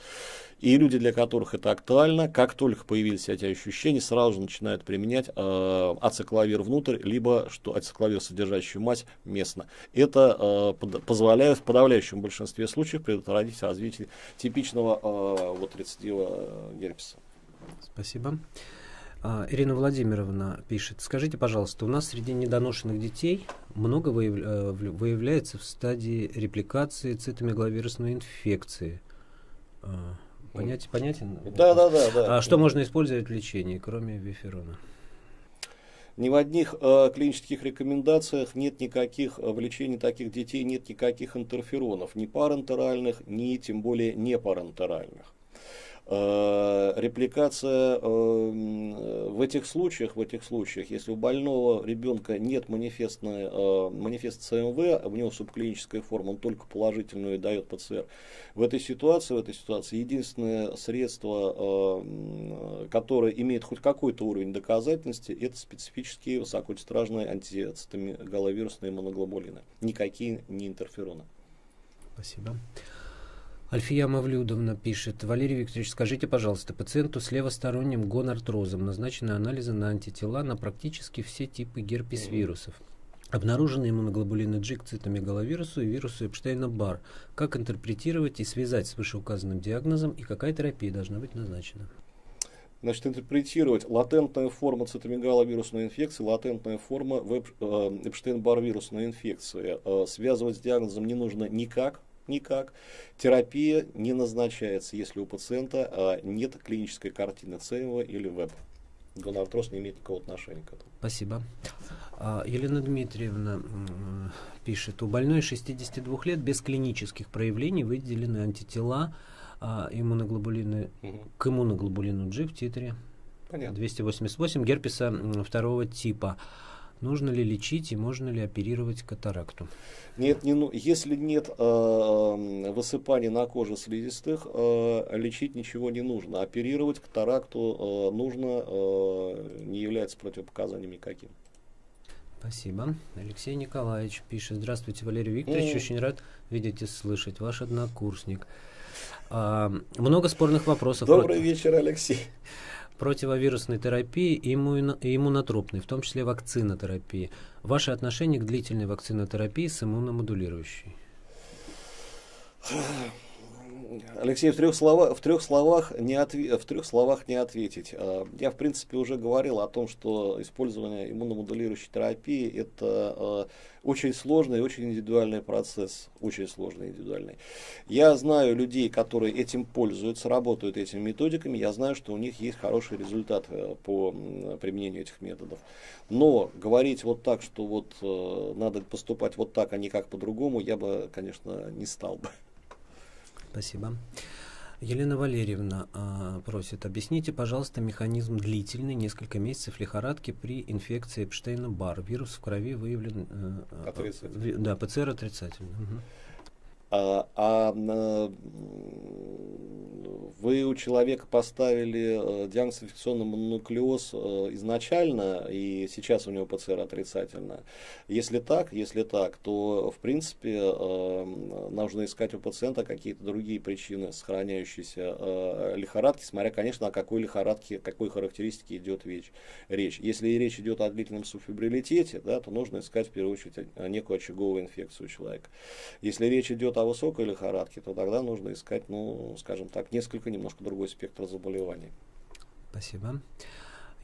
И люди, для которых это актуально, как только появились эти ощущения, сразу же начинают применять э, ацикловир внутрь, либо что ацикловир, содержащую мать, местно. Это э, под, позволяет в подавляющем большинстве случаев предотвратить развитие типичного э, вот, рецидива э, герпеса.
Спасибо. А, Ирина Владимировна пишет, скажите, пожалуйста, у нас среди недоношенных детей много э, выявляется в стадии репликации цитомегаловирусной инфекции. А, Понятен? понятен? Да, да, да, да. А что можно использовать в лечении, кроме виферона?
Ни в одних э, клинических рекомендациях нет никаких, э, в лечении таких детей нет никаких интерферонов, ни парентеральных, ни тем более не парентеральных. Э, репликация э, в этих случаях, в этих случаях, если у больного ребенка нет манифестной, э, манифест СМВ, у него субклиническая форма, он только положительную и дает ПЦР. В этой ситуации, в этой ситуации единственное средство, которое имеет хоть какой-то уровень доказательности, это специфические высокотитражные антиголовирусные моноглобулины. Никакие не интерфероны.
Спасибо. Альфия Мавлюдовна пишет. Валерий Викторович, скажите, пожалуйста, пациенту с левосторонним гонартрозом назначены анализы на антитела на практически все типы герпес-вирусов. Обнаружены иммуноглобулины G к цитомегаловирусу и вирусу Эпштейна-Бар. Как интерпретировать и связать с вышеуказанным диагнозом и какая терапия должна быть назначена?
Значит, интерпретировать латентная форма цитомегаловирусной инфекции, латентная форма э, Эпштейн-Бар вирусной инфекции. Э, связывать с диагнозом не нужно никак, никак. Терапия не назначается, если у пациента а, нет клинической картины ЦМВ или ВЭП. Гонартроз не имеет никакого отношения к этому.
Спасибо. А, Елена Дмитриевна пишет, у больной 62 лет без клинических проявлений выделены антитела а, иммуноглобулины, угу. к иммуноглобулину G в титре Понятно. 288 герпеса второго типа. Нужно ли лечить и можно ли оперировать катаракту?
Нет, не, ну, если нет э, э, высыпаний на коже слизистых, э, лечить ничего не нужно. Оперировать катаракту э, нужно, э, не является противопоказанием никаким.
Спасибо. Алексей Николаевич пишет. Здравствуйте, Валерий Викторович. Mm. Очень рад видеть и слышать. Ваш однокурсник. А, много спорных вопросов. Добрый
вечер, Алексей
противовирусной терапии и иммунотропной, в том числе вакцинотерапии. Ваше отношение к длительной вакцинотерапии с иммуномодулирующей?
Алексей, в трех словах, в трех словах, не, отв- в трех словах не ответить. А, я, в принципе, уже говорил о том, что использование иммуномодулирующей терапии – это а, очень сложный, очень индивидуальный процесс, очень сложный индивидуальный. Я знаю людей, которые этим пользуются, работают этими методиками, я знаю, что у них есть хороший результат э, по применению этих методов. Но говорить вот так, что вот э, надо поступать вот так, а не как по-другому, я бы, конечно, не стал бы. Спасибо.
Елена Валерьевна э, просит, объясните, пожалуйста, механизм длительной, несколько месяцев лихорадки при инфекции Эпштейна-Бар. Вирус в крови выявлен... Э, отрицательно. Э, да, ПЦР отрицательно. Угу
а, а вы у человека поставили э, диагноз инфекционный мононуклеоз э, изначально, и сейчас у него ПЦР отрицательно. Если так, если так, то, в принципе, э, нужно искать у пациента какие-то другие причины сохраняющейся лихорадки, смотря, конечно, о какой лихорадке, какой характеристике идет речь. Если речь идет о длительном субфибрилитете, да, то нужно искать, в первую очередь, некую очаговую инфекцию у человека. Если речь идет от высокой лихорадки, то тогда нужно искать, ну, скажем так, несколько немножко другой спектр заболеваний.
Спасибо.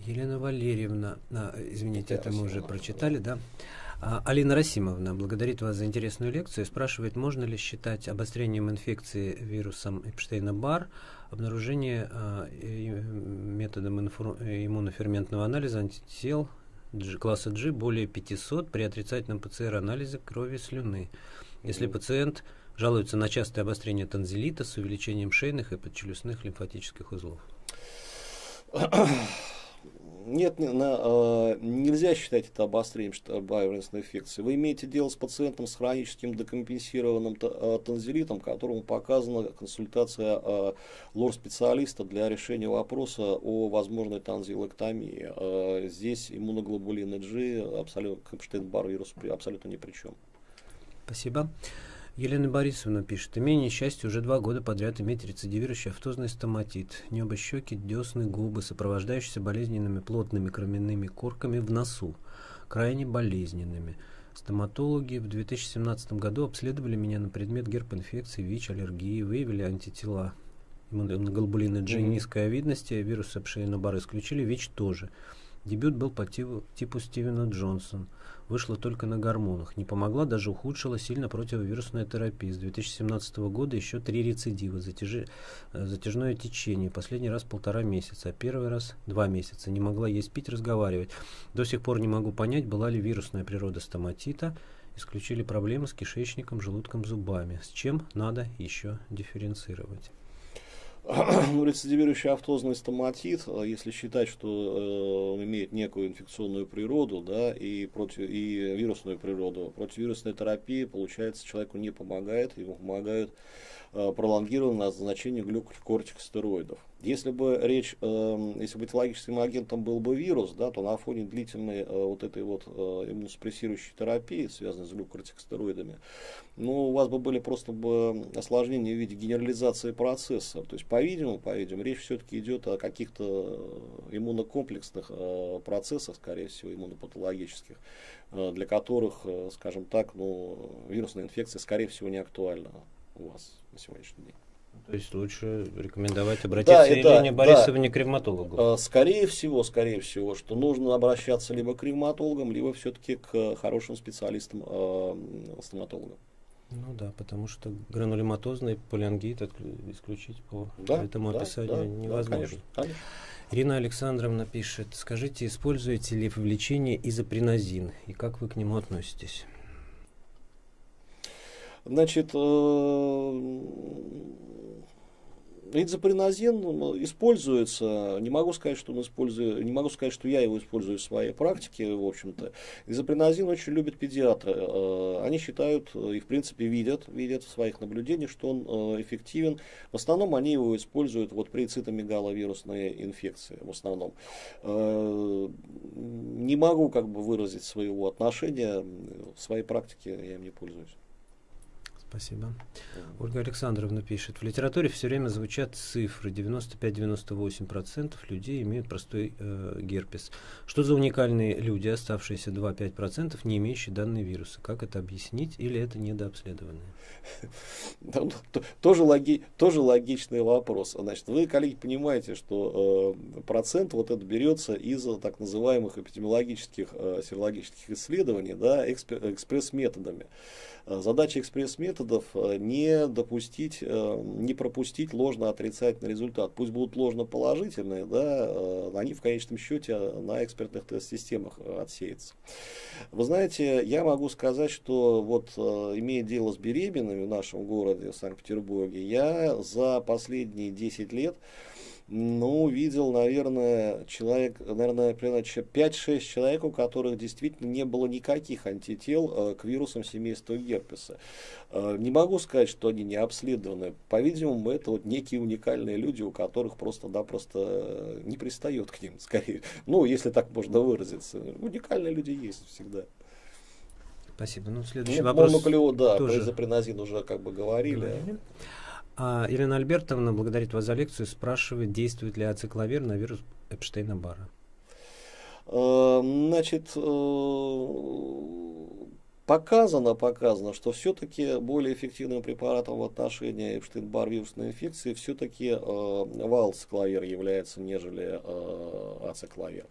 Елена Валерьевна, а, извините, это, это мы уже прочитали, да? А, Алина Расимовна благодарит вас за интересную лекцию и спрашивает, можно ли считать обострением инфекции вирусом Эпштейна-Бар обнаружение а, методом иммуноферментного анализа антител класса G более 500 при отрицательном ПЦР-анализе крови слюны, если пациент жалуются на частое обострение танзелита с увеличением шейных и подчелюстных лимфатических узлов. (clears throat)
Нет, не, на, э, нельзя считать это обострением байвернсной инфекции. Вы имеете дело с пациентом с хроническим декомпенсированным танзелитом, э, которому показана консультация э, лор-специалиста для решения вопроса о возможной танзилэктомии. Э, здесь иммуноглобулин G, абсолютно Кэмпштейн-бар вирус абсолютно ни при чем.
Спасибо. Елена Борисовна пишет. «Имею несчастье уже два года подряд иметь рецидивирующий автозный стоматит. Небо, щеки, десны, губы, сопровождающиеся болезненными плотными кроменными корками в носу, крайне болезненными. Стоматологи в 2017 году обследовали меня на предмет герпинфекции, ВИЧ, аллергии, выявили антитела иммуноглобулина G mm низкой овидности, вирус Эпшейна-Барр исключили, ВИЧ тоже. Дебют был по типу, типу Стивена Джонсона вышла только на гормонах. Не помогла, даже ухудшила сильно противовирусная терапия. С 2017 года еще три рецидива, затяжи, э, затяжное течение. Последний раз полтора месяца, а первый раз два месяца. Не могла есть, пить, разговаривать. До сих пор не могу понять, была ли вирусная природа стоматита. Исключили проблемы с кишечником, желудком, зубами. С чем надо еще дифференцировать.
Ну, рецидивирующий автозный стоматит, а если считать, что э, он имеет некую инфекционную природу, да, и, против, и вирусную природу, противовирусная терапия, получается, человеку не помогает, ему помогают Э, пролонгированное назначение глюкокортикостероидов. Если бы речь, эм, если бы этиологическим агентом был бы вирус, да, то на фоне длительной э, вот этой вот э, иммуносупрессирующей терапии, связанной с глюкокортикостероидами, ну, у вас бы были просто бы осложнения в виде генерализации процесса. То есть, по-видимому, по-видимому, речь все-таки идет о каких-то иммунокомплексных процессах, скорее всего, иммунопатологических, для которых, скажем так, ну, вирусная инфекция, скорее всего, не актуальна у вас на сегодняшний день.
Ну, то есть лучше рекомендовать обратиться да, к Елене да, Борисовне да. крематологу?
А, скорее всего, скорее всего, что нужно обращаться либо к ревматологам, либо все-таки к хорошим специалистам, э, стоматологам.
Ну да, потому что гранулематозный полиангит
исключить по да, этому да, описанию да, невозможно. Да, конечно, конечно.
Ирина Александровна пишет, скажите, используете ли в лечении изопринозин и как вы к нему относитесь?
Значит, Ридзопринозин э, ну, используется, не могу сказать, что он использует, не могу сказать, что я его использую в своей практике, в общем-то. Ридзопринозин очень любят педиатры. Э, они считают э, и, в принципе, видят, видят в своих наблюдениях, что он эффективен. В основном они его используют вот при цитомегаловирусной инфекции, в основном. Не могу как бы выразить своего отношения, в своей практике я им не пользуюсь.
Спасибо. Ольга Александровна пишет. В литературе все время звучат цифры. 95-98% людей имеют простой э, герпес. Что за уникальные люди, оставшиеся 2-5%, не имеющие данные вируса? Как это объяснить? Или это недообследованные?
(laughs) Ну, тоже, логи, тоже логичный вопрос. Значит, вы, коллеги, понимаете, что э, процент вот это берется из так называемых эпидемиологических, э, серологических исследований да, экспресс-методами. экспресс методами Э, задача экспресс-методов э, не допустить, э, не пропустить ложно-отрицательный результат. Пусть будут ложно-положительные, да, они в конечном счете на экспертных тест-системах отсеются. Вы знаете, я могу сказать, что вот имея дело с беременными в нашем городе, в Санкт-Петербурге, я за последние 10 лет ну, видел, наверное, человек, наверное, примерно 5-6 человек, у которых действительно не было никаких антител э, к вирусам семейства герпеса. Э, не могу сказать, что они не обследованы. По-видимому, это вот некие уникальные люди, у которых просто-напросто э, не пристает к ним, (laughs) скорее. Ну, если так можно выразиться. Уникальные люди есть всегда. Спасибо. Ну, следующий Нет, ну, вопрос. Моноклео, да, тоже... про изопринозин уже как бы говорили. говорили. А Ирина
Альбертовна благодарит вас за лекцию, спрашивает, действует ли ацикловир на вирус Эпштейна-Барра.
Э, значит, э, показано, показано, что все-таки более эффективным препаратом в отношении Эпштейн-Бар вирусной инфекции все-таки э, валцикловир является, нежели ацикловир.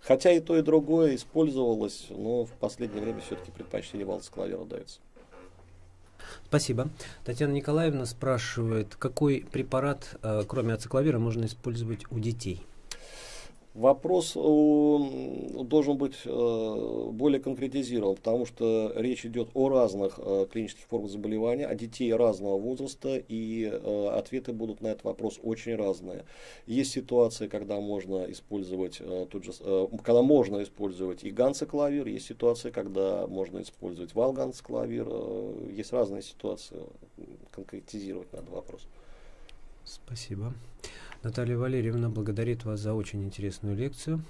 Хотя и то, и другое использовалось, но в последнее время все-таки предпочтение валцикловира дается.
Спасибо. Татьяна Николаевна спрашивает, какой препарат, э, кроме ацикловира, можно использовать у детей?
Вопрос э, должен быть э, более конкретизирован, потому что речь идет о разных э, клинических формах заболевания, о детей разного возраста, и ответы будут на этот вопрос очень разные. Есть ситуации, когда можно использовать тут же, когда можно использовать и ганцеклавир, есть ситуации, когда можно использовать валганцеклавир, есть разные ситуации, конкретизировать надо вопрос.
Спасибо. Наталья Валерьевна благодарит вас за очень интересную лекцию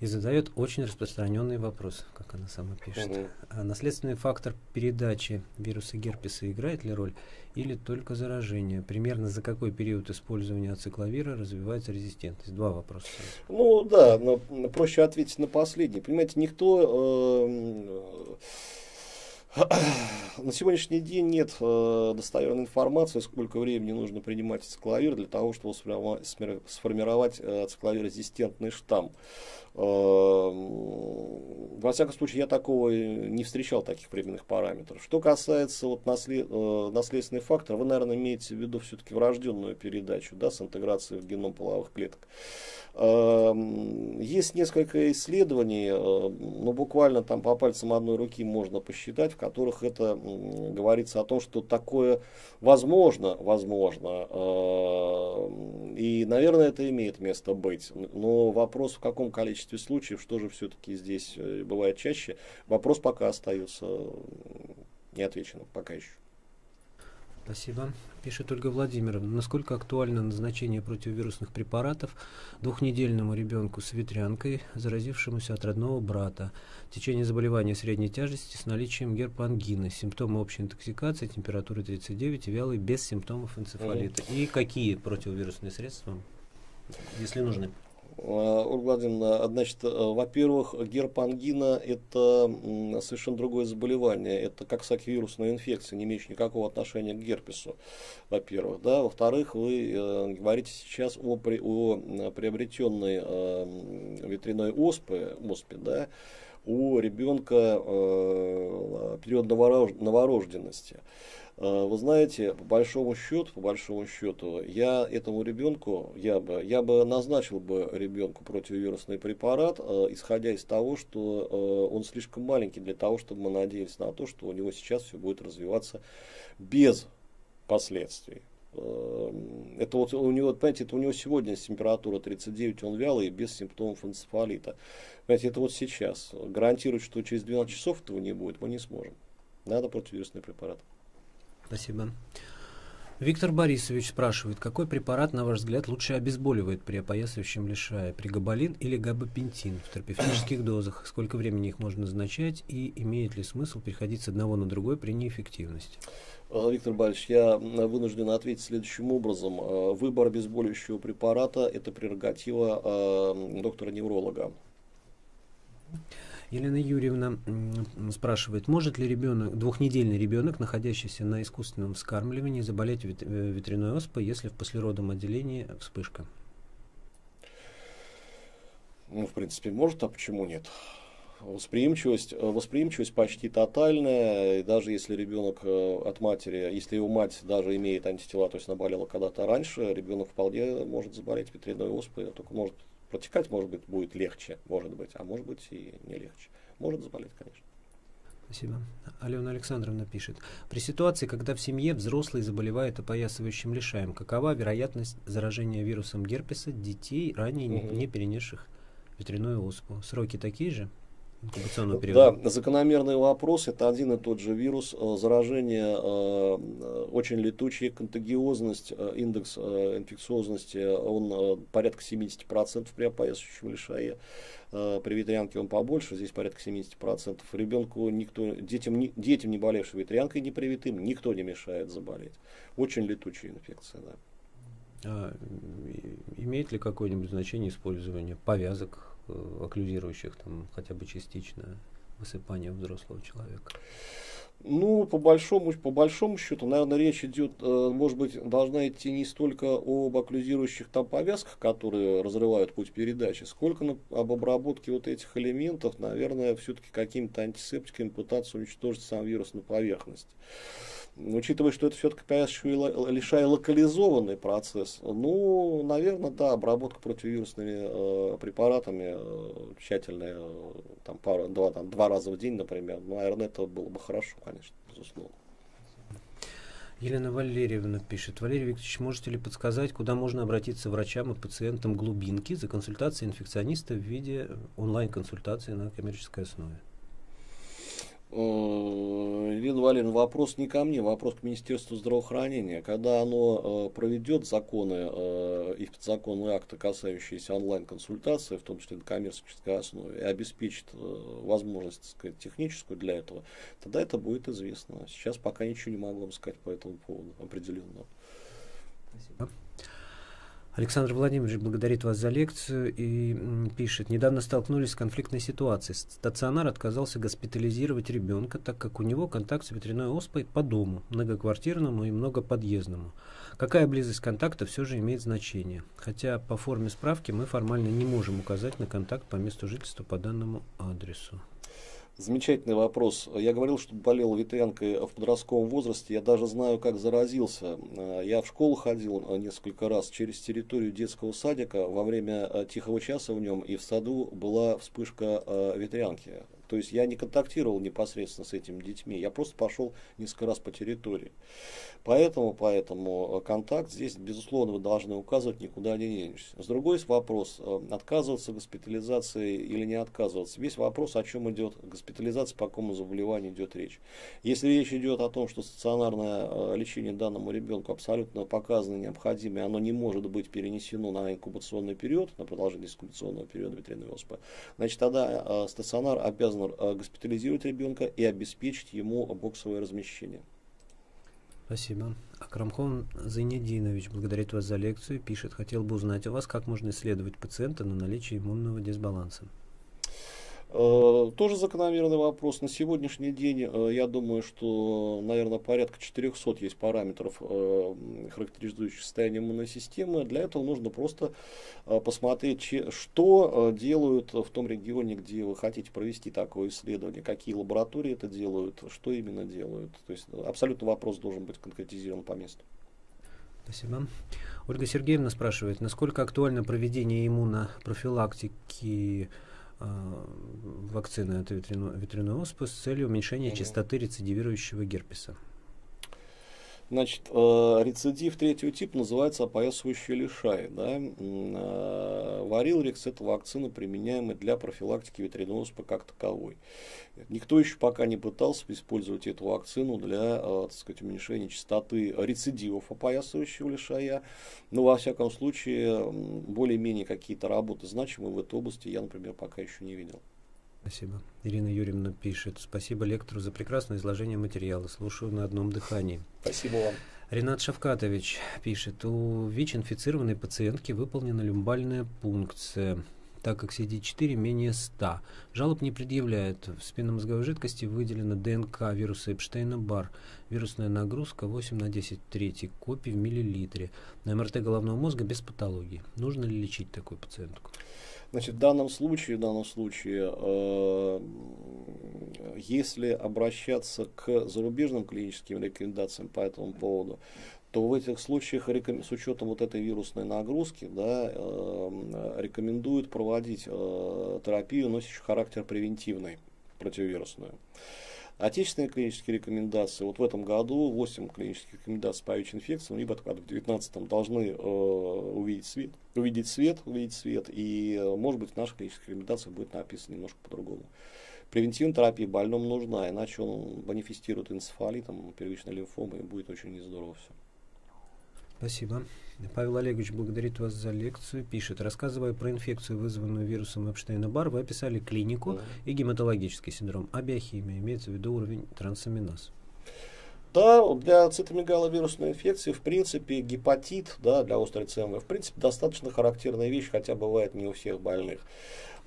и задает очень распространенный вопрос, как она сама пишет. А наследственный фактор передачи вируса герпеса играет ли роль или только заражение? Примерно за какой период использования ацикловира развивается резистентность? Два вопроса.
Ну да, но проще ответить на последний. Понимаете, никто... Э, на сегодняшний день нет э, достоверной информации, сколько времени нужно принимать цикловир для того, чтобы сформировать э, цикловир-резистентный штамм. Эм, во всяком случае, я такого не встречал, таких временных параметров. Что касается вот наслед, э, наследственных факторов, вы, наверное, имеете в виду все-таки врожденную передачу да, с интеграцией в геном половых клеток. Эм, есть несколько исследований, э, ну, буквально там по пальцам одной руки можно посчитать, в которых это говорится о том, что такое возможно, возможно, э, и, наверное, это имеет место быть. Но вопрос, в каком количестве случаев, что же все-таки здесь э, бывает чаще, вопрос пока остается неотвеченным, пока еще.
Спасибо. Пишет Ольга Владимировна. Насколько актуально назначение противовирусных препаратов двухнедельному ребенку с ветрянкой, заразившемуся от родного брата? Течение заболевания средней тяжести с наличием герпангины, симптомы общей интоксикации, температуры 39 вялый без симптомов энцефалита. И какие противовирусные средства, если нужны?
Э, Ольга Владимировна, значит, э, во-первых, герпангина – это совершенно другое заболевание. Это как вирусная инфекция, не имеющая никакого отношения к герпесу, во-первых. Да? Во-вторых, вы э, говорите сейчас о, при, о приобретенной ветряной оспе, оспе да? у ребенка период новорожденности. Э, вы знаете, по большому счету, по большому счету, я этому ребенку, я бы, я бы назначил бы ребенку противовирусный препарат, э, исходя из того, что э, он слишком маленький для того, чтобы мы надеялись на то, что у него сейчас все будет развиваться без последствий. Это вот у него, понимаете, это у него сегодня температура 39, он вялый, без симптомов энцефалита. Понимаете, это вот сейчас. Гарантировать, что через 12 часов этого не будет, мы не сможем. Надо противовирусный препарат.
Спасибо. Виктор Борисович спрашивает, какой препарат, на ваш взгляд, лучше обезболивает при опоясывающем лишае? Пригабалин или габапентин в терапевтических (clears throat) дозах? Сколько времени их можно назначать и имеет ли смысл переходить с одного на другой при неэффективности?
А, Виктор Борисович, я э, вынужден ответить следующим образом. А, выбор обезболивающего препарата – это прерогатива а, доктора-невролога.
Елена Юрьевна спрашивает, может ли ребенок, двухнедельный ребенок, находящийся на искусственном вскармливании, заболеть вит, э, ветряной оспой, если в послеродом отделении вспышка?
Ну, в принципе, может, а почему нет? Восприимчивость, э, восприимчивость почти тотальная, и даже если ребенок э, от матери, если его мать даже имеет антитела, то есть она болела когда-то раньше, ребенок вполне может заболеть ветряной оспой, а только может протекать, может быть, будет легче, может быть, а может быть и не легче. Может заболеть, конечно.
Спасибо. Алена Александровна пишет. При ситуации, когда в семье взрослые заболевают опоясывающим лишаем, какова вероятность заражения вирусом герпеса детей, ранее угу. не перенесших ветряную оспу? Сроки такие же?
инкубационного периода. Да, закономерный вопрос. Это один и тот же вирус. Э, заражение э, э, очень летучее, контагиозность, индекс э, инфекциозности, он порядка 70% при опоясывающем лишае. при ветрянке он побольше, здесь порядка 70%. Ребенку никто, детям, детям не болевшим ветрянкой, не привитым, никто не мешает заболеть. Очень летучая инфекция, да.
А, имеет ли какое-нибудь значение использование повязок Э, окклюзирующих там хотя бы частично высыпание взрослого человека?
Ну, по большому, по большому счету, наверное, речь идет, э, может быть, должна идти не столько об окклюзирующих там повязках, которые разрывают путь передачи, сколько об обработке вот этих элементов, наверное, все-таки какими-то антисептиками пытаться уничтожить сам вирус на поверхности. Ну, учитывая, что это все-таки, конечно, еще и локализованный процесс, ну, наверное, да, обработка противовирусными э, препаратами э, тщательная, э, там, пару два, там, два раза в день, например, ну, наверное, это было бы хорошо, конечно, безусловно.
Елена Валерьевна пишет. Валерий Викторович, можете ли подсказать, куда можно обратиться врачам и пациентам глубинки за консультацией инфекциониста в виде онлайн-консультации на коммерческой основе?
Э, Ирина Валерьевна, вопрос не ко мне, вопрос к Министерству здравоохранения. Когда оно э, проведет законы э, и подзаконные акты, касающиеся онлайн-консультации, в том числе на коммерческой основе, и обеспечит возможность так сказать, техническую для этого, тогда это будет известно. Сейчас пока ничего не могу вам сказать по этому поводу определенного. Спасибо.
Александр Владимирович благодарит вас за лекцию и пишет. Недавно столкнулись с конфликтной ситуацией. Стационар отказался госпитализировать ребенка, так как у него контакт с ветряной оспой по дому, многоквартирному и многоподъездному. Какая близость контакта все же имеет значение. Хотя по форме справки мы формально не можем указать на контакт по месту жительства по данному адресу.
Замечательный вопрос. Я говорил, что болел ветрянкой в подростковом возрасте. Я даже знаю, как заразился. Э, я в школу ходил э, несколько раз через территорию детского садика. Во время э, тихого часа в нем и в саду была вспышка ветрянки. То есть я не контактировал непосредственно с этими детьми, я просто пошел несколько раз по территории. Поэтому, поэтому э, контакт здесь, безусловно, вы должны указывать, никуда не денешься. С другой вопрос, э, отказываться госпитализации или не отказываться. Весь вопрос, о чем идет госпитализация, по какому заболеванию идет речь. Если речь идет о том, что стационарное э, лечение данному ребенку абсолютно показано необходимо, и оно не может быть перенесено на инкубационный период, на продолжение инкубационного периода ветряной оспы, значит тогда стационар обязан Владимир, а госпитализировать ребенка и обеспечить ему боксовое размещение.
Спасибо. Акрамхон Зайнединович благодарит вас за лекцию. Пишет, хотел бы узнать у вас, как можно исследовать пациента на наличие иммунного дисбаланса.
Э, тоже закономерный вопрос. На сегодняшний день, э, я думаю, что, наверное, порядка 400 есть параметров, э, характеризующих состояние иммунной системы. Для этого нужно просто посмотреть, что делают в том регионе, где вы хотите провести такое исследование, какие лаборатории это делают, что именно делают. То есть абсолютно вопрос должен быть конкретизирован по месту.
Спасибо. Ольга Сергеевна спрашивает, насколько актуально проведение иммунопрофилактики Э, вакцины от ветряной оспы с целью уменьшения частоты рецидивирующего герпеса.
Значит, э, рецидив третьего типа называется опоясывающий лишай. Да? Э, варилрикс – это вакцина, применяемая для профилактики ветриноза как таковой. Никто еще пока не пытался использовать эту вакцину для э, так сказать, уменьшения частоты рецидивов опоясывающего лишая. Но, во всяком случае, более-менее какие-то работы значимые в этой области я, например, пока еще не видел.
Спасибо. Ирина Юрьевна пишет. Спасибо лектору за прекрасное изложение материала. Слушаю на одном дыхании. Спасибо вам. Ренат Шавкатович пишет. У ВИЧ-инфицированной пациентки выполнена люмбальная пункция так как CD4 менее 100. Жалоб не предъявляют. В спинномозговой жидкости выделена ДНК вируса Эпштейна-Бар. Вирусная нагрузка 8 на 10 третий копий в миллилитре. На МРТ головного мозга без патологии. Нужно ли лечить такую пациентку?
Значит, в данном случае, в данном случае, э, если обращаться к зарубежным клиническим рекомендациям по этому поводу, то в этих случаях с учетом вот этой вирусной нагрузки да, э, рекомендуют проводить э, терапию, носящую характер превентивной противовирусную. Отечественные клинические рекомендации. Вот в этом году 8 клинических рекомендаций по ВИЧ-инфекциям, либо только в 2019 должны э, увидеть свет, увидеть свет, увидеть свет, и, э, может быть, в наших клинических рекомендациях будет написано немножко по-другому. Превентивная терапия больному нужна, иначе он манифестирует энцефалитом, первичной лимфомой, и будет очень нездорово все.
Спасибо. Павел Олегович благодарит вас за лекцию. Пишет, рассказывая про инфекцию, вызванную вирусом Эпштейна-Бар, вы описали клинику и гематологический синдром. А биохимия имеется в виду уровень трансаминаз.
Да, для цитомегаловирусной инфекции, в принципе, гепатит, да, для острой ЦМВ, в принципе, достаточно характерная вещь, хотя бывает не у всех больных.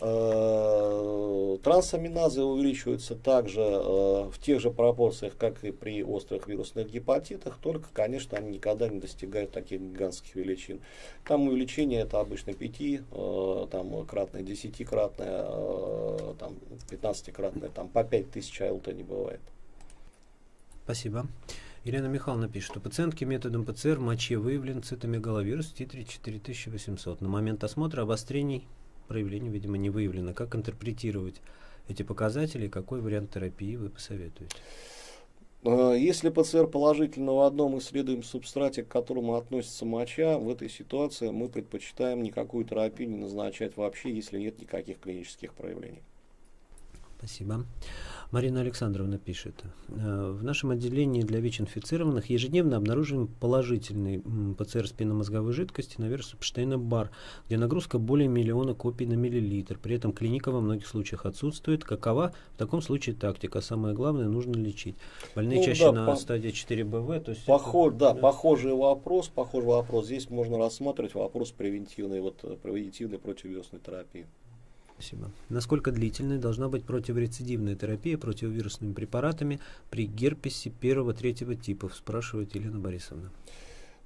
Э, трансаминазы увеличиваются также э, в тех же пропорциях, как и при острых вирусных гепатитах, только, конечно, они никогда не достигают таких гигантских величин. Там увеличение это обычно 5, э, там, кратное, 10-кратное, там, 15-кратное, там, по 5000 АЛТ не бывает.
Спасибо. Елена Михайловна пишет, у пациентки методом ПЦР в моче выявлен цитомегаловирус в титре 4800. На момент осмотра обострений проявлений, видимо, не выявлено. Как интерпретировать эти показатели? и Какой вариант терапии вы посоветуете?
Э, если ПЦР положительно в одном исследуемом субстрате, к которому относится моча, в этой ситуации мы предпочитаем никакую терапию не назначать вообще, если нет никаких клинических проявлений.
Спасибо. Марина Александровна пишет. «Э, в нашем отделении для ВИЧ-инфицированных ежедневно обнаруживаем положительный ПЦР спинномозговой жидкости на версию Пштейна-Бар, где нагрузка более миллиона копий на миллилитр. При этом клиника во многих случаях отсутствует. Какова в таком случае тактика? Самое главное, нужно лечить. Больные ну, чаще да, на по... стадии 4 БВ. То есть Похож, это, да, да,
похожий вопрос. Похожий вопрос. Здесь можно рассматривать вопрос превентивной, вот, э, превентивной противовирусной терапии. Спасибо.
Насколько длительной должна быть противорецидивная терапия противовирусными препаратами при герпесе первого-третьего типов, спрашивает Елена Борисовна.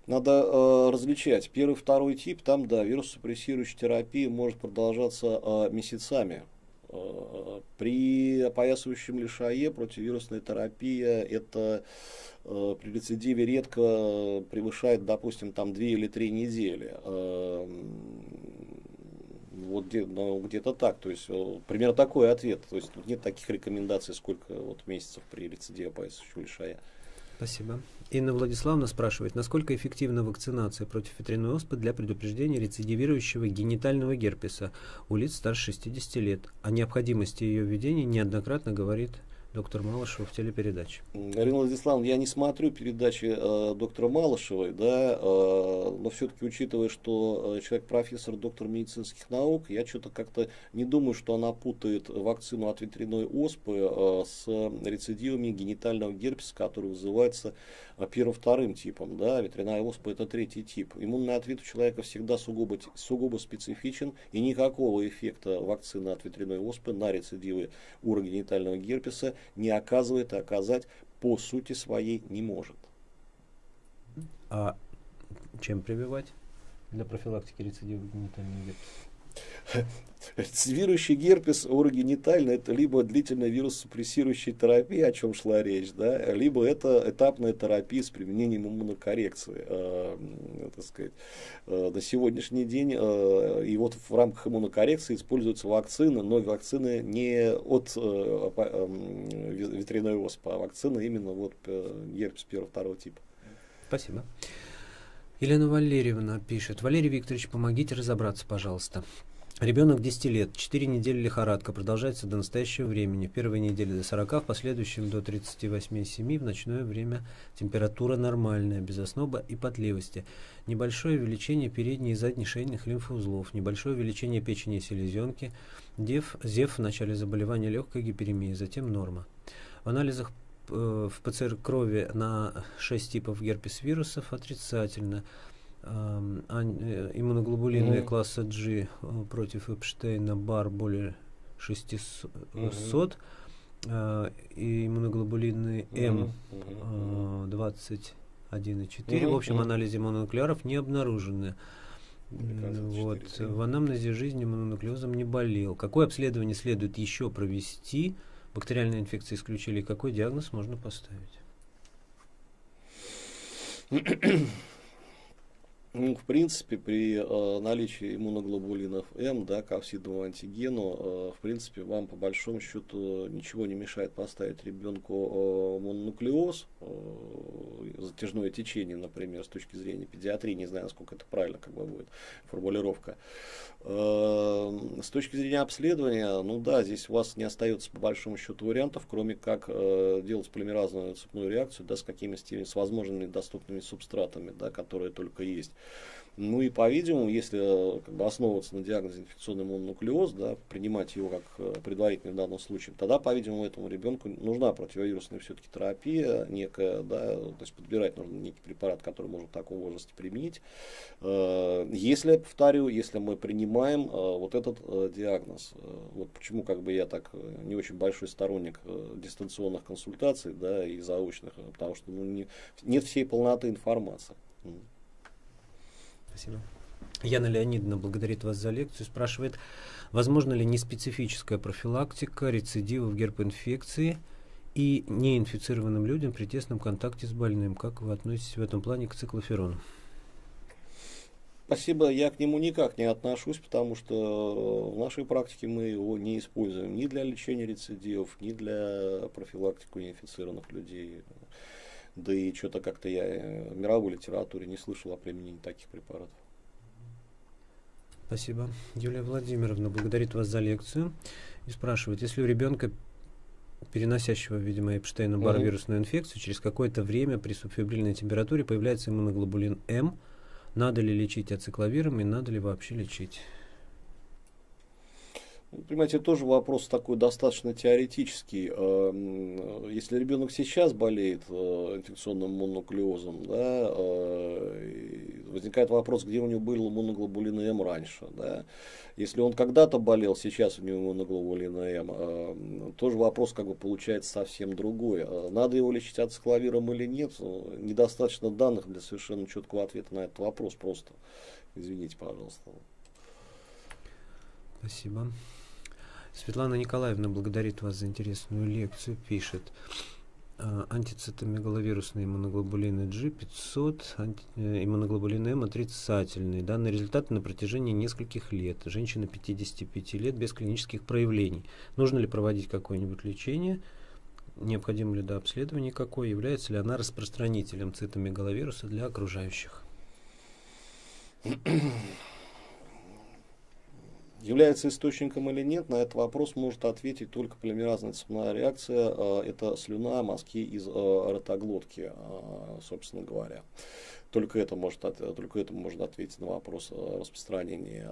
Надо э, различать. Первый, второй тип, там, да, вирусопрессирующая терапия может продолжаться э, месяцами. Э, при опоясывающем лишае противовирусная терапия это э, при рецидиве редко превышает, допустим, там 2 или 3 недели. Э, вот ну, где-то так. То есть, э, примерно такой ответ. То есть, тут нет таких рекомендаций, сколько вот месяцев при рецидиве по СУ лишая.
Спасибо. Инна Владиславовна спрашивает, насколько эффективна вакцинация против ветряной оспы для предупреждения рецидивирующего генитального герпеса у лиц старше 60 лет? О необходимости ее введения неоднократно говорит Доктор Малышева в телепередаче? Арина
Владиславовна, я не смотрю передачи э, доктора Малышевой, да, э, но все-таки учитывая, что э, человек профессор, доктор медицинских наук, я что-то как-то не думаю, что она путает вакцину от ветряной оспы э, с рецидивами генитального герпеса, который вызывается э, первым-вторым типом, да, ветряная оспа это третий тип. Иммунный ответ у человека всегда сугубо, сугубо специфичен и никакого эффекта вакцины от ветряной оспы на рецидивы урогенитального герпеса не оказывает, и оказать по сути своей не может.
А чем прививать? Для профилактики рецидива гнетания
Рецидивирующий герпес урогенитальный – это либо длительная вирусопрессирующая терапия, о чем шла речь, да, либо это этапная терапия с применением иммунокоррекции. Э, так сказать. Э, на сегодняшний день, э, и вот в рамках иммунокоррекции используются вакцины, но вакцины не от э, э, ветряной оспы, а вакцины именно вот э, герпес первого-второго типа.
Спасибо. Елена Валерьевна пишет. Валерий Викторович, помогите разобраться, пожалуйста. Ребенок 10 лет, 4 недели лихорадка, продолжается до настоящего времени. В первой неделе до 40, в последующем до 38,7, в ночное время температура нормальная, без основы и потливости. Небольшое увеличение передней и задней шейных лимфоузлов, небольшое увеличение печени и селезенки, дев, зев в начале заболевания легкой гиперемии, затем норма. В анализах э, в ПЦР крови на 6 типов герпес вирусов отрицательно. Э, иммуноглобулины mm класса G э, против Эпштейна бар более 600 mm-hmm. э, и иммуноглобулины М mm-hmm. э, 21,4. Mm-hmm. В общем, анализе мононуклеаров не обнаружены. Вот. в анамнезе жизни мононуклеозом не болел. Какое обследование следует еще провести? Бактериальные инфекции исключили. Какой диагноз можно поставить?
(clears throat) Ну, в принципе, при э, наличии иммуноглобулинов М, да, к овсидному антигену, э, в принципе, вам по большому счету ничего не мешает поставить ребенку э, мононуклеоз, э, затяжное течение, например, с точки зрения педиатрии, не знаю, насколько это правильно как бы будет формулировка. Э, с точки зрения обследования, ну да, здесь у вас не остается по большому счету вариантов, кроме как э, делать полимеразную цепную реакцию, да, с какими-то с возможными доступными субстратами, да, которые только есть. Ну и, по-видимому, если э, как бы, основываться на диагнозе инфекционный мононуклеоз, да, принимать его как э, предварительный в данном случае, тогда, по-видимому, этому ребенку нужна противовирусная все-таки терапия некая, да, то есть подбирать нужно некий препарат, который можно в таком возрасте применить. Э, если, повторю, если мы принимаем вот этот диагноз, вот почему как бы я так не очень большой сторонник дистанционных консультаций, да, и заочных, потому что ну, не, нет всей полноты информации.
Спасибо. Яна Леонидовна благодарит вас за лекцию, спрашивает, возможно ли неспецифическая профилактика рецидивов герпоинфекции и неинфицированным людям при тесном контакте с больным? Как вы относитесь в этом плане к циклоферону?
Спасибо, я к нему никак не отношусь, потому что э, в нашей практике мы его не используем ни для лечения рецидивов, ни для профилактики инфицированных людей. Да и что-то как-то я в э, мировой литературе не слышал о применении таких препаратов.
Спасибо. Юлия Владимировна благодарит вас за лекцию и спрашивает, если у ребенка, переносящего, видимо, Эпштейна-Бар угу. вирусную инфекцию, через какое-то время при субфебрильной температуре появляется иммуноглобулин М, надо ли лечить ацикловиром и надо ли вообще лечить?
Понимаете, тоже вопрос такой достаточно теоретический. Э, э, если ребенок сейчас болеет э, инфекционным мононуклеозом, да, возникает вопрос, где у него был моноглобулин М раньше. Да. Если он когда-то болел, сейчас у него моноглобулин М, тоже вопрос как бы получается совсем другой. Надо его лечить ацикловиром или нет, недостаточно данных для совершенно четкого ответа на этот вопрос просто. Извините, пожалуйста.
Спасибо. Светлана Николаевна благодарит вас за интересную лекцию, пишет. А, Антицитомегаловирусные иммуноглобулины G500, анти, э, иммуноглобулин М отрицательные. Данные результаты на протяжении нескольких лет. Женщина 55 лет без клинических проявлений. Нужно ли проводить какое-нибудь лечение? Необходимо ли до обследования какое? Является ли она распространителем цитомегаловируса для окружающих? (clears throat)
Является источником или нет, на этот вопрос может ответить только полимеразная цепная реакция. А, это слюна, мазки из а, ротоглотки, а, собственно говоря. Только это, может, только это можно ответить на вопрос распространения.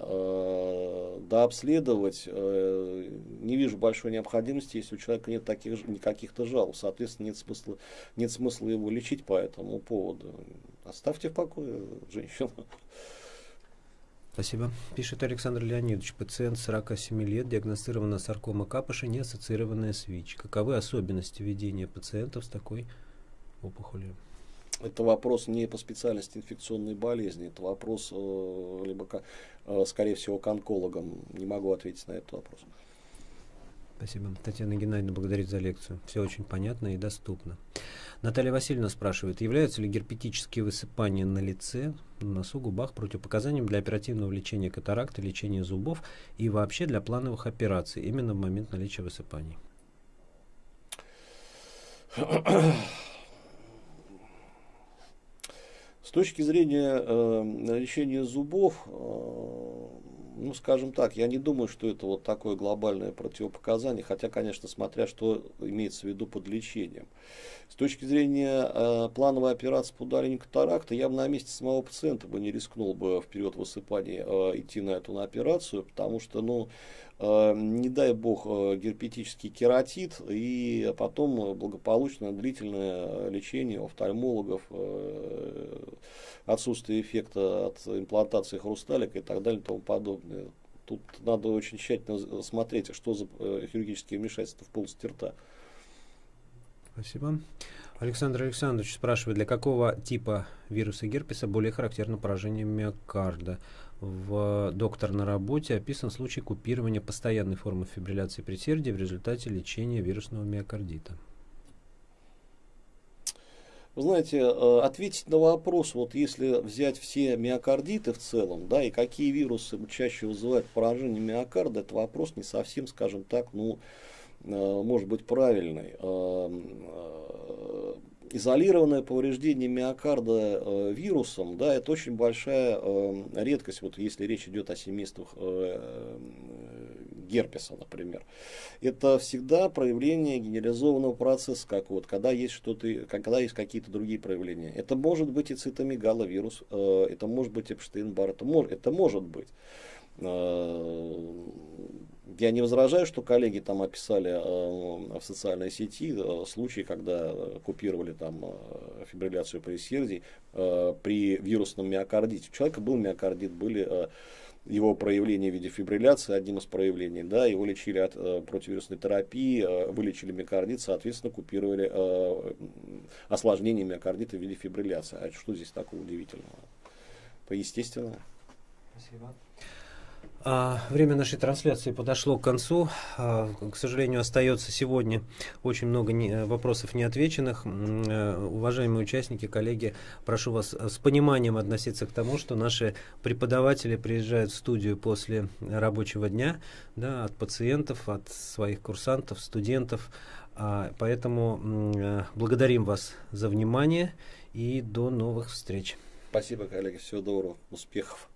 Да, обследовать э, не вижу большой необходимости, если у человека нет таких, никаких-то жалоб. Соответственно, нет смысла, нет смысла его лечить по этому поводу. Оставьте в покое женщину.
Спасибо. Пишет Александр Леонидович. Пациент 47 лет, диагностирована саркома капыша, не ассоциированная с ВИЧ. Каковы особенности ведения пациентов с такой опухолью?
Это вопрос не по специальности инфекционной болезни, это вопрос, э, либо, э, скорее всего, к онкологам. Не могу ответить на этот вопрос.
Спасибо. Татьяна Геннадьевна благодарит за лекцию. Все очень понятно и доступно. Наталья Васильевна спрашивает, являются ли герпетические высыпания на лице, на носу, губах противопоказанием для оперативного лечения катаракты, лечения зубов и вообще для плановых операций именно в момент наличия высыпаний?
С точки зрения э, лечения зубов, э, ну, скажем так, я не думаю, что это вот такое глобальное противопоказание, хотя, конечно, смотря что имеется в виду под лечением. С точки зрения э, плановой операции по удалению катаракта, я бы на месте самого пациента бы не рискнул бы в период высыпания э, идти на эту на операцию, потому что, ну, Э, не дай бог, э, герпетический кератит, и потом благополучное длительное лечение у офтальмологов, э, отсутствие эффекта от имплантации хрусталика и так далее и тому подобное. Тут надо очень тщательно смотреть, что за хирургические вмешательства в полости рта.
Спасибо. Александр Александрович спрашивает, для какого типа вируса герпеса более характерно поражение миокарда? в «Доктор на работе» описан случай купирования постоянной формы фибрилляции предсердия в результате лечения вирусного миокардита.
Вы знаете, э, ответить на вопрос, вот если взять все миокардиты в целом, да, и какие вирусы чаще вызывают поражение миокарда, это вопрос не совсем, скажем так, ну, э, может быть правильный. Эм, э, изолированное повреждение миокарда э, вирусом, да, это очень большая э, редкость, вот если речь идет о семействах э, герпеса, например. Это всегда проявление генерализованного процесса как вот когда есть что-то, когда есть какие-то другие проявления. Это может быть и цитомегаловирус, это может быть Эпштейн-Бар, это, это может быть. Я не возражаю, что коллеги там описали э, в социальной сети э, случаи, когда э, купировали там э, фибрилляцию предсердий э, при вирусном миокардите. У человека был миокардит, были э, его проявления в виде фибрилляции, одним из проявлений, да, его лечили от э, противовирусной терапии, э, вылечили миокардит, соответственно, купировали э, осложнение миокардита в виде фибрилляции. А что здесь такого удивительного? Естественно. Спасибо.
А, время нашей трансляции подошло к концу. А, к сожалению, остается сегодня очень много вопросов неотвеченных. Э, уважаемые участники, коллеги, прошу вас э, с пониманием относиться к тому, что наши преподаватели приезжают в студию после рабочего дня да, от пациентов, от своих курсантов, студентов. А, поэтому э, благодарим вас за внимание и до новых встреч.
Спасибо, коллеги. Всего доброго. Успехов.